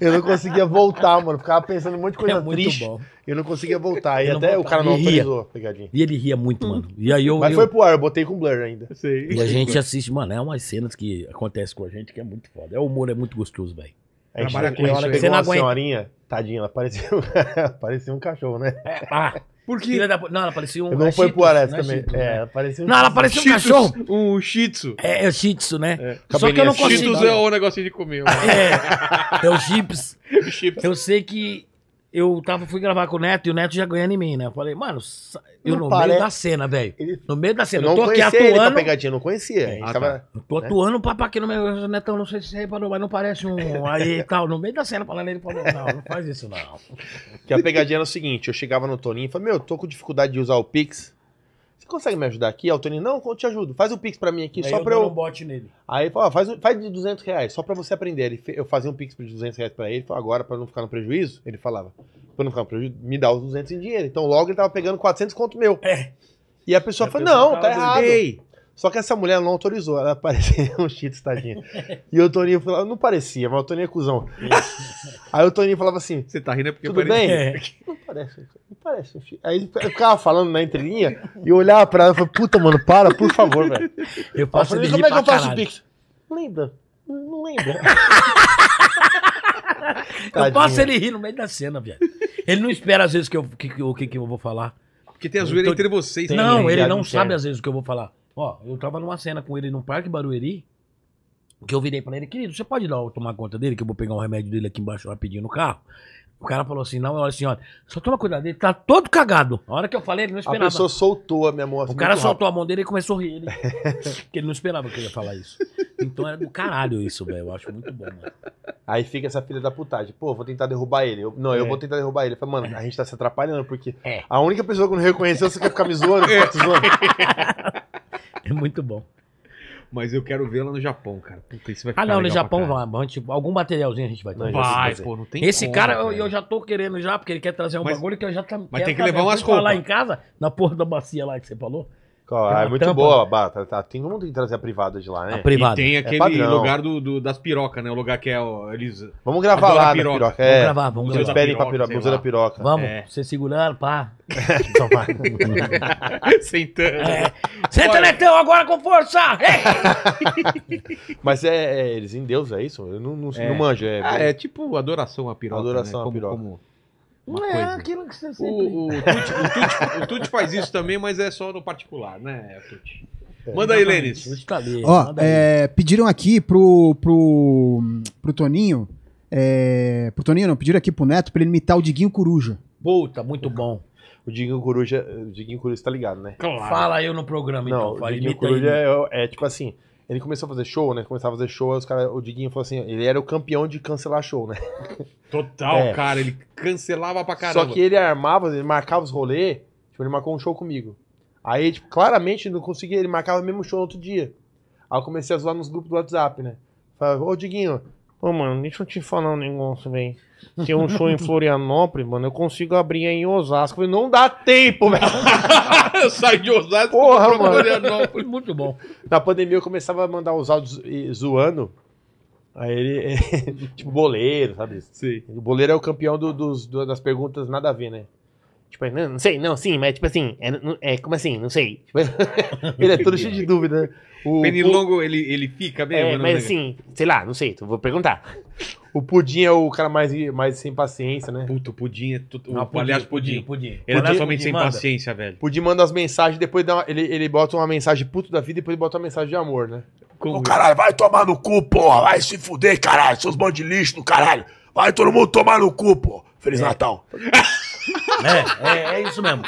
eu não conseguia voltar, mano. Ficava pensando um monte de coisa é triste. Bom. Eu não conseguia voltar. E até voltava. o cara não autorizou pegadinha. E ele ria muito, hum. mano. E aí eu, mas eu... foi pro ar, eu botei com blur ainda. E a gente assiste, mano, é umas cenas que acontecem com a gente que é muito foda. É, o humor é muito gostoso, velho. A gente, Trabalha com isso. Hora pegou uma aguenta. senhorinha, tadinha, ela parecia, parecia um cachorro, né? É, ah, porque... Da... Não, ela parecia um... Eu não é foi pro Ares é também. É, é, ela parecia um... Não, ela parecia um cachorro. Um shih tzu. É, é o shih tzu, né? É. Só que eu não consigo... Shih tzu é o negocinho de comer. Mano. É, é o chips. chips. Eu sei que eu tava, fui gravar com o Neto e o Neto já ganhando em mim, né? Eu falei, mano, eu não no pare... meio da cena, velho. No meio da cena. Eu, não eu tô aqui atuando. Ele pegadinha, não conhecia. É, ah, tava... tá. Tô né? atuando, papo aqui no meu. Netão, não sei se você reparou, mas não parece um. Aí tal. No meio da cena, falando, ele falou, não, não faz isso, não. Que a pegadinha era o seguinte: eu chegava no Toninho e falei, meu, tô com dificuldade de usar o Pix consegue me ajudar aqui? Aí o Tony, não, eu te ajudo. Faz um Pix pra mim aqui, aí só eu pra eu... um bote nele. Aí ele falou, ah, faz, faz de 200 reais, só pra você aprender. Ele, eu fazia um Pix de 200 reais pra ele, agora, pra não ficar no prejuízo, ele falava, pra não ficar no prejuízo, me dá os 200 em dinheiro. Então logo ele tava pegando 400 conto meu. É. E a pessoa é, falou, não, tá errado. Só que essa mulher não autorizou, ela parecia um cheats, tadinha. E o Toninho falava, não parecia, mas o Toninho é cuzão. Aí o Toninho falava assim: Você tá rindo é porque tudo parecia. Bem? É. Não parece, não parece um cheats. Aí eu ficava falando na entrelinha e eu olhava pra ela e falava: Puta, mano, para, por favor, velho. Eu posso eu Como é que eu faço o pix? Lembra? Não lembra. eu posso ele rir no meio da cena, velho. Ele não espera às vezes que eu, que, que, o que, que eu vou falar. Porque tem a zoeira tô... entre vocês. Né? Não, ele não sabe às vezes o que eu vou falar. Ó, eu tava numa cena com ele num parque Barueri, que eu virei pra ele, querido, você pode dar, tomar conta dele, que eu vou pegar um remédio dele aqui embaixo rapidinho no carro? O cara falou assim, não, assim, olha assim, ó, só toma cuidado, ele tá todo cagado. A hora que eu falei, ele não esperava. A pessoa soltou a minha mão. Assim, o cara soltou rápido. a mão dele e começou a rir. Ele, porque ele não esperava que eu ia falar isso. Então era do caralho isso, velho. Eu acho muito bom, mano. Aí fica essa filha da putagem. Pô, vou tentar derrubar ele. Eu, não, é. eu vou tentar derrubar ele. falei, mano, é. a gente tá se atrapalhando, porque é. a única pessoa que não reconheceu, você quer ficar me zoando, é. zoando. É muito bom. Mas eu quero ver lá no Japão, cara. Puta, isso vai ah, ficar Ah, não, no Japão vai. Tipo, algum materialzinho a gente vai ter. vai, pô, não tem Esse como, cara, eu, eu, já tô querendo já, porque ele quer trazer um mas, bagulho que eu já tá. Mas tem que levar umas coisas lá em casa, na porra da bacia lá que você falou é muito tampa, boa, Bata. Tá, tá, tem um tem que trazer a privada de lá, né? A privada. E tem é aquele é lugar do, do, das pirocas, né? O lugar que é. Ó, eles vamos gravar lá piroca. piroca. É. Vamos gravar, vamos Museu gravar. Eles pedem pra piroca, da piroca. Vamos, é. você segurando, pá. Sentando. É. Senta, tá Netão, agora com força! Mas é, é, eles em Deus, é isso? Eu não, não, não é. manjo. É, ah, é tipo adoração à piroca. Adoração né? à como, piroca. Como... Não é aquilo que você sempre... O, o, o, faz isso também, mas é só no particular, né, é, Manda aí, Lênis. Tá Ó, é, pediram aqui pro, pro, pro Toninho. É, pro Toninho, não, pediram aqui pro Neto pra ele imitar o Diguinho Coruja. Puta, muito bom. O Diguinho Coruja, o Diguinho Coruja tá ligado, né? Claro. Fala eu no programa, então, não, então. O Diguinho Coruja é, é, é, tipo assim, ele começou a fazer show, né? Começava a fazer show, os cara, o Diguinho falou assim, ele era o campeão de cancelar show, né? Total, é. cara, ele cancelava pra caramba. Só que ele armava, ele marcava os rolês, tipo, ele marcou um show comigo. Aí, tipo, claramente não conseguia, ele marcava o mesmo show no outro dia. Aí eu comecei a zoar nos grupos do WhatsApp, né? Falava, ô Diguinho, Pô, mano, deixa eu te falar um negócio, velho. Tem um show em Florianópolis, mano. Eu consigo abrir aí em Osasco. Falei, não dá tempo, velho. eu saio de Osasco Porra, mano. Florianópolis. Muito bom. Na pandemia eu começava a mandar os áudios zoando. Aí ele. tipo, boleiro, sabe? Sim. O boleiro é o campeão do, dos, do, das perguntas nada a ver, né? Tipo, não, não sei, não, sim, mas tipo assim, é, é como assim? Não sei. Tipo, ele é todo cheio de dúvida, né? O Penilongo, pu... ele, ele fica mesmo? É, mas nega. assim, sei lá, não sei, vou perguntar. O Pudim é o cara mais, mais sem paciência, né? Puto, Pudim é... Tu, não, o, pudim, aliás, Pudim. pudim, Ele é totalmente sem manda. paciência, velho. Pudim manda as mensagens, depois dá uma, ele, ele bota uma mensagem puto da vida e depois bota uma mensagem de amor, né? Como? caralho, vai tomar no cu, porra. Vai se fuder, caralho. Seus bandos de lixo do caralho. Vai todo mundo tomar no cu, porra. Feliz é. Natal. É, é, é isso mesmo.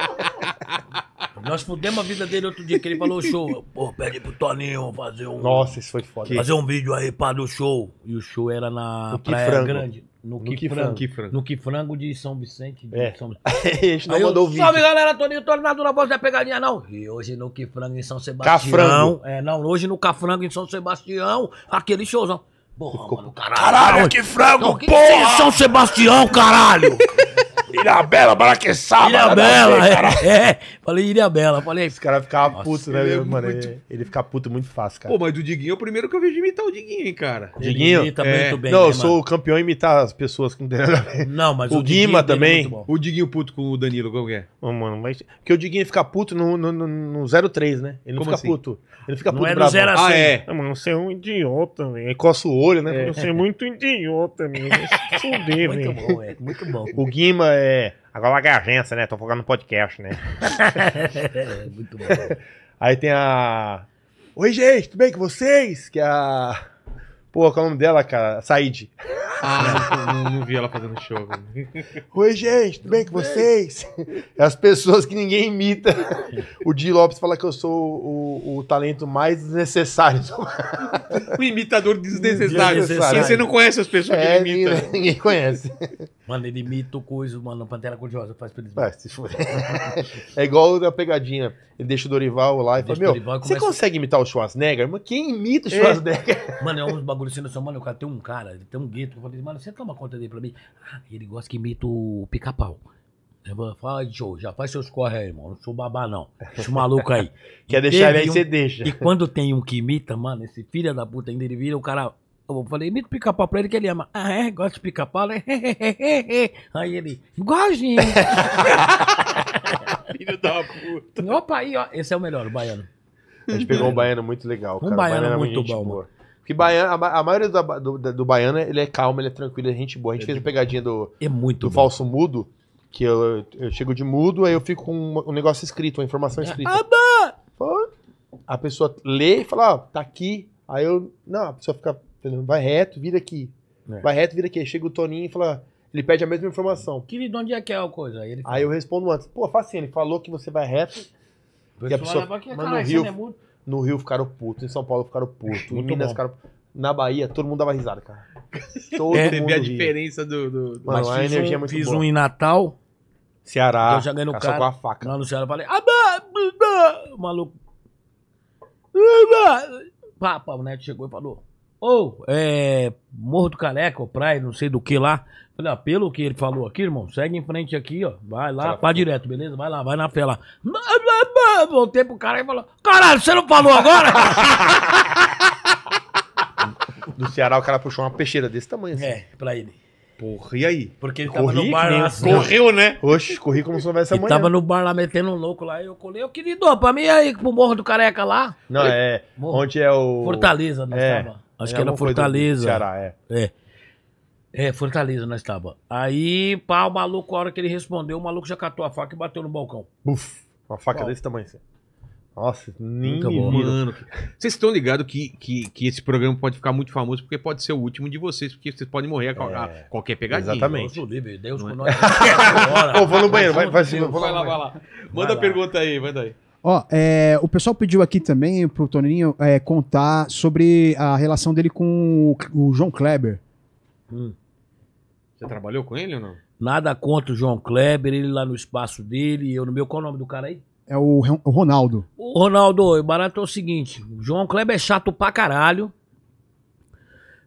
Nós fudemos a vida dele outro dia, que ele falou show. Pô, pede pro Toninho fazer um. Nossa, isso foi foda. Fazer um vídeo aí para do show. E o show era na Praia frango. Grande. No, no que, frango, frango. No que frango de São Vicente. De é. São... a gente não aí mandou eu, vídeo. Salve galera, Toninho Tornado na voz da pegadinha, não. E hoje no que frango em São Sebastião. Cafrango. É, não, hoje no Cafrango em São Sebastião, aquele showzão. Porra, ficou... mano, caralho. Caralho, que frango, é então, porra! Que São Sebastião, caralho! Irabela, Baraqueçaba. Irabela, é, é. Falei Irabela. Falei, Esse cara ficava Nossa, puto, né, ele é mano? muito- Ele, ele fica puto muito fácil, cara. Pô, mas o Diguinho é o primeiro que eu vejo imitar o Diguinho, hein, cara. O Diguinho? imita É. muito bem. não, né, eu sou o campeão em imitar as pessoas que não tem nada a ver. Não, mas o, o Diguinho Guima dele é muito bom. O Diguinho puto com o Danilo, como que é? Ô, mano, mas... Porque o Diguinho fica puto no, no, no, no 03, né? Ele não Como fica assim? puto. Ele fica puto Não é no bravo. zero a Ah, é. mano, você é um idiota, velho. Aí Coça o olho, né? É. Você é muito idiota, meu. Vai se Fuder, Muito bom, é. Muito bom. O Guima é é. Agora a agência, né? Tô focando no podcast, né? Muito bom. Aí tem a. Oi, gente, tudo bem com vocês? Que é a. Pô, qual é o nome dela, cara? Said. Ah, não, não, vi ela fazendo show. Oi, gente, tudo bem com vocês? É as pessoas que ninguém imita. O Di Lopes fala que eu sou o, o talento mais desnecessário. O imitador desnecessário. desnecessário. você não conhece as pessoas é, que ele imita. Ninguém, ninguém conhece. Mano, ele imita o coisa, mano, Pantera curiosa faz pra eles. É, se for... é igual na pegadinha. Ele deixa o Dorival lá e fala, meu, Dorival, você começa... consegue imitar o Schwarzenegger? Mas quem imita o é. Schwarzenegger? É. Mano, é uns bagulho assim, mano, o cara tem um cara, ele tem um gueto, eu falei, mano, você toma conta dele pra mim? Ah, ele gosta que imita o pica-pau. Fala, show, já faz seus corre aí, irmão. Não sou babá, não. Deixa o maluco aí. Quer deixar ele aí, um... você deixa. E quando tem um que imita, mano, esse filho da puta ainda, ele vira o cara eu falei, imita o pica-pau pra ele que ele ama. Ah, é? Gosta de pica-pau? Né? aí ele, gostinho. Filho da puta. Opa, aí, ó. Esse é o melhor, o baiano. A gente pegou um baiano muito legal, cara. Um baiano, baiano é muito, muito bom. Boa. Porque baiano, a, a maioria do, do, do, baiano, ele é calmo, ele é tranquilo, ele é gente boa. A gente é fez uma pegadinha do, é muito do falso mudo, que eu, eu chego de mudo, aí eu fico com um, um negócio escrito, uma informação é. escrita. É. A pessoa lê e fala, ó, tá aqui. Aí eu. Não, a pessoa fica Entendeu? Vai reto, vira aqui. É. Vai reto, vira aqui. chega o Toninho e fala. Ele pede a mesma informação. Que, de onde é que é a coisa? Aí, fala, aí eu respondo antes. Pô, facinho, assim, ele falou que você vai reto. E a pessoa. Mas no Rio, é muito... no Rio ficaram putos, em São Paulo ficaram putos, em Minas bom. ficaram. Na Bahia, todo mundo dava risada, cara. Todo é, mundo. a diferença do. do... Mano, Mas a energia um, é muito Fiz boa. um em Natal. Ceará. Eu já ganhei no cara. com a faca. Lá no Ceará, falei. O maluco. Pá, Papa, o Neto chegou e falou ou é, Morro do Careca, ou praia, não sei do que lá. Falei, ó, ah, pelo que ele falou aqui, irmão, segue em frente aqui, ó. Vai lá, vai direto, beleza? Vai lá, vai na fé lá. Voltei pro cara e falou, caralho, você não falou agora? Do Ceará, o cara puxou uma peixeira desse tamanho, assim. É, pra ele. Porra, e aí? Porque ele tava no bar lá. assim, Correu, né? Oxe, corri como se não manhã Ele tava no bar lá metendo um louco lá. e Eu colei, eu querido, ó, pra mim aí, pro Morro do Careca lá. Não, é. Morro. Onde é o. Fortaleza, não É. tava. Acho é, que era Fortaleza. Ceará, é. é. É, Fortaleza nós estava. Aí, pá, o maluco, a hora que ele respondeu, o maluco já catou a faca e bateu no balcão. Buf, uma faca desse tamanho assim. Nossa, nem mano. Vocês estão ligados que, que, que, esse programa pode ficar muito famoso porque pode ser o último de vocês, porque vocês podem morrer a, é, a qualquer pegadinha. Exatamente. Deus, livre, Deus com é? nós. Ô, vou no banheiro, vai, vai, vai, vai, lá, vai lá. Manda a pergunta aí, manda aí. Ó, é, o pessoal pediu aqui também pro Toninho é, contar sobre a relação dele com o, o João Kleber. Hum. Você trabalhou com ele ou não? Nada contra o João Kleber, ele lá no espaço dele, eu no meu. Qual é o nome do cara aí? É o, o Ronaldo. O Ronaldo, o barato é o seguinte: o João Kleber é chato pra caralho.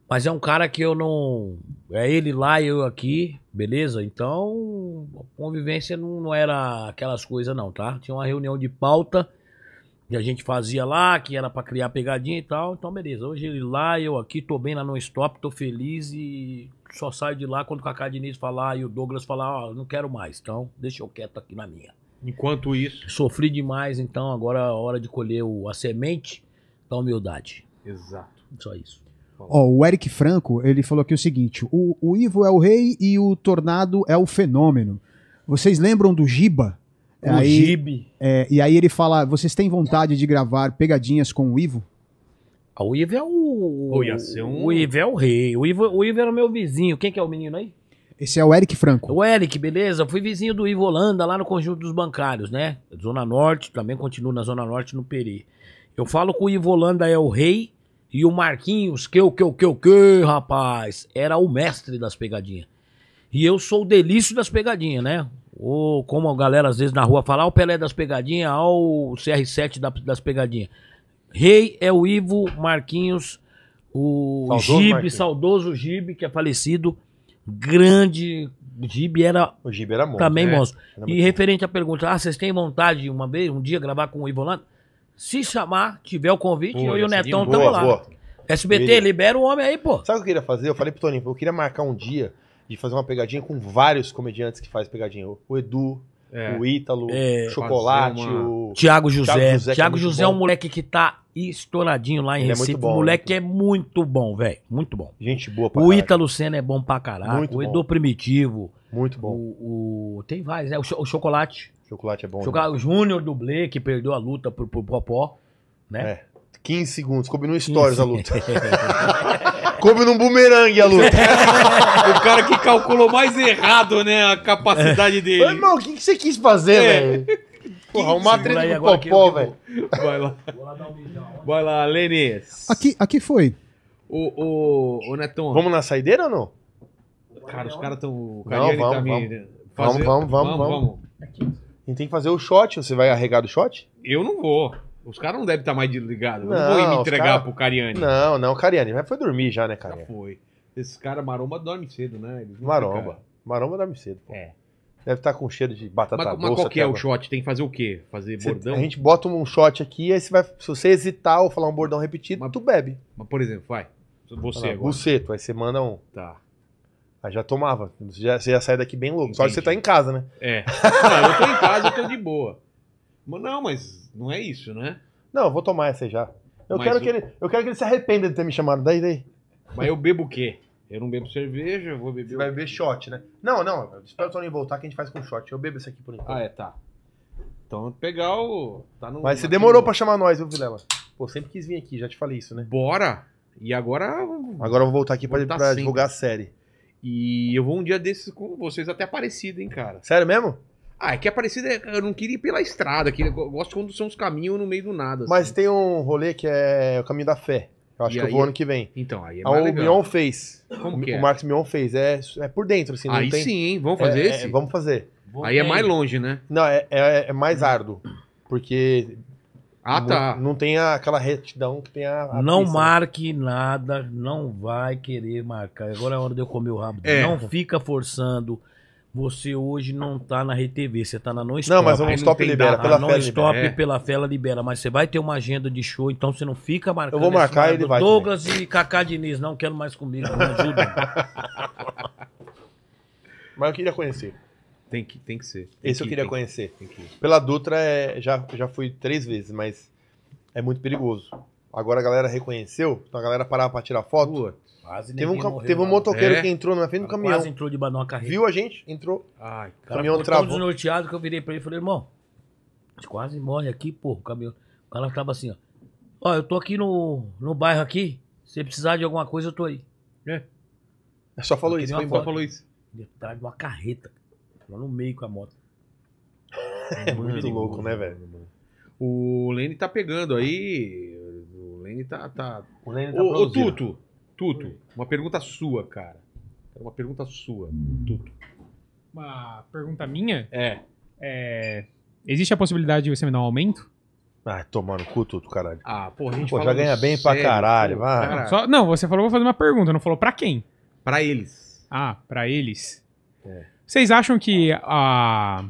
Mas é um cara que eu não. É ele lá e eu aqui, beleza? Então, a convivência não, não era aquelas coisas, não, tá? Tinha uma reunião de pauta que a gente fazia lá, que era para criar pegadinha e tal. Então, beleza. Hoje ele lá, eu aqui, tô bem lá no stop, tô feliz e só saio de lá quando o Cacá Diniz falar e o Douglas falar, ó, oh, não quero mais. Então, deixa eu quieto aqui na minha. Enquanto isso. Sofri demais, então agora é hora de colher o, a semente da humildade. Exato. Só isso. Ó, o Eric Franco, ele falou aqui o seguinte: o, o Ivo é o rei e o Tornado é o fenômeno. Vocês lembram do Giba? O aí, Gibe. É, e aí ele fala: vocês têm vontade de gravar pegadinhas com o Ivo? Ah, o Ivo é o. o ia ser um... O Ivo é o rei. O Ivo, o Ivo era o meu vizinho. Quem que é o menino aí? Esse é o Eric Franco. O Eric, beleza? fui vizinho do Ivo Holanda lá no Conjunto dos Bancários, né? Zona Norte, também continuo na Zona Norte no Peri. Eu falo que o Ivo Holanda é o rei e o Marquinhos, que o que o que o que, rapaz, era o mestre das pegadinhas. E eu sou o delício das pegadinhas, né? Ou como a galera às vezes na rua fala, ó, o Pelé das pegadinhas, ó, o CR7 das pegadinhas. Rei é o Ivo Marquinhos, o Gibe, saudoso Gibe, que é falecido, grande. O Gibe era. O Gibe era monstro. Também né? monstro. Era e bom. referente à pergunta, ah, vocês têm vontade de uma vez, um dia, gravar com o Ivolando? Se chamar, tiver o convite, eu e o Netão estamos lá. Boa. SBT, Beleza. libera o homem aí, pô. Sabe o que eu queria fazer? Eu falei pro Toninho, eu queria marcar um dia de fazer uma pegadinha com vários comediantes que faz pegadinha. O Edu, é. o Ítalo, é. Chocolate, uma... o. Tiago José. Tiago José, Thiago é, José é um moleque que tá estouradinho lá em Ele é Recife. É moleque muito... Né? é muito bom, velho. Muito bom. Gente boa pra O Ítalo Senna é bom pra caralho. Muito o Edu bom. Primitivo. Muito bom. O, o... Tem vários, né? O, cho o Chocolate. Chocolate é bom. Jogar né? o Júnior Dublê, que perdeu a luta pro, pro Popó, né? É. 15 segundos, coube num stories 15. a luta. coube num bumerangue a luta. o cara que calculou mais errado, né, a capacidade é. dele. Mas, irmão, o que, que você quis fazer, é. velho? Porra, uma treta do Popó, velho. Vai lá. Vai lá, Lenis. Aqui, aqui foi. O, o, o Netão. Vamos na saideira ou não? Cara, os caras estão. O Cariani tá Vamos, vamos, vamos, vamos. E tem que fazer o shot. Você vai arregar do shot? Eu não vou. Os caras não devem estar tá mais ligados. Não, eu não vou ir me entregar cara... pro Cariani. Não, não, Cariani. Mas foi dormir já, né, cara? Já foi. Esses caras maromba dorme cedo, né? maromba. Maromba dorme cedo, pô. É. Deve estar tá com cheiro de batata mas, doce. Mas qual que é agora. o shot? Tem que fazer o quê? Fazer você, bordão? A gente bota um shot aqui, aí você vai, se você hesitar ou falar um bordão repetido, mas, tu bebe. Mas, por exemplo, vai. Você agora. Buceto, aí você manda um. Tá. Aí já tomava. Você já, você já sai daqui bem louco. Entendi. Só que você tá em casa, né? É. Não, eu tô em casa, eu tô de boa. Mas não, mas não é isso, né? Não, eu vou tomar essa já. Eu quero, eu... Que ele, eu quero que ele se arrependa de ter me chamado. Daí, daí. Mas eu bebo o quê? Eu não bebo cerveja, eu vou beber. Você vai beber shot, né? Não, não. Espera o Tony voltar que a gente faz com shot. Eu bebo esse aqui por enquanto. Ah, é, tá. Então pegar o. Tá no, mas você demorou no... pra chamar nós, viu, Vilela? Pô, sempre quis vir aqui, já te falei isso, né? Bora! E agora. Agora eu vou voltar aqui vou pra, pra divulgar a série. E eu vou um dia desses com vocês até Aparecida, hein, cara. Sério mesmo? Ah, é que Aparecida, eu não queria ir pela estrada, que eu gosto quando são os caminhos no meio do nada. Mas assim. tem um rolê que é o caminho da fé. Eu acho e que eu vou ano que vem. Então, aí é ah, mais ah, O Mion fez. Como o, que é? O Marcos Mion fez. É, é por dentro, assim. aí tem... sim, hein? Vamos fazer é, é esse? É, vamos fazer. Vou aí é bem. é mais longe, né? Não, é, é, é mais árduo. Porque ah, tá. Não tem aquela retidão que tem a. a não pizza. marque nada, não vai querer marcar. Agora é a hora de eu comer o rabo. É. Não fica forçando. Você hoje não tá na RTV, você tá na Non Stop. Não, mas a Non Stop libera, pela a Non Stop libera. É. pela Fela libera, mas você vai ter uma agenda de show, então você não fica marcando. Eu vou marcar e ele vai. Douglas também. e Cacá Diniz, não quero mais comigo, não ajuda. mas eu queria conhecer. Tem que, tem que ser. Tem Esse que, eu queria conhecer. que Pela Dutra, é, já, já fui três vezes, mas é muito perigoso. Agora a galera reconheceu, então a galera parava pra tirar foto. Pua, quase teve um, morreu, teve um motoqueiro é? que entrou na frente do caminhão. Quase entrou de uma carreira. Viu a gente? Entrou. Ai, cara, caminhão travou. tão desnorteado que eu virei pra ele e falei, irmão, quase morre aqui, porra, o caminhão. O cara tava assim, ó. Ó, eu tô aqui no, no bairro aqui, se precisar de alguma coisa, eu tô aí. É. Só falou isso, foi embora. Falou isso. Detrás de uma carreta lá no meio com a moto. É muito louco, né, velho? O Lene tá pegando aí. O Lene tá. tá... O Lene tá ô, ô, Tuto, Tuto, uma pergunta sua, cara. Uma pergunta sua, Tuto. Uma pergunta minha? É. é... Existe a possibilidade de você me dar um aumento? Ah, tomando cu, Tuto, caralho. Ah, porra, a gente Pô, já ganha bem sério, pra caralho. vai. caralho. Só... Não, você falou que vou fazer uma pergunta, não falou pra quem? Pra eles. Ah, pra eles? É. Vocês acham que a,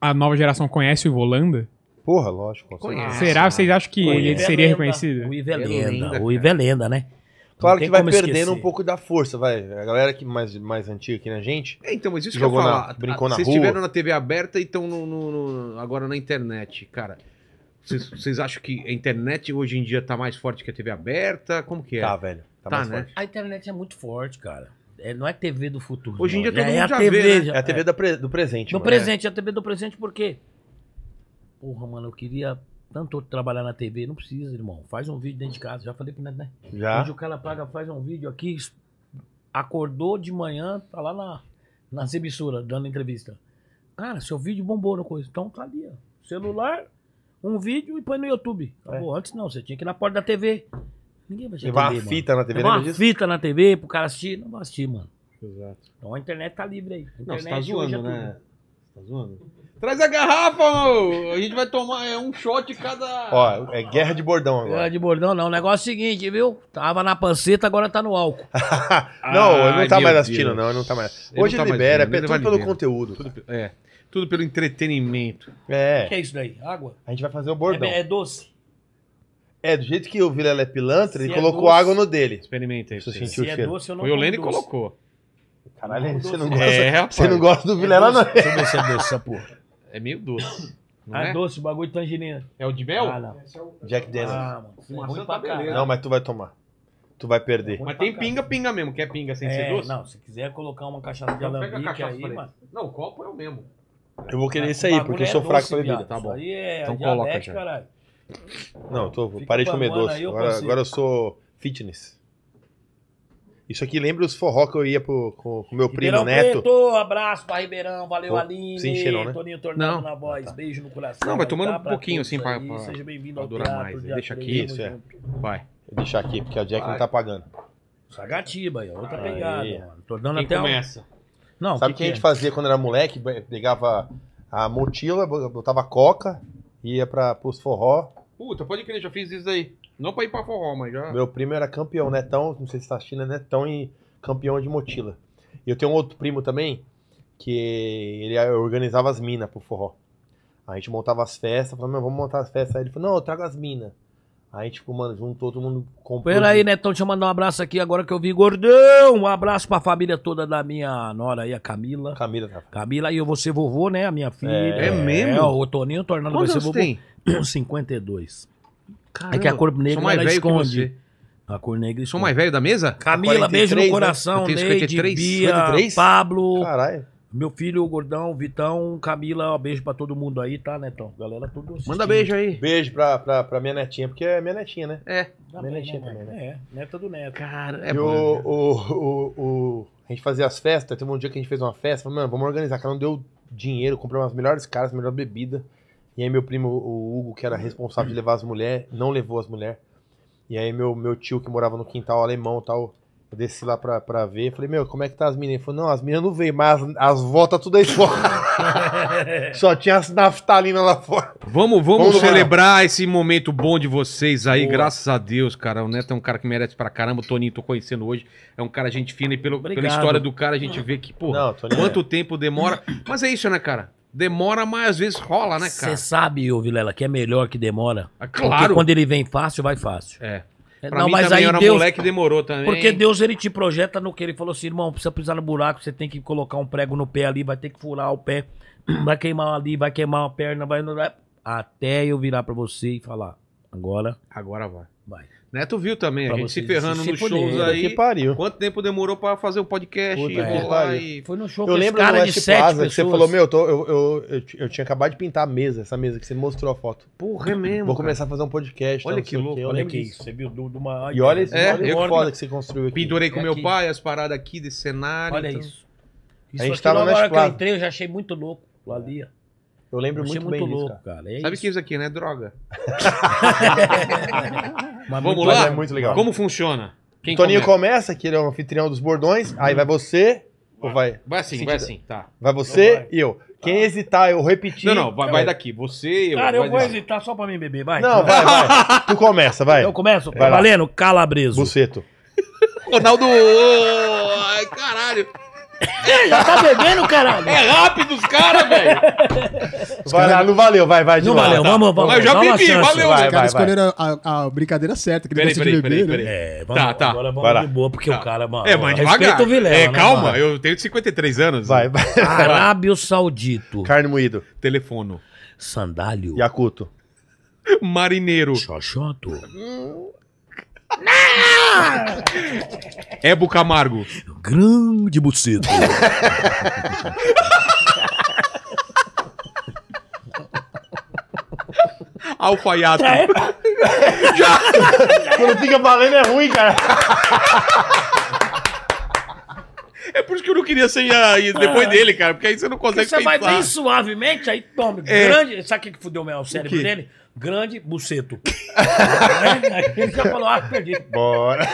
a nova geração conhece o Volanda? Porra, lógico. Conhece. Será? Vocês acham que Conhece. ele seria reconhecido? O Ivelenda, o Ivelenda, né? Claro que vai perdendo esquecer. um pouco da força, vai. A galera que mais, mais antiga que na gente. É, então, mas isso que eu jogou falar. Na, brincou ah, na Vocês rua. estiveram na TV aberta e estão no, no, no, agora na internet, cara. Vocês, vocês acham que a internet hoje em dia tá mais forte que a TV aberta? Como que é? Tá, velho. Tá, tá mais né? forte. A internet é muito forte, cara é, não é TV do futuro. Hoje em dia todo é, mundo é já TV, vê, né? É a TV é. da do presente. Do mano, né? presente, é. a TV do presente por quê? Porra, mano, eu queria tanto trabalhar na TV. Não precisa, irmão. Faz um vídeo dentro de casa. Já falei pra ele, né? Já. Hoje o cara paga, faz um vídeo aqui, acordou de manhã, tá lá na, nas emissoras, dando entrevista. Cara, seu vídeo bombou na coisa. Então tá ali, ó. Celular, um vídeo e põe no YouTube. Acabou. Tá é. Antes não, você tinha que ir na porta da TV. Ninguém vai Levar uma fita na TV, Levar é uma fita na TV pro cara assistir. Não vai assistir, mano. Exato. Então a internet tá livre aí. não, você tá é zoando, é né? Você tá zoando? Traz a garrafa, mano. A gente vai tomar é, um shot cada. Ó, é guerra de bordão agora. Guerra de bordão, não. O negócio é o seguinte, viu? Tava na panceta, agora tá no álcool. não, ah, ele não tá mais assistindo, Deus. não. Ele não tá mais. Hoje tá libera, mais, é, tudo pelo conteúdo. Tudo, é. Tudo pelo entretenimento. É. O que é isso daí? Água? A gente vai fazer o é bordão. É, é doce. É, do jeito que o Vilela é pilantra, Se ele colocou doce. água no dele. Experimenta aí. Você sentiu o é Doce, eu não Foi o Lene que colocou. Caralho, é você, não gosta, é, você não gosta do é Vilela, não. Deixa eu ver se é doce essa porra. É meio doce. Não ah, é? doce, o bagulho de tangerina. É o de mel? Ah, não. É, é Jack ah, Daniels. Ah, mano. Tá pra Tá não, mas tu vai tomar. Tu vai perder. mas tem pinga, pinga mesmo. Quer pinga sem é, ser doce? Não, se quiser colocar uma cachaça então de alambique aí, mano. Não, o copo é o mesmo. Eu vou querer isso aí, porque eu sou fraco pra bebida. Tá bom. Isso aí é então coloca caralho. Não, tô, parei de comer doce. agora, agora, eu sou fitness. Isso aqui lembra os forró que eu ia pro, com o meu Ribeirão primo Neto. Preto, abraço pra Ribeirão, valeu oh, Aline. Sim, cheirão, né? Toninho Tornado não. na voz, ah, tá. beijo no coração. Não, vai tomando um pouquinho assim pra, pra, Seja bem-vindo ao durar mais. Deixa aqui. Isso, é. Vai. Vou deixar aqui, porque a Jack vai. não tá pagando. Sagatiba, aí, é outra aí. pegada, mano. Tô dando Quem até começa? Um... Não, Sabe o que, que, que a gente é? fazia quando era moleque? Pegava a motila, botava coca, ia pra, pros forró, Puta, pode crer, já fiz isso aí. Não pra ir pra forró, mas já. Meu primo era campeão, Netão, né? não sei se tá assistindo, né? Netão e campeão de motila. E eu tenho um outro primo também, que ele organizava as minas pro forró. A gente montava as festas, falava, meu, vamos montar as festas. Aí ele falou, não, eu trago as minas. Aí, tipo, mano, juntou todo mundo. Comprou Pera aí, Netão, né? deixa eu mandar um abraço aqui agora que eu vi, gordão. Um abraço pra família toda da minha nora aí, a Camila. Camila, tá. Camila, e eu vou ser vovô, né? A minha é. filha. É, é mesmo? É, o Toninho tornando você vovô. Tem? 52. Caramba, é que a cor negra mais velho esconde. A cor negra esconde. Sou mais velho da mesa? Camila, beijo no né? coração. Né? Neide, Bia, 53? Pablo. Caralho. Meu filho, o Gordão, Vitão, Camila, ó, beijo pra todo mundo aí, tá, Netão? Galera, tudo assistindo. Manda beijo aí. Beijo pra, pra, pra minha netinha, porque é minha netinha, né? É. Tá minha bem, né, netinha né? também, né? É, neta do neto. Cara, é bom. Né? O, o, o, a gente fazia as festas, teve um dia que a gente fez uma festa, mano, vamos organizar, cara, não deu dinheiro, comprei umas melhores caras, melhor bebida. E aí meu primo, o Hugo, que era responsável de levar as mulheres, não levou as mulheres. E aí meu, meu tio, que morava no quintal alemão tal, eu desci lá pra, pra ver. Falei, meu, como é que tá as meninas? Ele falou, não, as meninas não veio, mas as, voltas tá tudo aí fora. Só tinha as naftalinas lá fora. Vamos, vamos, vamos celebrar lá. esse momento bom de vocês aí, Boa. graças a Deus, cara. O Neto é um cara que merece pra caramba. O Toninho, tô conhecendo hoje. É um cara gente fina e pelo, pela história do cara a gente vê que, pô, quanto é. tempo demora. Mas é isso, né, cara? Demora, mas às vezes rola, né, cara? Você sabe, ô Vilela, que é melhor que demora. Ah, claro. Porque quando ele vem fácil, vai fácil. É. é pra não, mim mas aí Deus, moleque demorou também. Porque Deus ele te projeta no que ele falou assim, irmão, precisa pisar no buraco, você tem que colocar um prego no pé ali, vai ter que furar o pé, vai queimar ali, vai queimar a perna, vai até eu virar para você e falar, agora, agora vai. Vai. Né, tu viu também, pra a gente se ferrando nos shows aí. Que pariu. Quanto tempo demorou pra fazer o um podcast Puta, e é. rolar e... Foi no show eu lembro cara de sete pessoas. que você falou, meu, eu, tô, eu, eu, eu, eu, tinha acabado de pintar a mesa, essa mesa que você mostrou a foto. Porra, é mesmo. Vou cara. começar a fazer um podcast. Olha que louco. Olha que isso. Você viu do, do uma... E olha, é, olha eu foda que você construiu aqui. Pinturei com é meu aqui. pai, as paradas aqui desse cenário. Olha então. isso. Isso a gente tava na hora que eu entrei, eu já achei muito louco. Lalia. Eu lembro muito, muito bem louco, disso, cara. cara. É Sabe o que isso aqui, né? Droga. Mas Vamos lá? É muito legal. Como funciona? Quem Toninho começa? começa, que ele é o anfitrião dos bordões. Uhum. Aí vai você, ou vai? Vai assim, vai assim, tá. Vai então você e eu. Quem tá. hesitar, eu repetir. Não, não, vai, vai é. daqui. Você eu. Cara, eu vou hesitar só pra mim beber, vai. Não, vai, vai. tu começa, vai. Eu começo? Vai Valendo, calabreso. Buceto. Ronaldo! Ai, caralho já tá bebendo, caralho. É rápido os caras, velho. Os vai cara... não valeu, vai, vai. Não lá, valeu, tá. vamos, vamos. Eu já bebi, valeu. Vai, os né? caras escolheram a, a, brincadeira certa, que peraí, peraí, peraí, É, né? vamos, tá, tá, tá. agora vamos é de boa, porque tá. o cara, mano... É, mas devagar. Vilela, é, né, calma, né, eu tenho 53 anos. Vai, vai. Arábio Saudito. Carne moído. Telefono. Sandálio. Yakuto. Marineiro. Xoxoto. Hum. Não! Ebo Camargo. Grande buceta. Alfaiato. É. Já. Quando fica valendo é ruim, cara. É por isso que eu não queria ser aí ah, depois ah, dele, cara, porque aí você não consegue você pensar. Você vai bem suavemente, aí toma. É. Grande. Sabe o que fudeu o meu cérebro o dele? grande buceto. Ele já falou, ah, perdi. Bora.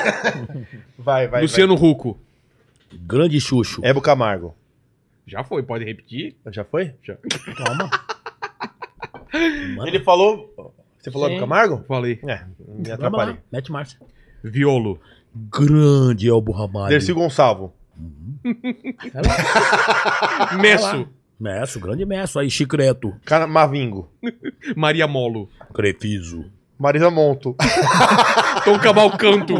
Vai, vai. Luciano vai. Ruco. Grande Xuxo. Hebo Camargo. Já foi, pode repetir? Já foi? Já. Calma. Mano. Ele falou. Você falou Sim. Camargo? Falei. É, me atrapalhei. Mete marcha. Violo. Grande Elbo Ramalho. Dercy Gonçalvo. Uhum. Messo. Messo, grande Messo. Aí, Chicreto. Cara, Mavingo. Maria Molo. Crefiso. Marisa Monto. Tom Cavalcanto.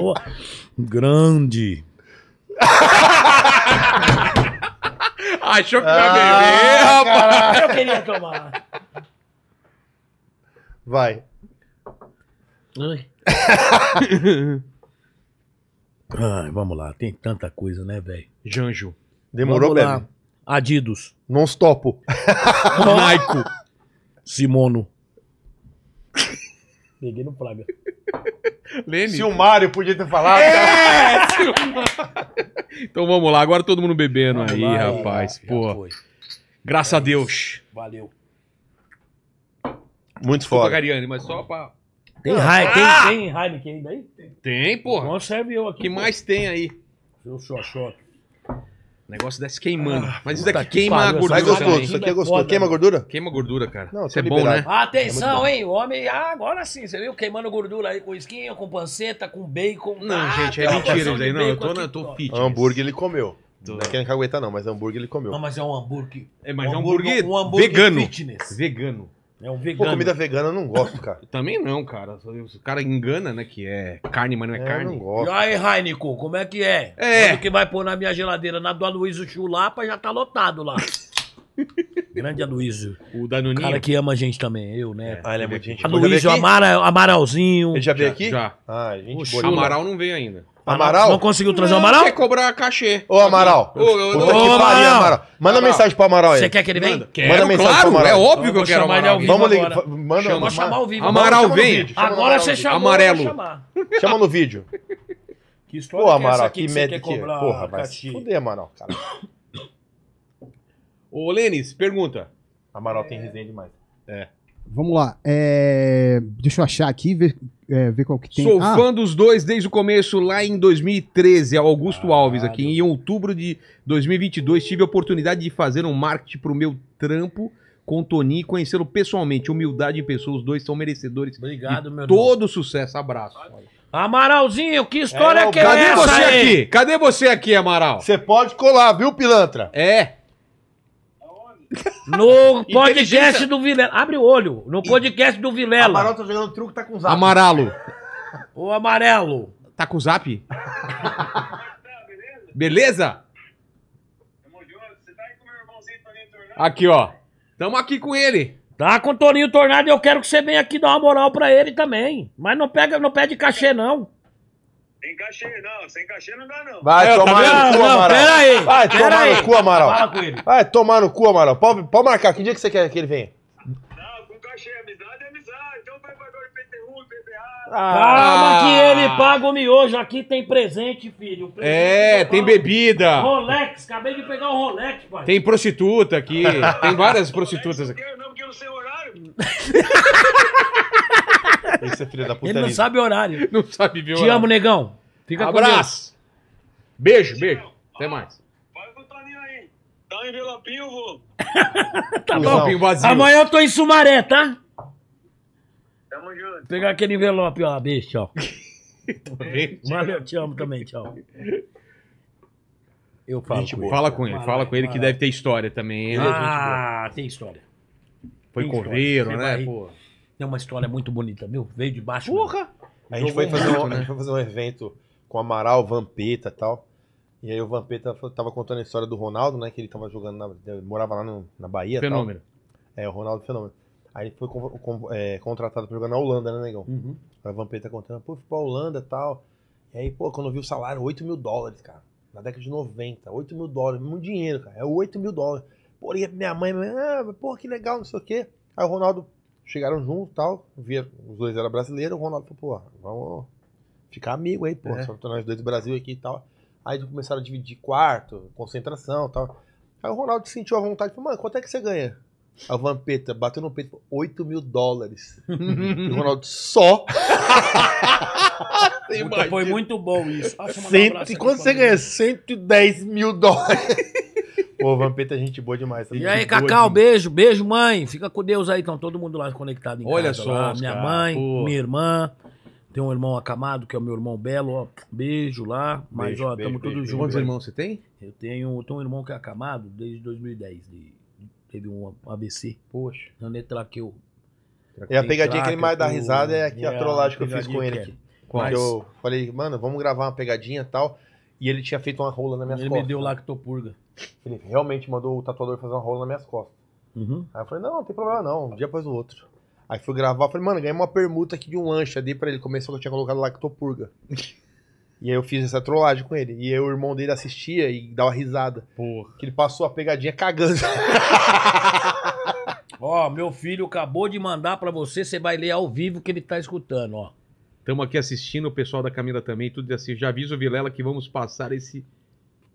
Grande. Achou que ia beber, ah, rapaz. Eu queria tomar. Vai. Ai. Ai, vamos lá. Tem tanta coisa, né, velho? Janjo. Demorou, Vamos lá. Adidos. Nonstopo. Naico. Simono. Peguei no flag. Se o Mário podia ter falado. É! então vamos lá, agora todo mundo bebendo vamos aí, lá, rapaz. Pô. Graças é a Deus. Valeu. Muito Desculpa, foda. Gariane, mas só pra. Tem, ah! tem, ah! tem Heineken ainda aí? Tem, porra. Conserve é eu aqui. que pô. mais tem aí? Seu choque. O negócio desce queimando. Ah, mas isso daqui queima a gordura. gostoso, isso aqui é gostoso. queima a né? gordura? Queima a gordura, cara. Não, isso é tá bom, né? Ah, tá atenção, hein? O homem, ah, agora sim, você viu? Queimando gordura aí com esquinha, com panceta, com bacon. Não, ah, gente, é mentira isso aí. Não, eu tô, aqui, eu tô fit. Hambúrguer ele comeu. Não é que ele não, mas hambúrguer ele comeu. Não, mas é um hambúrguer. É, mas um hambúrguer, é um hambúrguer, um hambúrguer vegano. Fitness. Vegano. É um vegano. Pô, comida vegana eu não gosto, cara. Também não, cara. O cara engana, né? Que é carne, mas não é, é carne. Eu não gosto. E aí, Heineken, como é que é? É. Quando que vai pôr na minha geladeira? Na do Aloysio Chulapa já tá lotado lá. Grande Aloysio. O Danoninho. Cara que ama a gente também, eu, né? É. Ah, ele é muito gente Aloysio, Amara, Amaralzinho. Ele já veio aqui? Já. Ah, gente Oxe, Amaral não veio ainda. Amaral? Não conseguiu trazer o Amaral? Quer cobrar cachê. Ô, Amaral. Ô, ô, ô, Amaral. Amaral. Manda Amaral. mensagem pro Amaral aí. Você quer que ele venha? Quero, manda mensagem claro, pro Amaral. É óbvio que eu quero Amaral. Ao vivo Vamos ligar. Manda, chama, chamar ao vivo. Amaral, vem. Agora você chama. Amarelo. Chama no vídeo. Que história Pô, é Amaral, que, que, que médico Porra, vai se fuder, Amaral, cara. Ô, Lênis, pergunta. Amaral tem é. resenha demais. É. Vamos lá. É... Deixa eu achar aqui, ver, é, ver qual que tem. Sou ah. fã dos dois desde o começo, lá em 2013, é Augusto ah, Alves aqui. Em outubro de 2022, tive a oportunidade de fazer um marketing pro meu trampo com o Tony conhecê-lo pessoalmente. Humildade em pessoa, os dois são merecedores. Obrigado, meu Todo sucesso, abraço. Amaralzinho, que história é, que é essa? Cadê você aí? aqui? Cadê você aqui, Amaral? Você pode colar, viu, pilantra? É. No podcast do Vilela. Abre o olho. No podcast do Vilela. Amaral tá jogando truco, tá com zap. Amaralo. O amarelo. Tá com zap? Beleza? Aqui, ó. Tamo aqui com ele. Tá com o Toninho Tornado eu quero que você venha aqui dar uma moral pra ele também. Mas não, pega, não pede cachê, não. Sem cachê, não. Sem cachê não dá, não. Vai eu é, tá tomar no cu, Amaral. aí. Vai pera tomar aí. no cu, Amaral. Fala com ele. Vai tomar no cu, Amaral. Pode, pode marcar. Que dia que você quer que ele venha? Não, com cachê. Amizade é amizade. Então vai pagar o IPTU, IPVA. Calma que ah. ele paga o miojo. Aqui tem presente, filho. É, presente é, tem bebida. Rolex. Acabei de pegar o Rolex, pai. Tem prostituta aqui. tem várias prostitutas aqui. não, porque eu não sei o horário. Esse é filho da puta. Ele não sabe horário. Não sabe ver Te horário. amo, negão. Fica Abraço. com Deus. Beijo, beijo. Até mais. Vai botar aí. Dá tá um envelopinho, vô. tá bom. Amanhã eu tô em Sumaré, tá? Tamo junto. Pegar aquele envelope ó, bicho, ó. Valeu, te amo também, tchau. Eu falo gente, com ele. Fala com ele, fala com ele que deve ter história também. Ah, tem história. Foi Tem história. correiro, Você né? Pô. Tem uma história muito bonita, meu. Veio de baixo. Né? Porra! A gente, foi fazer um, né? a gente né? foi fazer um evento com o Amaral, Vampeta e tal. E aí o Vampeta tava contando a história do Ronaldo, né? Que ele tava jogando, na, morava lá no, na Bahia. Fenômeno. Tal. É, o Ronaldo Fenômeno. Aí ele foi é, contratado pra jogar na Holanda, né, negão? Uhum. Aí o Vampeta contando, pô, fui pra Holanda e tal. E aí, pô, quando eu vi o salário, 8 mil dólares, cara. Na década de 90, 8 mil dólares, muito dinheiro, cara. É 8 mil dólares. Pô, minha mãe, minha mãe, ah, pô, que legal, não sei o quê. Aí o Ronaldo chegaram juntos tal, vieram, os dois eram brasileiros, o Ronaldo falou, pô, vamos ficar amigo aí, pô, é. só nós dois do Brasil aqui e tal. Aí começaram a dividir quarto, concentração e tal. Aí o Ronaldo sentiu a vontade, falou, mano, quanto é que você ganha? A Vampeta bateu no peito, 8 mil dólares. e o Ronaldo só. Puta, foi muito bom isso. Ah, Cento, quando você ganha 110 mil dólares? Pô, Vampeta é gente boa demais. Também. E aí, Cacau, beijo, beijo, mãe. Fica com Deus aí, então, todo mundo lá conectado em Olha casa. Olha só. Lá. Minha mãe, pô. minha irmã. Tem um irmão acamado, que é o meu irmão Belo, ó. Beijo lá. Mas, beijo, ó, estamos tamo todos juntos. Quantos irmãos você tem? Eu tenho, tenho um irmão que é acamado desde 2010. De, teve um ABC. Poxa. Na eu. É a pegadinha que ele mais dá risada é aqui, é, a trollagem que eu fiz com ele aqui. É. Quando Mas... eu falei, mano, vamos gravar uma pegadinha e tal e ele tinha feito uma rola nas minhas ele costas. Ele me deu lactopurga. Ele realmente mandou o tatuador fazer uma rola nas minhas costas. Uhum. Aí eu falei, não, não tem problema não, um dia após o outro. Aí fui gravar, falei, mano, ganhei uma permuta aqui de um lanche, dei pra ele, começou que eu tinha colocado lactopurga. e aí eu fiz essa trollagem com ele. E aí o irmão dele assistia e dava risada. Porra. Que ele passou a pegadinha cagando. ó, meu filho acabou de mandar pra você, você vai ler ao vivo que ele tá escutando, ó. Estamos aqui assistindo o pessoal da Camila também, tudo assim. Já aviso o Vilela que vamos passar esse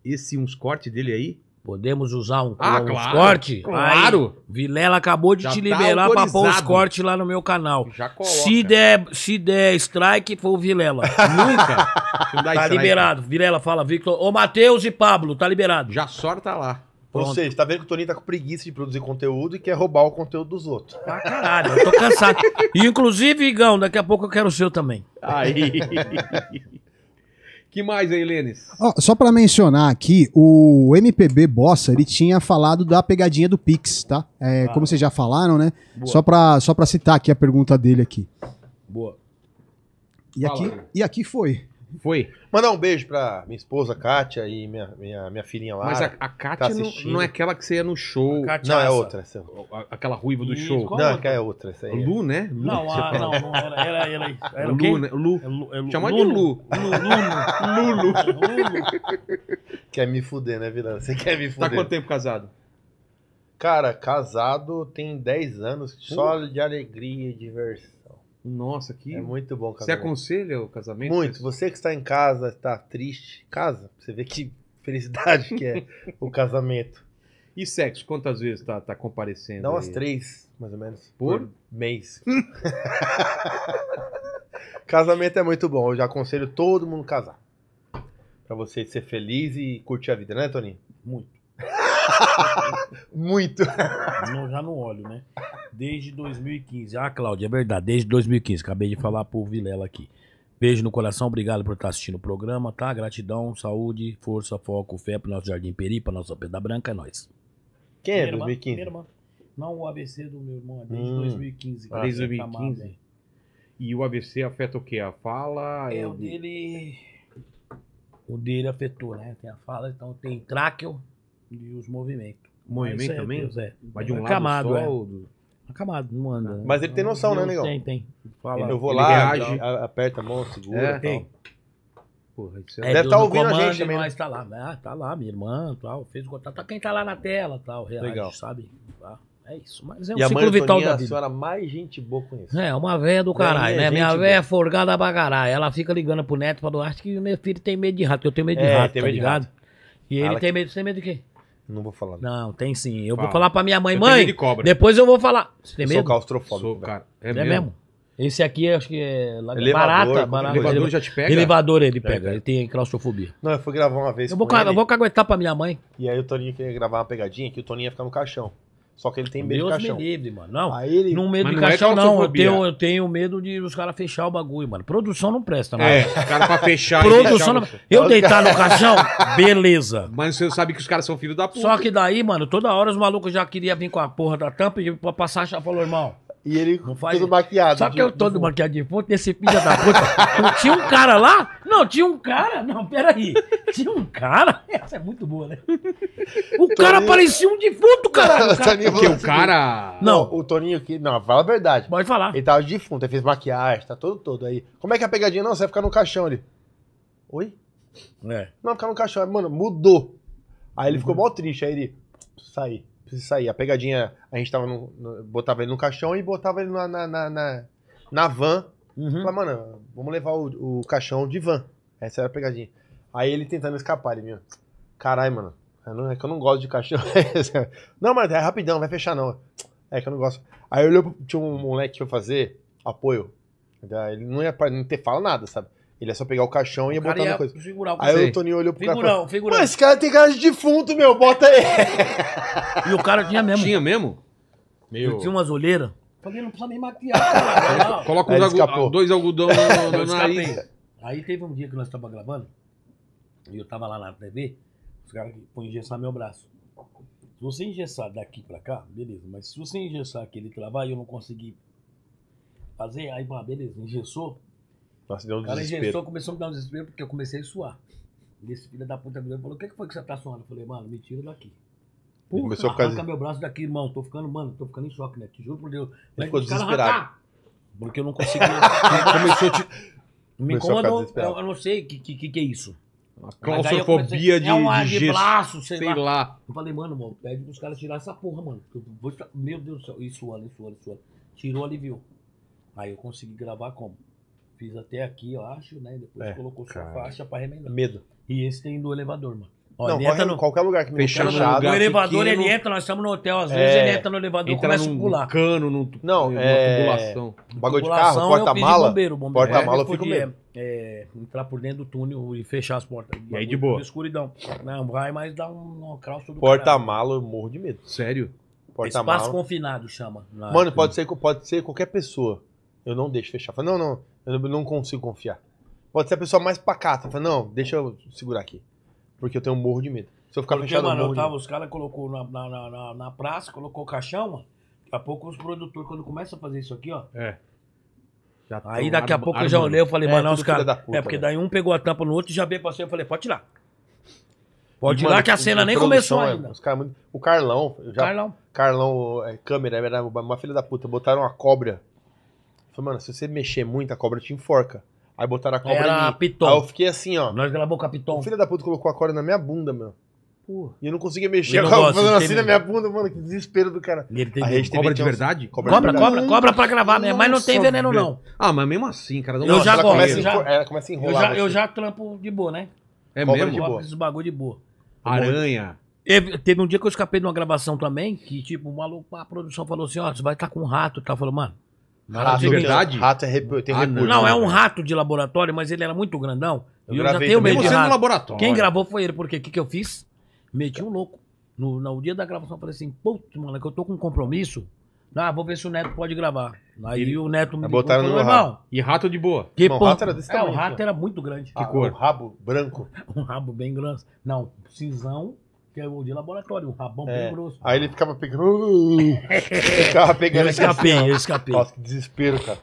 esse uns cortes dele aí. Podemos usar um, ah, um claro, corte? Claro! Aí, Vilela acabou de Já te tá liberar tá pra pôr os cortes lá no meu canal. Já coloca. Se der, se der strike, foi o Vilela. Nunca! tá liberado. Vilela, fala, Victor. Ô, Matheus e Pablo, tá liberado. Já sorta lá. Pronto. Ou seja, tá vendo que o Toninho tá com preguiça de produzir conteúdo e quer roubar o conteúdo dos outros. Ah, caralho, eu tô cansado. E, inclusive, Igão, daqui a pouco eu quero o seu também. Aí. que mais aí, Lênis? Oh, só para mencionar aqui, o MPB Bossa, ele tinha falado da pegadinha do Pix, tá? É, ah. Como vocês já falaram, né? Só para só pra citar aqui a pergunta dele aqui. Boa. E Fala, aqui, e aqui foi. Foi. Mandar um beijo pra minha esposa, Kátia, e minha, minha, minha filhinha lá. Mas a, a tá Kátia tá não, não, é aquela que você ia no show. Não, é outra. Essa... É aquela ruiva do e show. Não, aquela é outra. Essa aí. É. Lu, né? Lu. Não, a, não, não, era, era, era, era Lu, né? Lu. É, é de Lu. Lu, Lulu. Lulu. Quer me fuder, né, Virana? Você quer me tá fuder. Tá quanto tempo casado? Cara, casado tem 10 anos, só de alegria e diversão. Nossa, que. É muito bom, casamento. Você aconselha o casamento? Muito. Você que está em casa, está triste, casa. Você vê que felicidade que é o casamento. E sexo, quantas vezes tá, tá comparecendo? Dá umas aí? três, mais ou menos. Por, por mês. casamento é muito bom. Eu já aconselho todo mundo casar. Pra você ser feliz e curtir a vida, né, Toninho? Muito. muito. Não, já não olho, né? Desde 2015. Ah, Cláudia, é verdade, desde 2015. Acabei de falar por Vilela aqui. Beijo no coração, obrigado por estar tá assistindo o programa, tá? Gratidão, saúde, força, foco, fé pro nosso Jardim Peri, pra nossa Pedra Branca, é nóis. Quem é 2015? Não, o ABC do meu irmão, é desde hum, 2015. Cara, ah, é desde 2015. e o ABC afeta o quê? A fala? É, é o dele... O dele afetou, né? Tem a fala, então tem tráqueo e os movimentos. Movimento é, também? É. Mas de um é lado camado, só, é. do acamado, não anda. Né? Mas ele tem noção, né, negão? Tem, tem. Fala. Eu vou ele lá, reage. aperta a mão, segura. É, tal. tem. Porra, é, é... Deve do- tá no ouvindo a gente também, Mas né? tá lá, ah, tá lá, minha irmã, tal, fez o contato, tá quem tá lá na tela, tal, reage, Legal. sabe? Tá. É isso, mas é um E ciclo vital da é a vida. senhora mais gente boa com isso. É, uma véia do caralho, é né? Minha gente véia é forgada pra caralho. Ela fica ligando pro neto pra doar, acho que meu filho tem medo de rato, eu tenho medo de É, rato, tem tá medo de rato. E ele Fala tem medo, você tem medo de quê? Não vou falar. Não, tem sim. Eu Fala. vou falar pra minha mãe, Eu mãe. de cobra. Depois eu vou falar. Você tem Sou medo? claustrofóbico. Sou, cara. É, É mesmo? Esse aqui acho que é Elevador, barata, barata. elevador já te pega? Elevador ele pega, ele tem claustrofobia. Não, eu fui gravar uma vez. Eu vou, com ele, eu vou caguetar pra minha mãe. E aí o Toninho queria gravar uma pegadinha que o Toninho ia ficar no caixão. Só que ele tem medo Deus de caixão. Deus me livre, mano. Não, Aí ele... não medo Mas de não é não. Eu tenho, eu tenho medo de os caras fechar o bagulho, mano. Produção não presta, mano. É, os caras pra fechar... Produção não... Eu deitar no caixão, beleza. Mas você sabe que os caras são filhos da puta. Só que daí, mano, toda hora os malucos já queriam vir com a porra da tampa e pra passar, já falou, irmão... E ele não faz... todo maquiado. Só que eu todo maquiado de ponto, nesse filho da puta. tinha um cara lá? Não, tinha um cara. Não, peraí. Tinha um cara? Essa é muito boa, né? O Toninho... cara parecia um defunto, caralho. O cara... É porque o assim, cara. Não. O Toninho aqui. Não, fala a verdade. Pode falar. Ele tava defunto, ele fez maquiagem, tá todo todo aí. Como é que é a pegadinha? Não, você vai ficar no caixão ali. Oi? É. Não, ficar no caixão. Mano, mudou. Aí ele uhum. ficou mó triste. Aí ele. Saí precisa sair. A pegadinha, a gente tava no, no- botava ele no caixão e botava ele na, na, na, na- na van. Uhum. Falei, mano, vamos levar o, o caixão de van. Essa era a pegadinha. Aí ele tentando escapar, ele, meu, caralho, mano, é, é que eu não gosto de caixão. não, mas é rapidão, vai fechar não. É que eu não gosto. Aí eu pro- tinha um moleque que foi fazer apoio. Ele não ia pra- não ter fala nada, sabe? Ele é só pegar o caixão e ia botar na coisa. Aí o Toninho olhou pro figurão, cara. Figurão, figurão. Mas esse cara tem cara de defunto, meu, bota aí. E o cara tinha mesmo. Tinha mesmo? Meu. Eu tinha umas olheiras. Falei, não precisa nem maquiar. Tá Coloca uns dois algodão no, no nariz. Aí teve um dia que nós estávamos gravando, e eu tava lá na TV, os caras põem engessar meu braço. Se você engessar daqui pra cá, beleza, mas se você engessar aquele travar e eu não conseguir fazer, aí, ah, beleza, engessou, nossa, deu um cara, desespero. Cara, começou a me dar um desespero porque eu comecei a suar. E esse filho da puta me falou, o que, que foi que você tá suando? Eu falei, mano, me tira daqui. Puta, começou a arranca de... meu braço daqui, irmão. Tô ficando, mano, tô ficando em choque, né? Te juro por Deus. Ele ficou desesperado. Arrancar, porque eu não consegui. começou a te... Me incomodou. Eu, eu, não sei o que, que, que é isso. Uma claustrofobia de, é um de, sei, sei lá. lá. Eu falei, mano, mano, pede pros caras tirar essa porra, mano. Vou... meu Deus do céu. isso olha, isso olha, isso suando. Tirou, alívio Aí eu consegui gravar como? fiz até aqui, eu acho, né? depois é, colocou cara. sua faixa pra remendar. Medo. E esse tem do elevador, mano. Ó, não, corre, no... qualquer lugar que me fechado, fechado, no elevador pequeno, ele entra, nós estamos no hotel, às vezes é, ele entra no elevador e começa a pular. cano, num, não, é, tubulação. Bagulho de carro, é porta-mala. Porta-mala eu é, fico meio. É, entrar por dentro do túnel e fechar as portas. E aí de boa. escuridão. Não, vai, mais dar um, um calço Porta-mala, eu morro de medo. Sério? Porta Espaço confinado chama. Mano, pode ser, pode ser qualquer pessoa. Eu não deixo fechar. Fala, não, não, eu não consigo confiar. Pode ser a pessoa mais pacata. Fala, não, deixa eu segurar aqui. Porque eu tenho um morro de medo. Se eu ficar porque, fechado, mano, eu, tava, os caras colocou na, na, na, na, praça, colocou caixão, mano. Daqui a pouco os produtores, quando começam a fazer isso aqui, ó. É. Já tá aí daqui a pouco eu já olhei, eu falei, é, mano, os caras. É, porque né? daí um pegou a tampa no outro e já veio pra cima. Eu falei, pode tirar. Pode e, lá mano, que a cena nem começou é, ainda. Os cara, o Carlão. Já, Carlão. Carlão, é, câmera, era uma filha da puta. Botaram uma cobra Falei, mano, se você mexer muito, a cobra te enforca. Aí botaram a cobra Era em mim. Piton. Aí eu fiquei assim, ó. Nós gravamos com a Piton. O filho da puta colocou a corda na minha bunda, meu. Pô. E eu não conseguia mexer. Eu gosto, fazendo assim na minha bunda, mano. Que desespero do cara. E ele tem a rede cobra de verdade? Cobra, cobra, cobra, cobra pra gravar, né? Mas não tem veneno, não. Ah, mas mesmo assim, cara. Não eu já gosto. Começa, já, ela começa a enrolar. Eu já, eu já trampo de boa, né? É cobra mesmo? De boa. Esses bagulho de boa. Aranha. Teve, teve um dia que eu escapei de uma gravação também, que tipo, o maluco, a produção falou assim, ó, você vai estar tá com um rato tá? e tal. Falou, mano, Rato de verdade? Rato é rep... tem ah, repúdio, Não, é um rato de laboratório, mas ele era muito grandão. Eu eu já tenho medo de rato. no laboratório. Quem gravou foi ele, porque o que, que eu fiz? Meti um louco. No, no dia da gravação, eu falei assim, putz, mano, é que eu tô com um compromisso. Ah, vou ver se o Neto pode gravar. Aí o Neto me botaram no rato. E rato de boa. Que Bom, rato era desse é, tamanho, o rato pô. era muito grande. Ah, que cor? Um rabo branco. um rabo bem grande. Não, cinzão que é o de laboratório, um rabão é. bem grosso. Aí ele ficava pegando. Uh, ficava pegando. Eu assim, escapei, assim, eu escapei. Nossa, que desespero, cara.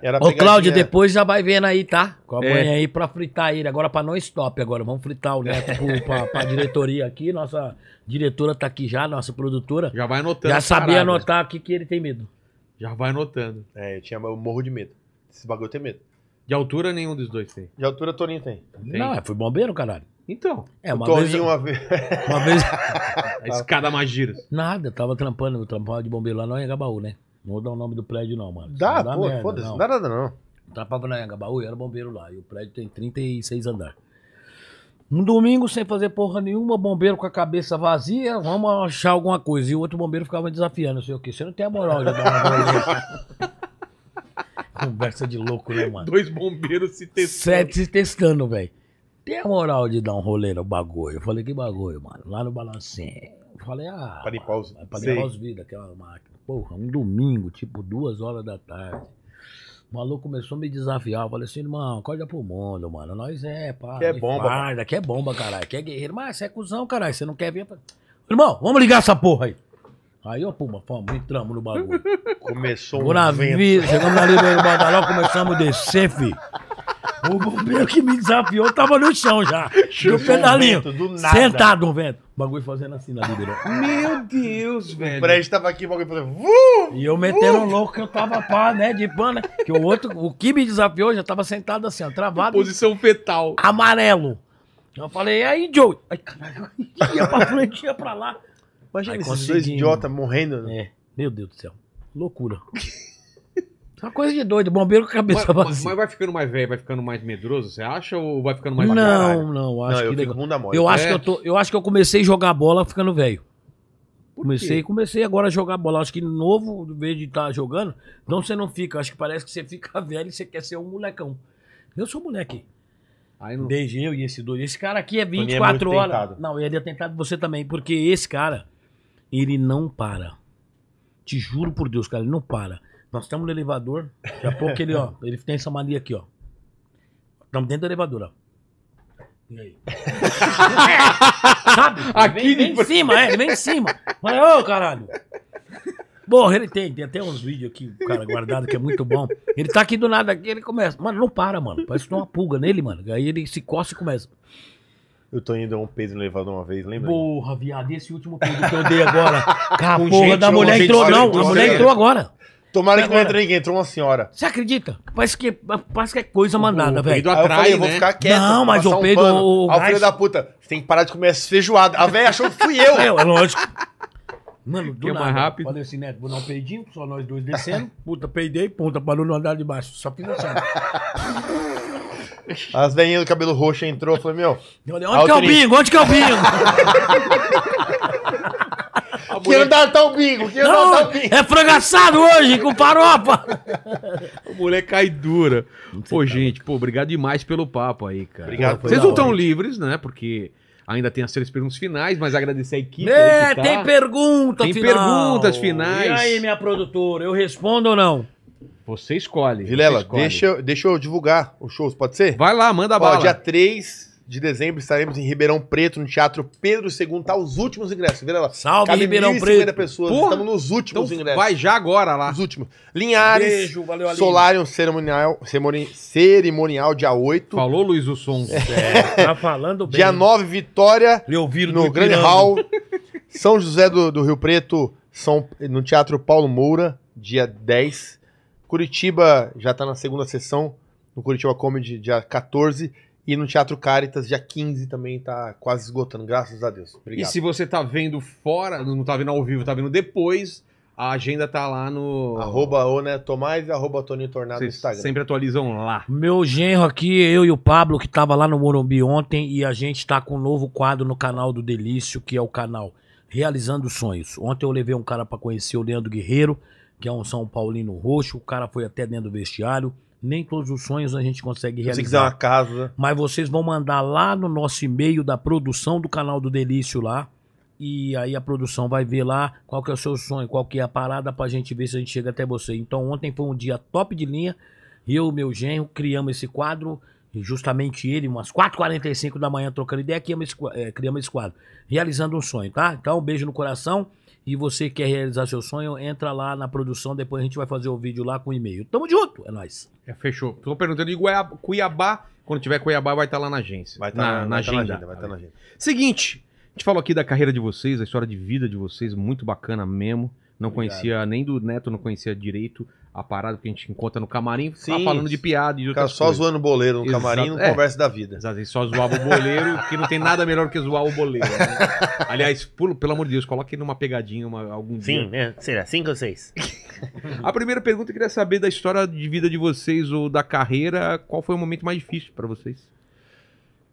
Era Ô, Cláudio, depois já vai vendo aí, tá? Com a é. aí pra fritar ele. Agora pra não stop agora. Vamos fritar o neto pro, pra, pra diretoria aqui. Nossa diretora tá aqui já, nossa produtora. Já vai anotando. Já sabia caralho. anotar o que, que ele tem medo. Já vai anotando. É, eu, tinha, eu morro de medo. Esse bagulho tem medo. De altura nenhum dos dois tem. De altura Toninho tem. tem. Não, é, foi fui bombeiro, caralho. Então. É, uma vez. uma vez. Uma vez... a escada magira. Nada, tava trampando, eu trampava de bombeiro lá no Anhangabaú, né? Não vou dar o nome do prédio, não, mano. Dá, porra, dá pô, foda-se, não dá nada, não. Eu trampava no Anhangabaú e era bombeiro lá. E o prédio tem 36 andares. Um domingo, sem fazer porra nenhuma, bombeiro com a cabeça vazia, vamos achar alguma coisa. E o outro bombeiro ficava desafiando, não sei o quê. Você não tem a moral de dar uma Conversa de louco, né, mano? Dois bombeiros se testando. Sete se testando, velho tem a moral de dar um rolê no bagulho. Eu falei, que bagulho, mano? Lá no balancinho. Eu falei, ah. Para limpar os, para limpar os vidros, aquela máquina. Porra, um domingo, tipo duas horas da tarde. O maluco começou a me desafiar. Eu falei assim, irmão, acorda pro mundo, mano. Nós é, pá. Que é, é bomba. Farda, que é bomba, caralho. Que é guerreiro. Mas você é cuzão, caralho. Você não quer vir. Pra... Irmão, vamos ligar essa porra aí. Aí, ó, puma, fomos, entramos no bagulho. Começou um. na vento. vida, chegamos ali no Badaló, começamos a descer, filho. O bombeiro que me desafiou tava no chão já. No pedalinho. sentado no vento. O bagulho fazendo assim na líder. Né? Meu Deus, velho. O prédio estava aqui, o bagulho fazendo. e eu metendo um louco que eu tava pá, né, de pana. Que o outro, o que me desafiou já tava sentado assim, ó, travado. Em posição fetal. Amarelo. Eu falei, e aí, Joe? Ai, caralho, ia pra frente, ia pra lá. Imagina aí, esses dois né? idiotas morrendo. Né? É, meu Deus do céu. Loucura. É uma coisa de doido, bombeiro com a cabeça mas, vazia. Mas vai ficando mais velho, vai ficando mais medroso, você acha? Ou vai ficando mais Não, não, acho não, que. Eu, mundo mole. eu acho é. que eu tô. Eu acho que eu comecei a jogar bola ficando velho. Comecei, comecei agora a jogar bola. Acho que novo, em vez de estar tá jogando, então você não fica. Acho que parece que você fica velho e você quer ser um molecão. Eu sou moleque. Aí não... Desde eu e esse doido. Esse cara aqui é 24 é horas. Tentado. Não, ele é tentado você também, porque esse cara, ele não para. Te juro por Deus, cara, ele não para. Nós estamos no elevador. Daqui a pouco ele, ó, ele tem essa mania aqui, ó. Estamos dentro do elevador, ó. E aí? Sabe? Aqui vem, vem em cima, é, vem em cima. Mas, ô, caralho. Bom, ele tem, tem até uns vídeos aqui, cara, guardado, que é muito bom. Ele tá aqui do nada, aqui, ele começa. Mano, não para, mano. Parece que tem uma pulga nele, mano. Aí ele se coça e começa. Eu tô indo a um peso no elevador uma vez, lembra? Porra, viado, esse último peso que eu dei agora. a porra gente, da mulher entrou, não. A mulher entrou agora. Tomara que não entre ninguém, entrou uma senhora. Você acredita? Parece que, é, parece que é coisa mandada velho. Pedro atrai, eu vou né? ficar quieto. Não, mas o Pedro. Um o... filho da puta, você tem que parar de comer essa feijoada. A velha achou que fui eu. É, é lógico. Mano, do que é nada. mais rápido. Falei assim, Neto, vou dar um peidinho, só nós dois descendo. Puta, peidei, ponta, parou no andar de baixo. Só financiado. As velhinhas do cabelo roxo entrou, falei, meu... onde que é o bingo? Onde que é o bingo? A mulher... Quero tal tá bico, quero não, dar tal bico. É frangaçado hoje, com paropa. a mulher cai dura. Pô, gente, pô, obrigado demais pelo papo aí, cara. Obrigado. Pô, Vocês não estão livres, né? Porque... Ainda tem as três perguntas finais, mas agradecer a equipe. É, tá. tem pergunta tem final. perguntas finais. E aí, minha produtora, eu respondo ou não? Você escolhe. Vilela, Deixa, deixa eu divulgar os shows, pode ser? Vai lá, manda a bala. Ó, dia 3 de dezembro estaremos em Ribeirão Preto, no Teatro Pedro II, tá os últimos ingressos. Vira lá. Salve, Cabe Ribeirão Preto. pessoas, Porra. estamos nos últimos então, ingressos. Vai já agora lá. Os últimos. Linhares, Beijo, valeu, Solarium cerimonial, cerimonial, dia 8. Falou, Luiz o som. É. Tá falando bem. Dia 9, Vitória, no Grande Hall. São José do, do Rio Preto, São, no Teatro Paulo Moura, dia 10. Curitiba já está na segunda sessão, no Curitiba Comedy, dia 14. E no Teatro Caritas, dia 15 também tá quase esgotando, graças a Deus. Obrigado. E se você tá vendo fora, não tá vendo ao vivo, tá vendo depois, a agenda tá lá no. Arroba o, Tomás e arroba Tornado Vocês no Instagram. Sempre atualizam lá. Meu genro aqui, eu e o Pablo, que tava lá no Morumbi ontem, e a gente tá com um novo quadro no canal do Delício, que é o canal Realizando Sonhos. Ontem eu levei um cara para conhecer o Leandro Guerreiro, que é um São Paulino roxo. O cara foi até dentro do vestiário nem todos os sonhos a gente consegue realizar. Se quiser uma casa. Mas vocês vão mandar lá no nosso e-mail da produção do canal do Delício lá. E aí a produção vai ver lá qual que é o seu sonho, qual que é a parada pra gente ver se a gente chega até você. Então ontem foi um dia top de linha. Eu e meu genro criamos esse quadro. E justamente ele, umas 4h45 da manhã, trocando ideia, criamos esse, é, criamos esse quadro. Realizando um sonho, tá? Então, um beijo no coração e você quer realizar seu sonho, entra lá na produção, depois a gente vai fazer o vídeo lá com e-mail. Tamo junto, é nóis. É, fechou. Tô perguntando de Guiab Cuiabá, quando tiver Cuiabá vai estar tá lá na agência. Vai estar tá na, tá na, agenda. Tá na agenda vai estar tá na agenda. Seguinte, a gente falou aqui da carreira de vocês, da história de vida de vocês, muito bacana mesmo. Não Obrigado. conhecia nem do Neto, não conhecia direito a parada que a gente encontra no camarim, tá Sim, falando de piada e de outras só coisas. zoando o boleiro no Exato, camarim não é, conversa da vida. Exatamente. só zoava o boleiro, porque não tem nada melhor que zoar o boleiro. Né? Aliás, por, pelo amor de Deus, coloque numa pegadinha uma, algum Sim, dia. Sim, né? Será cinco ou seis? a primeira pergunta, eu queria saber da história de vida de vocês ou da carreira, qual foi o momento mais difícil para vocês?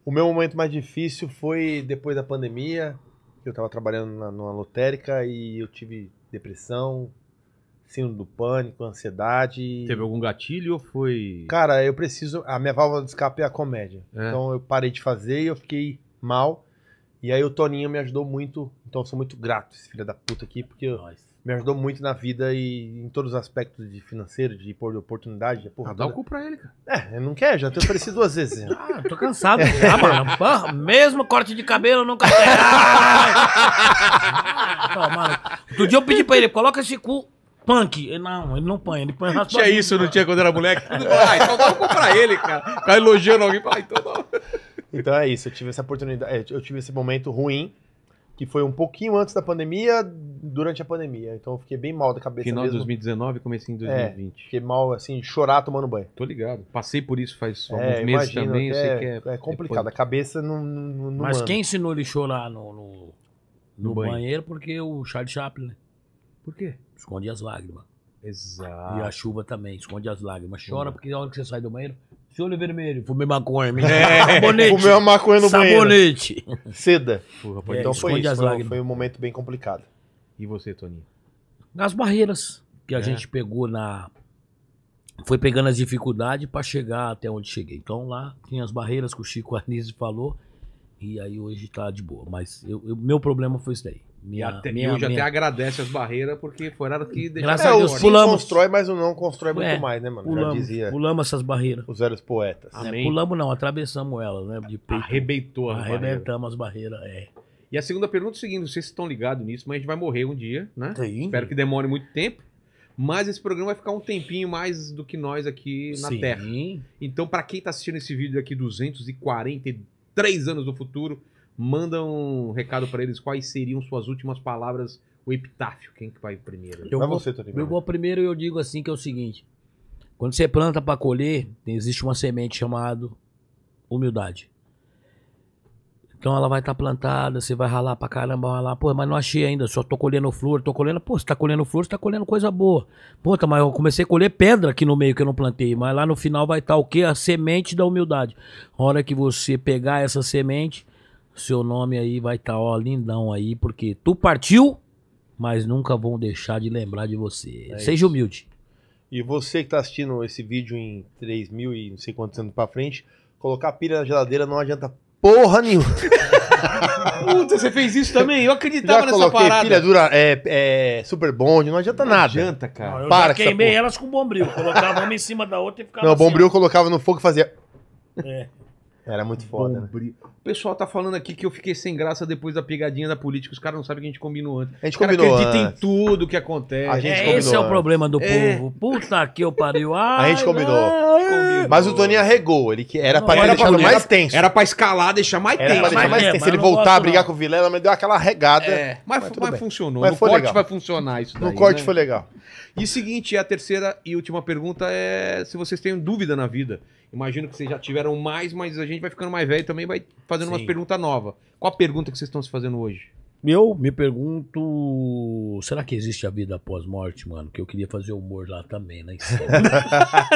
O meu momento mais difícil foi depois da pandemia, eu estava trabalhando na, numa lotérica e eu tive depressão, síndrome do pânico, ansiedade. Teve algum gatilho ou foi. Cara, eu preciso. A minha válvula de escape é a comédia. É. Então eu parei de fazer e eu fiquei mal. E aí o Toninho me ajudou muito. Então eu sou muito grato, esse filho da puta aqui, porque Nossa. me ajudou muito na vida e em todos os aspectos de financeiro, de oportunidade. Porra, ah, dá o cu pra ele, cara. É, ele não quer, já te ofereci duas vezes. Né? Ah, tô cansado Ah, mano. mesmo corte de cabelo nunca Ah, mano. Outro dia eu pedi pra ele, coloca esse cu Punk. Não, ele não põe, ele põe raspadinho. Tinha isso, não tinha quando era moleque? Ai, ah, então dá pra comprar ele, cara. Ficar elogiando alguém, Ai, ah, então não. Então é isso, eu tive essa oportunidade, é, eu tive esse momento ruim, que foi um pouquinho antes da pandemia, durante a pandemia. Então eu fiquei bem mal da cabeça Final de 2019, comecei em 2020. É, fiquei mal, assim, chorar tomando banho. Tô ligado. Passei por isso faz é, alguns meses também, eu sei que é... É, é complicado, é a cabeça não, não, não Mas manda. quem ensinou ele chorar no, no, no, no banheiro? banheiro? Porque o Charles Chaplin, né? Por quê? Esconde as lágrimas. Exato. E a chuva também, esconde as lágrimas. Chora, hum. porque na hora que você sai do banheiro, se olho vermelho, fumei maconha, me é, sabonete. Fumei uma maconha no sabonete. banheiro. Sabonete. Seda. Porra, é, então foi isso, foi, foi, um momento bem complicado. E você, Toninho? Nas barreiras que a é. gente pegou na... Foi pegando as dificuldades para chegar até onde cheguei. Então lá tinha as barreiras que o Chico Anísio falou. E aí hoje tá de boa. Mas eu, eu meu problema foi isso daí minha, e até, minha, hoje minha... até agradece as barreiras, porque foi nada que deixaram. Graças é, a Deus, assim. pulamos. constrói, mas o não constrói muito é, mais, né, mano? Pulamos, Já dizia pulamos essas barreiras. Os velhos poetas. É, Amém. É, pulamos não, atravessamos elas, né? De peito. Arrebentou as Arrebentamos as barreiras, é. E a segunda pergunta é o seguinte: não sei se estão ligados nisso, mas a gente vai morrer um dia, né? Sim. Espero que demore muito tempo. Mas esse programa vai ficar um tempinho mais do que nós aqui na Sim. Terra. Então, para quem tá assistindo esse vídeo aqui 243 anos no futuro, manda um recado para eles quais seriam suas últimas palavras, o epitáfio, quem que vai primeiro? Eu vou, você, Tony. Eu vou primeiro e eu digo assim que é o seguinte, quando você planta para colher, existe uma semente chamada humildade. Então ela vai estar tá plantada, você vai ralar pra caramba, ralar, pô, mas não achei ainda, só tô colhendo flor, tô colhendo, pô, você tá colhendo flor, você tá colhendo coisa boa. Pô, tá, mas eu comecei a colher pedra aqui no meio que eu não plantei, mas lá no final vai estar tá, o quê? A semente da humildade. A hora que você pegar essa semente, seu nome aí vai estar, tá, ó, lindão aí, porque tu partiu, mas nunca vão deixar de lembrar de você. É Seja isso. humilde. E você que está assistindo esse vídeo em 3 mil e não sei quantos anos para frente, colocar pilha na geladeira não adianta porra nenhuma. Puta, você fez isso também? Eu acreditava Já nessa parada. Pilha dura, é, é, super bonde, não adianta não nada. Não adianta, cara. Não, Para queimei elas com bombril. Colocava uma em cima da outra e ficava. Não, assim. bombril eu colocava no fogo e fazia. É. Era muito foda. Né? O pessoal tá falando aqui que eu fiquei sem graça depois da pegadinha da política. Os caras não sabem que a gente combinou antes. A gente combinou acredita antes. em tudo que acontece. A gente é, esse é o problema do É. povo. Puta que eu pariu. Ai, gente combinou. não, Combinou. Mas o Toninho arregou. Ele que era para pra deixar pra- mais tenso. Era pra escalar, deixar mais Era pra tenso. deixar mais é, tenso. Ele voltar a brigar não. com o Vilela, mas deu aquela regada. É, mas, mas mas funcionou. Mas no foi corte legal. vai funcionar isso daí, No corte né? foi legal. E seguinte, a terceira e última pergunta é se vocês têm dúvida na vida. Imagino que vocês já tiveram mais, mas a gente vai ficando mais velho e também vai fazendo Sim. umas perguntas novas. Qual a pergunta que vocês estão se fazendo hoje? Eu me pergunto, será que existe a vida após morte, mano? Que eu queria fazer humor lá também, né?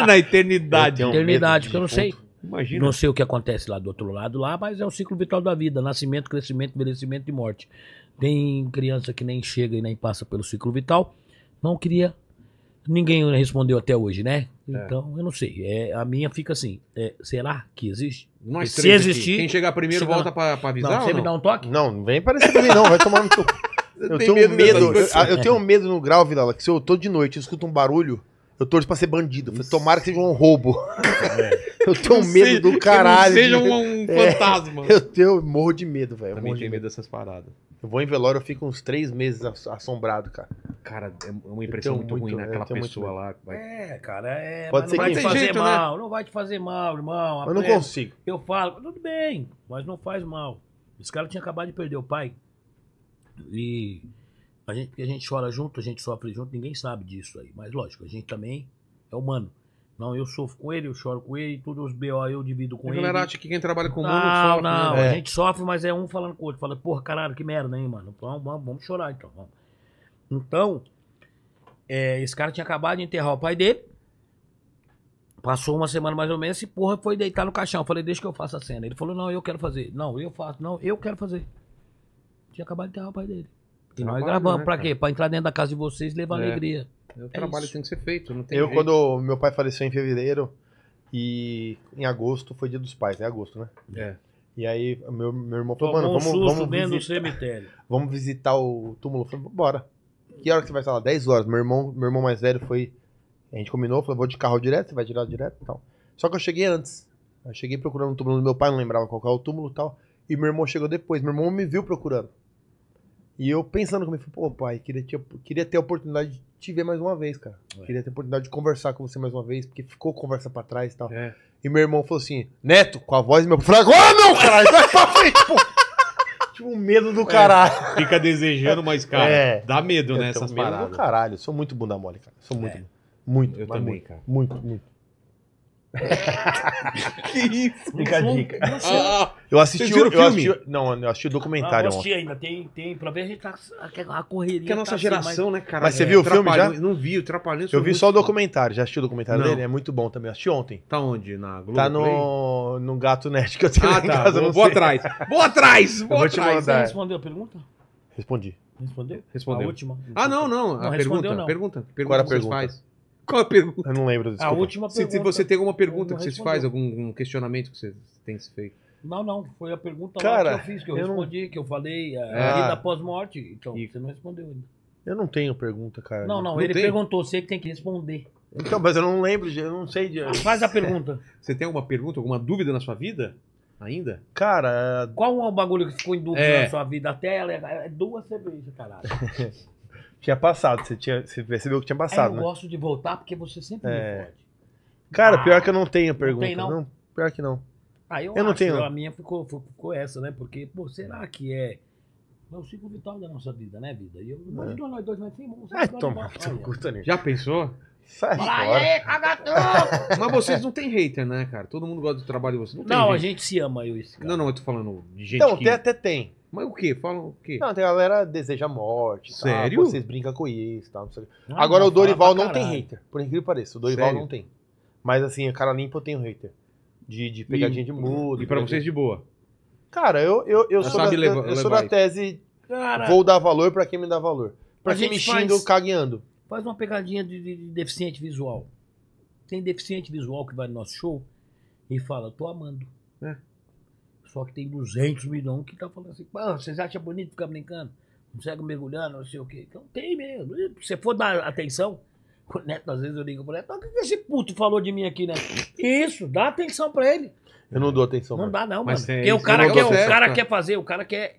na eternidade. Na eternidade, porque eu não sei. Imagina. Não sei o que acontece lá do outro lado, lá, mas é o ciclo vital da vida: nascimento, crescimento, envelhecimento e morte. Tem criança que nem chega e nem passa pelo ciclo vital. Não queria Ninguém respondeu até hoje, né? É. Então, eu não sei. É, a minha fica assim. É, será que existe? Nós se existir. Aqui. Quem chegar primeiro chega volta para avisar? Não, você me dá um toque? Não, não vem parecer pra mim, não. Vai tomar no teu. Eu tenho medo. medo eu, eu, tenho medo no grau, Vilela, que se eu tô de noite e escuto um barulho, eu torço pra ser bandido. Falei, tomara que seja um roubo. É. Eu tenho medo seja, do caralho. Que não seja um, um é, fantasma. É, eu tenho, morro de medo, velho. Também tenho medo dessas paradas. Eu vou em velório, eu fico uns três meses assombrado, cara. Cara, é uma impressão muito, muito, ruim naquela né? É, pessoa lá. Vai... É, cara, é. Pode mas ser não vai te fazer jeito, né? mal, né? não vai te fazer mal, irmão. Eu não é, consigo. Eu falo, tudo bem, mas não faz mal. Esse cara tinha acabado de perder o pai. E a gente, porque a gente chora junto, a gente sofre junto, ninguém sabe disso aí. Mas lógico, a gente também é humano. Não, eu sofro com ele, eu choro com ele, todos os BO eu divido com ele. A galera acha que quem trabalha com o mundo né, não, sofre. Não, né? a é. gente sofre, mas é um falando com o outro. Fala, porra, caralho, que merda, hein, mano? vamos, vamos chorar, então. Vamos. Então, é, esse cara tinha acabado de enterrar o pai dele. Passou uma semana mais ou menos, esse porra foi deitar no caixão. Eu falei, deixa que eu faça a cena. Ele falou, não, eu quero fazer. Não, eu faço. Não, eu quero fazer. Tinha acabado de enterrar o pai dele. E Trabalho, nós gravamos. Né, pra quê? Pra entrar dentro da casa de vocês e levar é. alegria. É o é trabalho tem que ser feito, não tem Eu, jeito. quando meu pai faleceu em fevereiro e em agosto foi dia dos pais, é agosto, né? É. E aí meu, meu irmão falou, Tomou mano, vamos, um vamos dentro visitar, do cemitério. Vamos visitar o túmulo. Eu falei, bora. Que hora que você vai estar lá? 10 horas. Meu irmão, meu irmão mais velho foi. A gente combinou, falou, vou de carro direto, você vai tirar direto e tal. Só que eu cheguei antes. Eu cheguei procurando o túmulo do meu pai, não lembrava qual era o túmulo e tal. E meu irmão chegou depois. Meu irmão me viu procurando. E eu pensando comigo, pô, pai, queria ter, queria ter a oportunidade de te ver mais uma vez, cara. É. Queria ter a oportunidade de conversar com você mais uma vez, porque ficou conversa pra trás e tal. É. E meu irmão falou assim, Neto, com a voz meu. Eu falei, agora não, caralho, vai pra frente, pô. Tipo, medo do caralho. É, fica desejando, mas, cara, é. dá medo, né? Essas medo paradas. do caralho. Eu sou muito bunda mole, cara. sou muito. É. Muito. Eu também, muito, cara. Muito, muito. que isso? Fica a dica. Ah, ah, eu assisti o filme. Eu assisti, não, eu assisti o documentário. Ah, eu assisti ainda, tem, tem. Pra ver a gente tá. É a correria. Que a nossa tá assim, geração, assim, mas... né, cara? Mas você é, viu o filme já? Não vi, o Trapalhões. Eu vi só o documentário, já assisti o documentário não. dele, é muito bom também. Eu assisti ontem. Tá onde? Na Globo? Tá no, no Gato Nerd que eu tenho ah, tá, em casa. Vou, vou atrás. Vou atrás! Vou, atrás! Você respondeu a pergunta? Respondi. Respondeu? Respondeu. A última. Ah, não, não. não a pergunta, não. pergunta. Pergunta. a pergunta? Qual a pergunta? Eu não lembro. Desculpa. A última pergunta. Se, se você tem alguma pergunta que você faz algum, algum questionamento que vocês se feito. Não, não. Foi a pergunta Cara, que eu fiz, que eu, eu respondi, não... que eu falei, a é. vida pós-morte. Então, e... você não respondeu ainda. Eu não tenho pergunta, cara. Não, não, não ele tem? perguntou, você que tem que responder. Então, mas eu não lembro, eu não sei de. Ah, faz a pergunta. Você tem alguma pergunta, alguma dúvida na sua vida? Ainda? Cara. Qual é o bagulho que ficou em dúvida é. na sua vida? Até ela é, é duas cervejas, caralho. Tinha passado, você, tinha, você percebeu que tinha passado, é, eu né? gosto de voltar porque você sempre é. me pode. Cara, ah, pior que eu não tenho pergunta. Não, tem, não? não pior que não. Ah, eu, eu não tenho. A minha ficou, ficou essa, né? Porque, pô, será que é é o ciclo vital da nossa vida, né, vida? E eu é. imagino é. nós dois, mas tem um Ai, toma, teu curta Toninho. Já pensou? Sai Vai, aí, Mas vocês não tem hater, né, cara? Todo mundo gosta do trabalho de vocês. Não, não a gente se ama, eu e esse cara. Não, não, eu tô falando de gente Então, que... até, até tem. Mas o que? Falam o quê? Não, tem galera deseja morte. Tá? Sério? Tá? Vocês brincam com isso. Tá? Não, Agora o Dorival não tem hater. Por incrível que pareça, o Dorival Sério? não tem. Mas assim, a cara limpa eu tenho hater. De, de pegadinha e, de mudo. E pra vocês de boa? Cara, eu, eu, eu, sou, da, levar, eu sou da tese cara, vou dar valor pra quem me dá valor. Pra quem me xinga ou eu cagueando. Faz uma pegadinha de, de, de deficiente visual. Tem deficiente visual que vai no nosso show e fala, tô amando. É pessoal que tem 200 milhões que tá falando assim, pô, vocês acham bonito ficar brincando? Não cego mergulhando, não sei o quê. Então tem mesmo. Se você for dar atenção, o Neto, às vezes eu ligo pro Neto, o que esse puto falou de mim aqui, né? Isso, dá atenção pra ele. Eu não dou atenção, Não dá, não, Mas mano. Porque o cara, quer, o cara né? quer fazer, o cara quer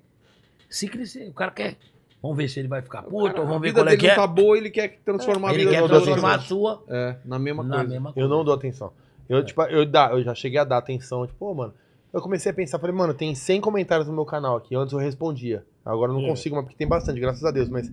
se crescer, o cara quer. Vamos ver se ele vai ficar puto, cara, vamos ver qual é que é. tá boa, ele quer transformar ele a vida quer transformar a sua. É, na mesma na coisa. Mesma eu não dou atenção. Eu, é. tipo, eu, dá, eu já cheguei a dar atenção, tipo, pô, mano, eu comecei a pensar, falei, mano, tem 100 comentários no meu canal aqui. Antes eu respondia. Agora eu não é. consigo mais, porque tem bastante, graças a Deus. Mas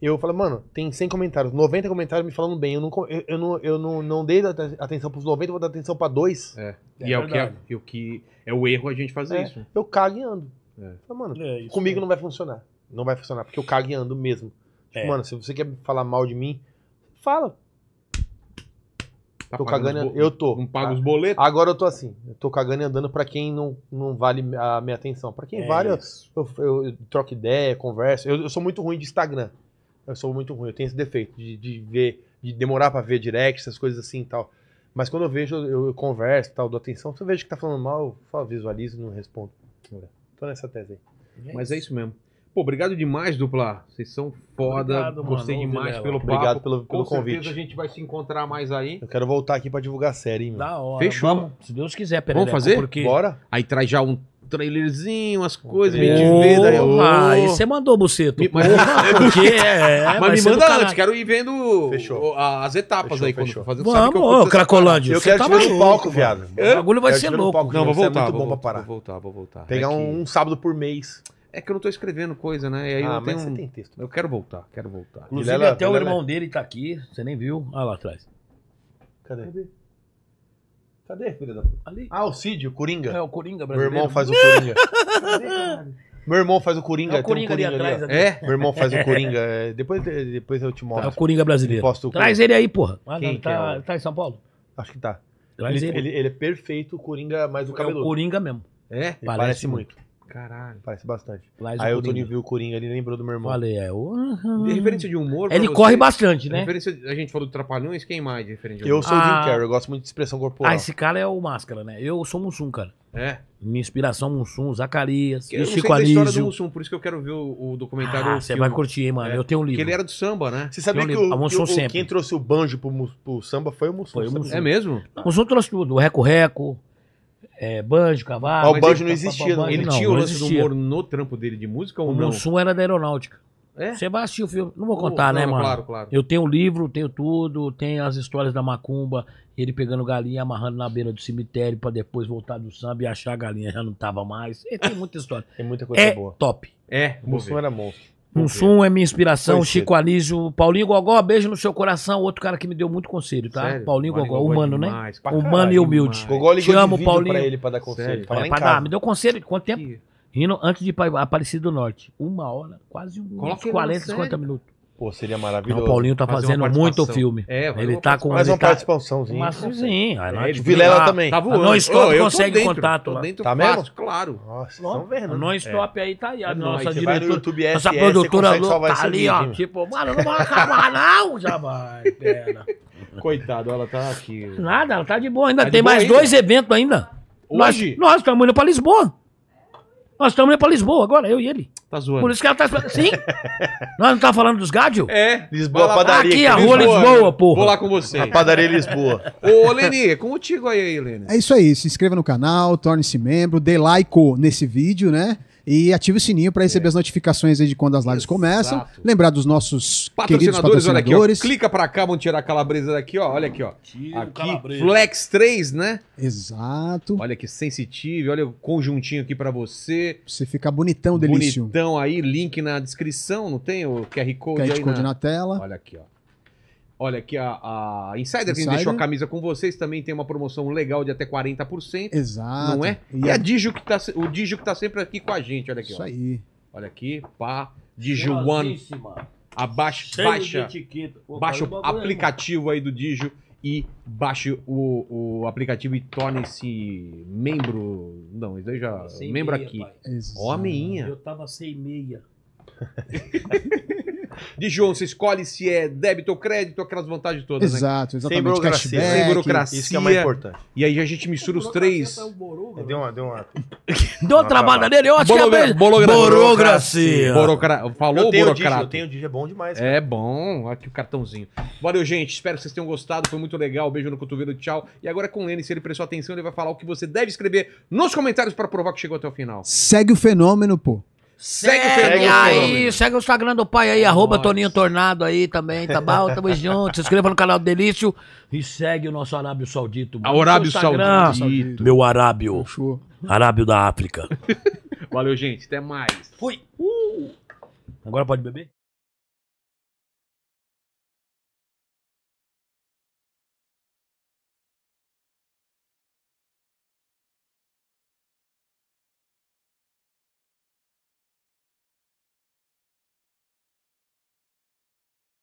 eu falei, mano, tem 100 comentários, 90 comentários me falando bem. Eu não, eu, eu não, eu não, não dei atenção pros 90, vou dar atenção pra dois. É. é e é, o que é, o que é o erro a gente fazer é, isso. Eu cago e ando. É. Falei, mano, é, comigo não vai funcionar. Não vai funcionar, porque eu cago e ando mesmo. É. mano, se você quer falar mal de mim, fala. Tá tô cagando, eu tô. Não paga os boletos? Agora eu tô assim, eu tô cagando e andando para quem não, não vale a minha atenção. Para quem é vale, eu, eu, eu, troco ideia, converso. Eu, eu, sou muito ruim de Instagram. Eu sou muito ruim, eu tenho esse defeito de, de ver, de demorar para ver direct, essas coisas assim e tal. Mas quando eu vejo, eu, eu converso tal, dou atenção. Se eu vejo que tá falando mal, eu visualizo e não respondo. Tô nessa tese aí. É Mas é isso mesmo. Pô, obrigado demais, dupla. Vocês são foda. Obrigado, Gostei mano, demais pelo papo. Obrigado pelo, pelo Com convite. certeza a gente vai se encontrar mais aí. Eu quero voltar aqui pra divulgar a série, hein, meu. Da hora. Fechou. Vamos, se Deus quiser, peraí. Vamos né? fazer? Porque... Bora. Aí traz já um trailerzinho, umas coisas, me desvenda. Ah, aí você mandou buceto. Me, mas, porque é, é, mas me manda antes, quero ir vendo fechou. as etapas fechou, aí fechou. quando Vamos, ô, Cracolândia. Eu quero te tá ver no palco, viado. O bagulho vai ser louco. Não, vou é voltar. Muito bom pra parar. Vou voltar, vou voltar. Pegar é um sábado por mês. É que eu não tô escrevendo coisa, né? E aí ah, eu mas tenho... você tem texto. Eu quero voltar, quero voltar. Inclusive, Vilela, até Vilela. o irmão dele tá aqui, você nem viu. Olha ah, lá atrás. Cadê? Cadê? Cadê, da Ali. Ah, o Cid, o Coringa. É, o Coringa brasileiro. Meu irmão faz o Coringa. Cadê, Meu irmão faz o Coringa. É o Coringa, um Coringa ali atrás. Ali, é? Meu irmão faz o Coringa. É, depois, depois eu te mostro. é o Coringa brasileiro. Posto o Coringa. Traz ele aí, porra. Ah, Quem tá, é tá em São Paulo? Acho que tá. Ele, ele, ele, é perfeito, o Coringa é mais o cabelo. É o Coringa mesmo. É? Parece, parece, muito. muito. Caralho. Parece bastante. aí o Tony viu o Coringa, ele lembrou do meu irmão. Falei, é. o De referência de humor. Ele corre bastante, né? Referência, a gente falou do Trapalhões, quem mais de referência de humor? Eu sou o Jim ah. Carrey, eu gosto muito de expressão corporal. Ah, esse cara é o Máscara, né? Eu sou o Mussum, cara. É. Minha inspiração, Mussum, Zacarias, eu Chico Anísio. Eu história do Mussum, por isso que eu quero ver o, o documentário. Ah, você vai curtir, hein, mano. É. Eu tenho um livro. Porque ele era do samba, né? Você sabia que, o, Mussum sempre. quem trouxe o banjo pro, pro samba foi o Mussum. Foi o Mussum. É mesmo? O Mussum trouxe tudo. O Reco Reco é, banjo, cavalo. Ah, o banjo não existia, Ele tinha o lance do humor no trampo dele de música ou não? No Sul era da aeronáutica. É? Você vai assistir o filme. Não vou contar, né, mano? Claro, claro. Eu tenho o livro, tenho tudo, tem as histórias da Macumba, ele pegando galinha, amarrando na beira do cemitério para depois voltar do samba e achar a galinha já não tava mais. E tem muita história. tem muita coisa é boa. Top. É, o Mussum era monstro. Um Sun é minha inspiração, é. Chico cedo. Anísio, Paulinho Gogó, beijo no seu coração, outro cara que me deu muito conselho, tá? Sério? Paulinho Gogó, Gogó, é humano, né? demais, né? Humano caralho, e humilde. Gogó ligou Te amo, vídeo Paulinho. pra ele pra dar conselho. Pra, é, pra dar, me deu conselho, quanto tempo? Rindo antes de ir pra do Norte. Uma hora, quase um, uns 40, 50 minutos. Pô, seria maravilhoso. o Paulinho tá fazendo muito filme. É, ele tá com mais uma tá... participaçãozinha. Mas sim, aí é, Nath é, Vilela lá, também. Tá voando. A Non-Stop consegue dentro, contato Dentro tá mesmo? Fácil, claro. Nossa, não, vendo. Non-Stop é. aí tá aí. A nossa diretora, no YouTube nossa produtora louca, tá ali, ó. Tipo, mano, não vai acabar não, já vai. pena. Coitado, ela tá aqui. Nada, ela tá de boa ainda. Tá Tem mais dois eventos ainda. Hoje? Nós estamos indo pra Lisboa. Nós estamos indo pra Lisboa agora, eu e ele. Tá zoando. Por isso que ela tá esperando. Sim? Nós não tá falando dos gádio? É. Lisboa, Fala, padaria. Aqui, a rua Lisboa, Lisboa porra. Vou lá com você. A padaria Lisboa. Ô, Leni, é contigo aí, Leni. É isso aí. Se inscreva no canal, torne-se membro, dê like nesse vídeo, né? E ative o sininho para receber é. as notificações aí de quando as lives Exato. começam. Lembrar dos nossos patrocinadores, queridos patrocinadores. Aqui, Clica para cá, vamos tirar a calabresa daqui, ó. Olha aqui, ó. aqui, Flex 3, né? Exato. Olha que sensitivo, olha o conjuntinho aqui para você. você ficar bonitão, delício. Bonitão aí, link na descrição, não tem o QR Code QR aí Code na... na tela. Olha aqui, ó. Olha, aqui a, a Insider, que deixou a camisa com vocês, também tem uma promoção legal de até 40%. Exato. Não é? E, e a é- Digio que tá, o Digio que tá sempre aqui com a gente, olha aqui. Isso ó. aí. Olha aqui, pá. Digio One. Abaixa, baixa, Pô, baixa o aplicativo aí do Digio e baixe o, o aplicativo e torne-se membro. Não, isso aí já. membro meia, aqui. Ó, oh, meinha. Eu tava sem meia. de João, você escolhe se é débito ou crédito, aquelas vantagens todas. Né? Exato, exatamente. Sem burocracia. Cashback, sem burocracia. Isso que é mais importante. E aí a gente mistura os três. É um deu uma. Deu uma, deu uma trabalhada nele, eu acho que é Bologra é Burocracia. Burocra... Falou eu burocrata. eu tenho Digi, é bom demais. É cara. É bom. Aqui o cartãozinho. Valeu, gente. Espero que vocês tenham gostado. Foi muito legal. Beijo no cotovelo, tchau. E agora com ele, se ele prestou atenção, ele vai falar o que você deve escrever nos comentários para provar que chegou até o final. Segue o fenômeno, pô. Segue, segue aí, segue o Instagram do pai aí, arroba Toninho Tornado aí também, tá bom? Tamo junto. Se inscreva no canal Delício e segue o nosso Arábio Saudito. Ah, Arábio Saudito. Meu Arábio. Arábio da África. Valeu, gente. Até mais. Fui. Uh. Agora pode beber?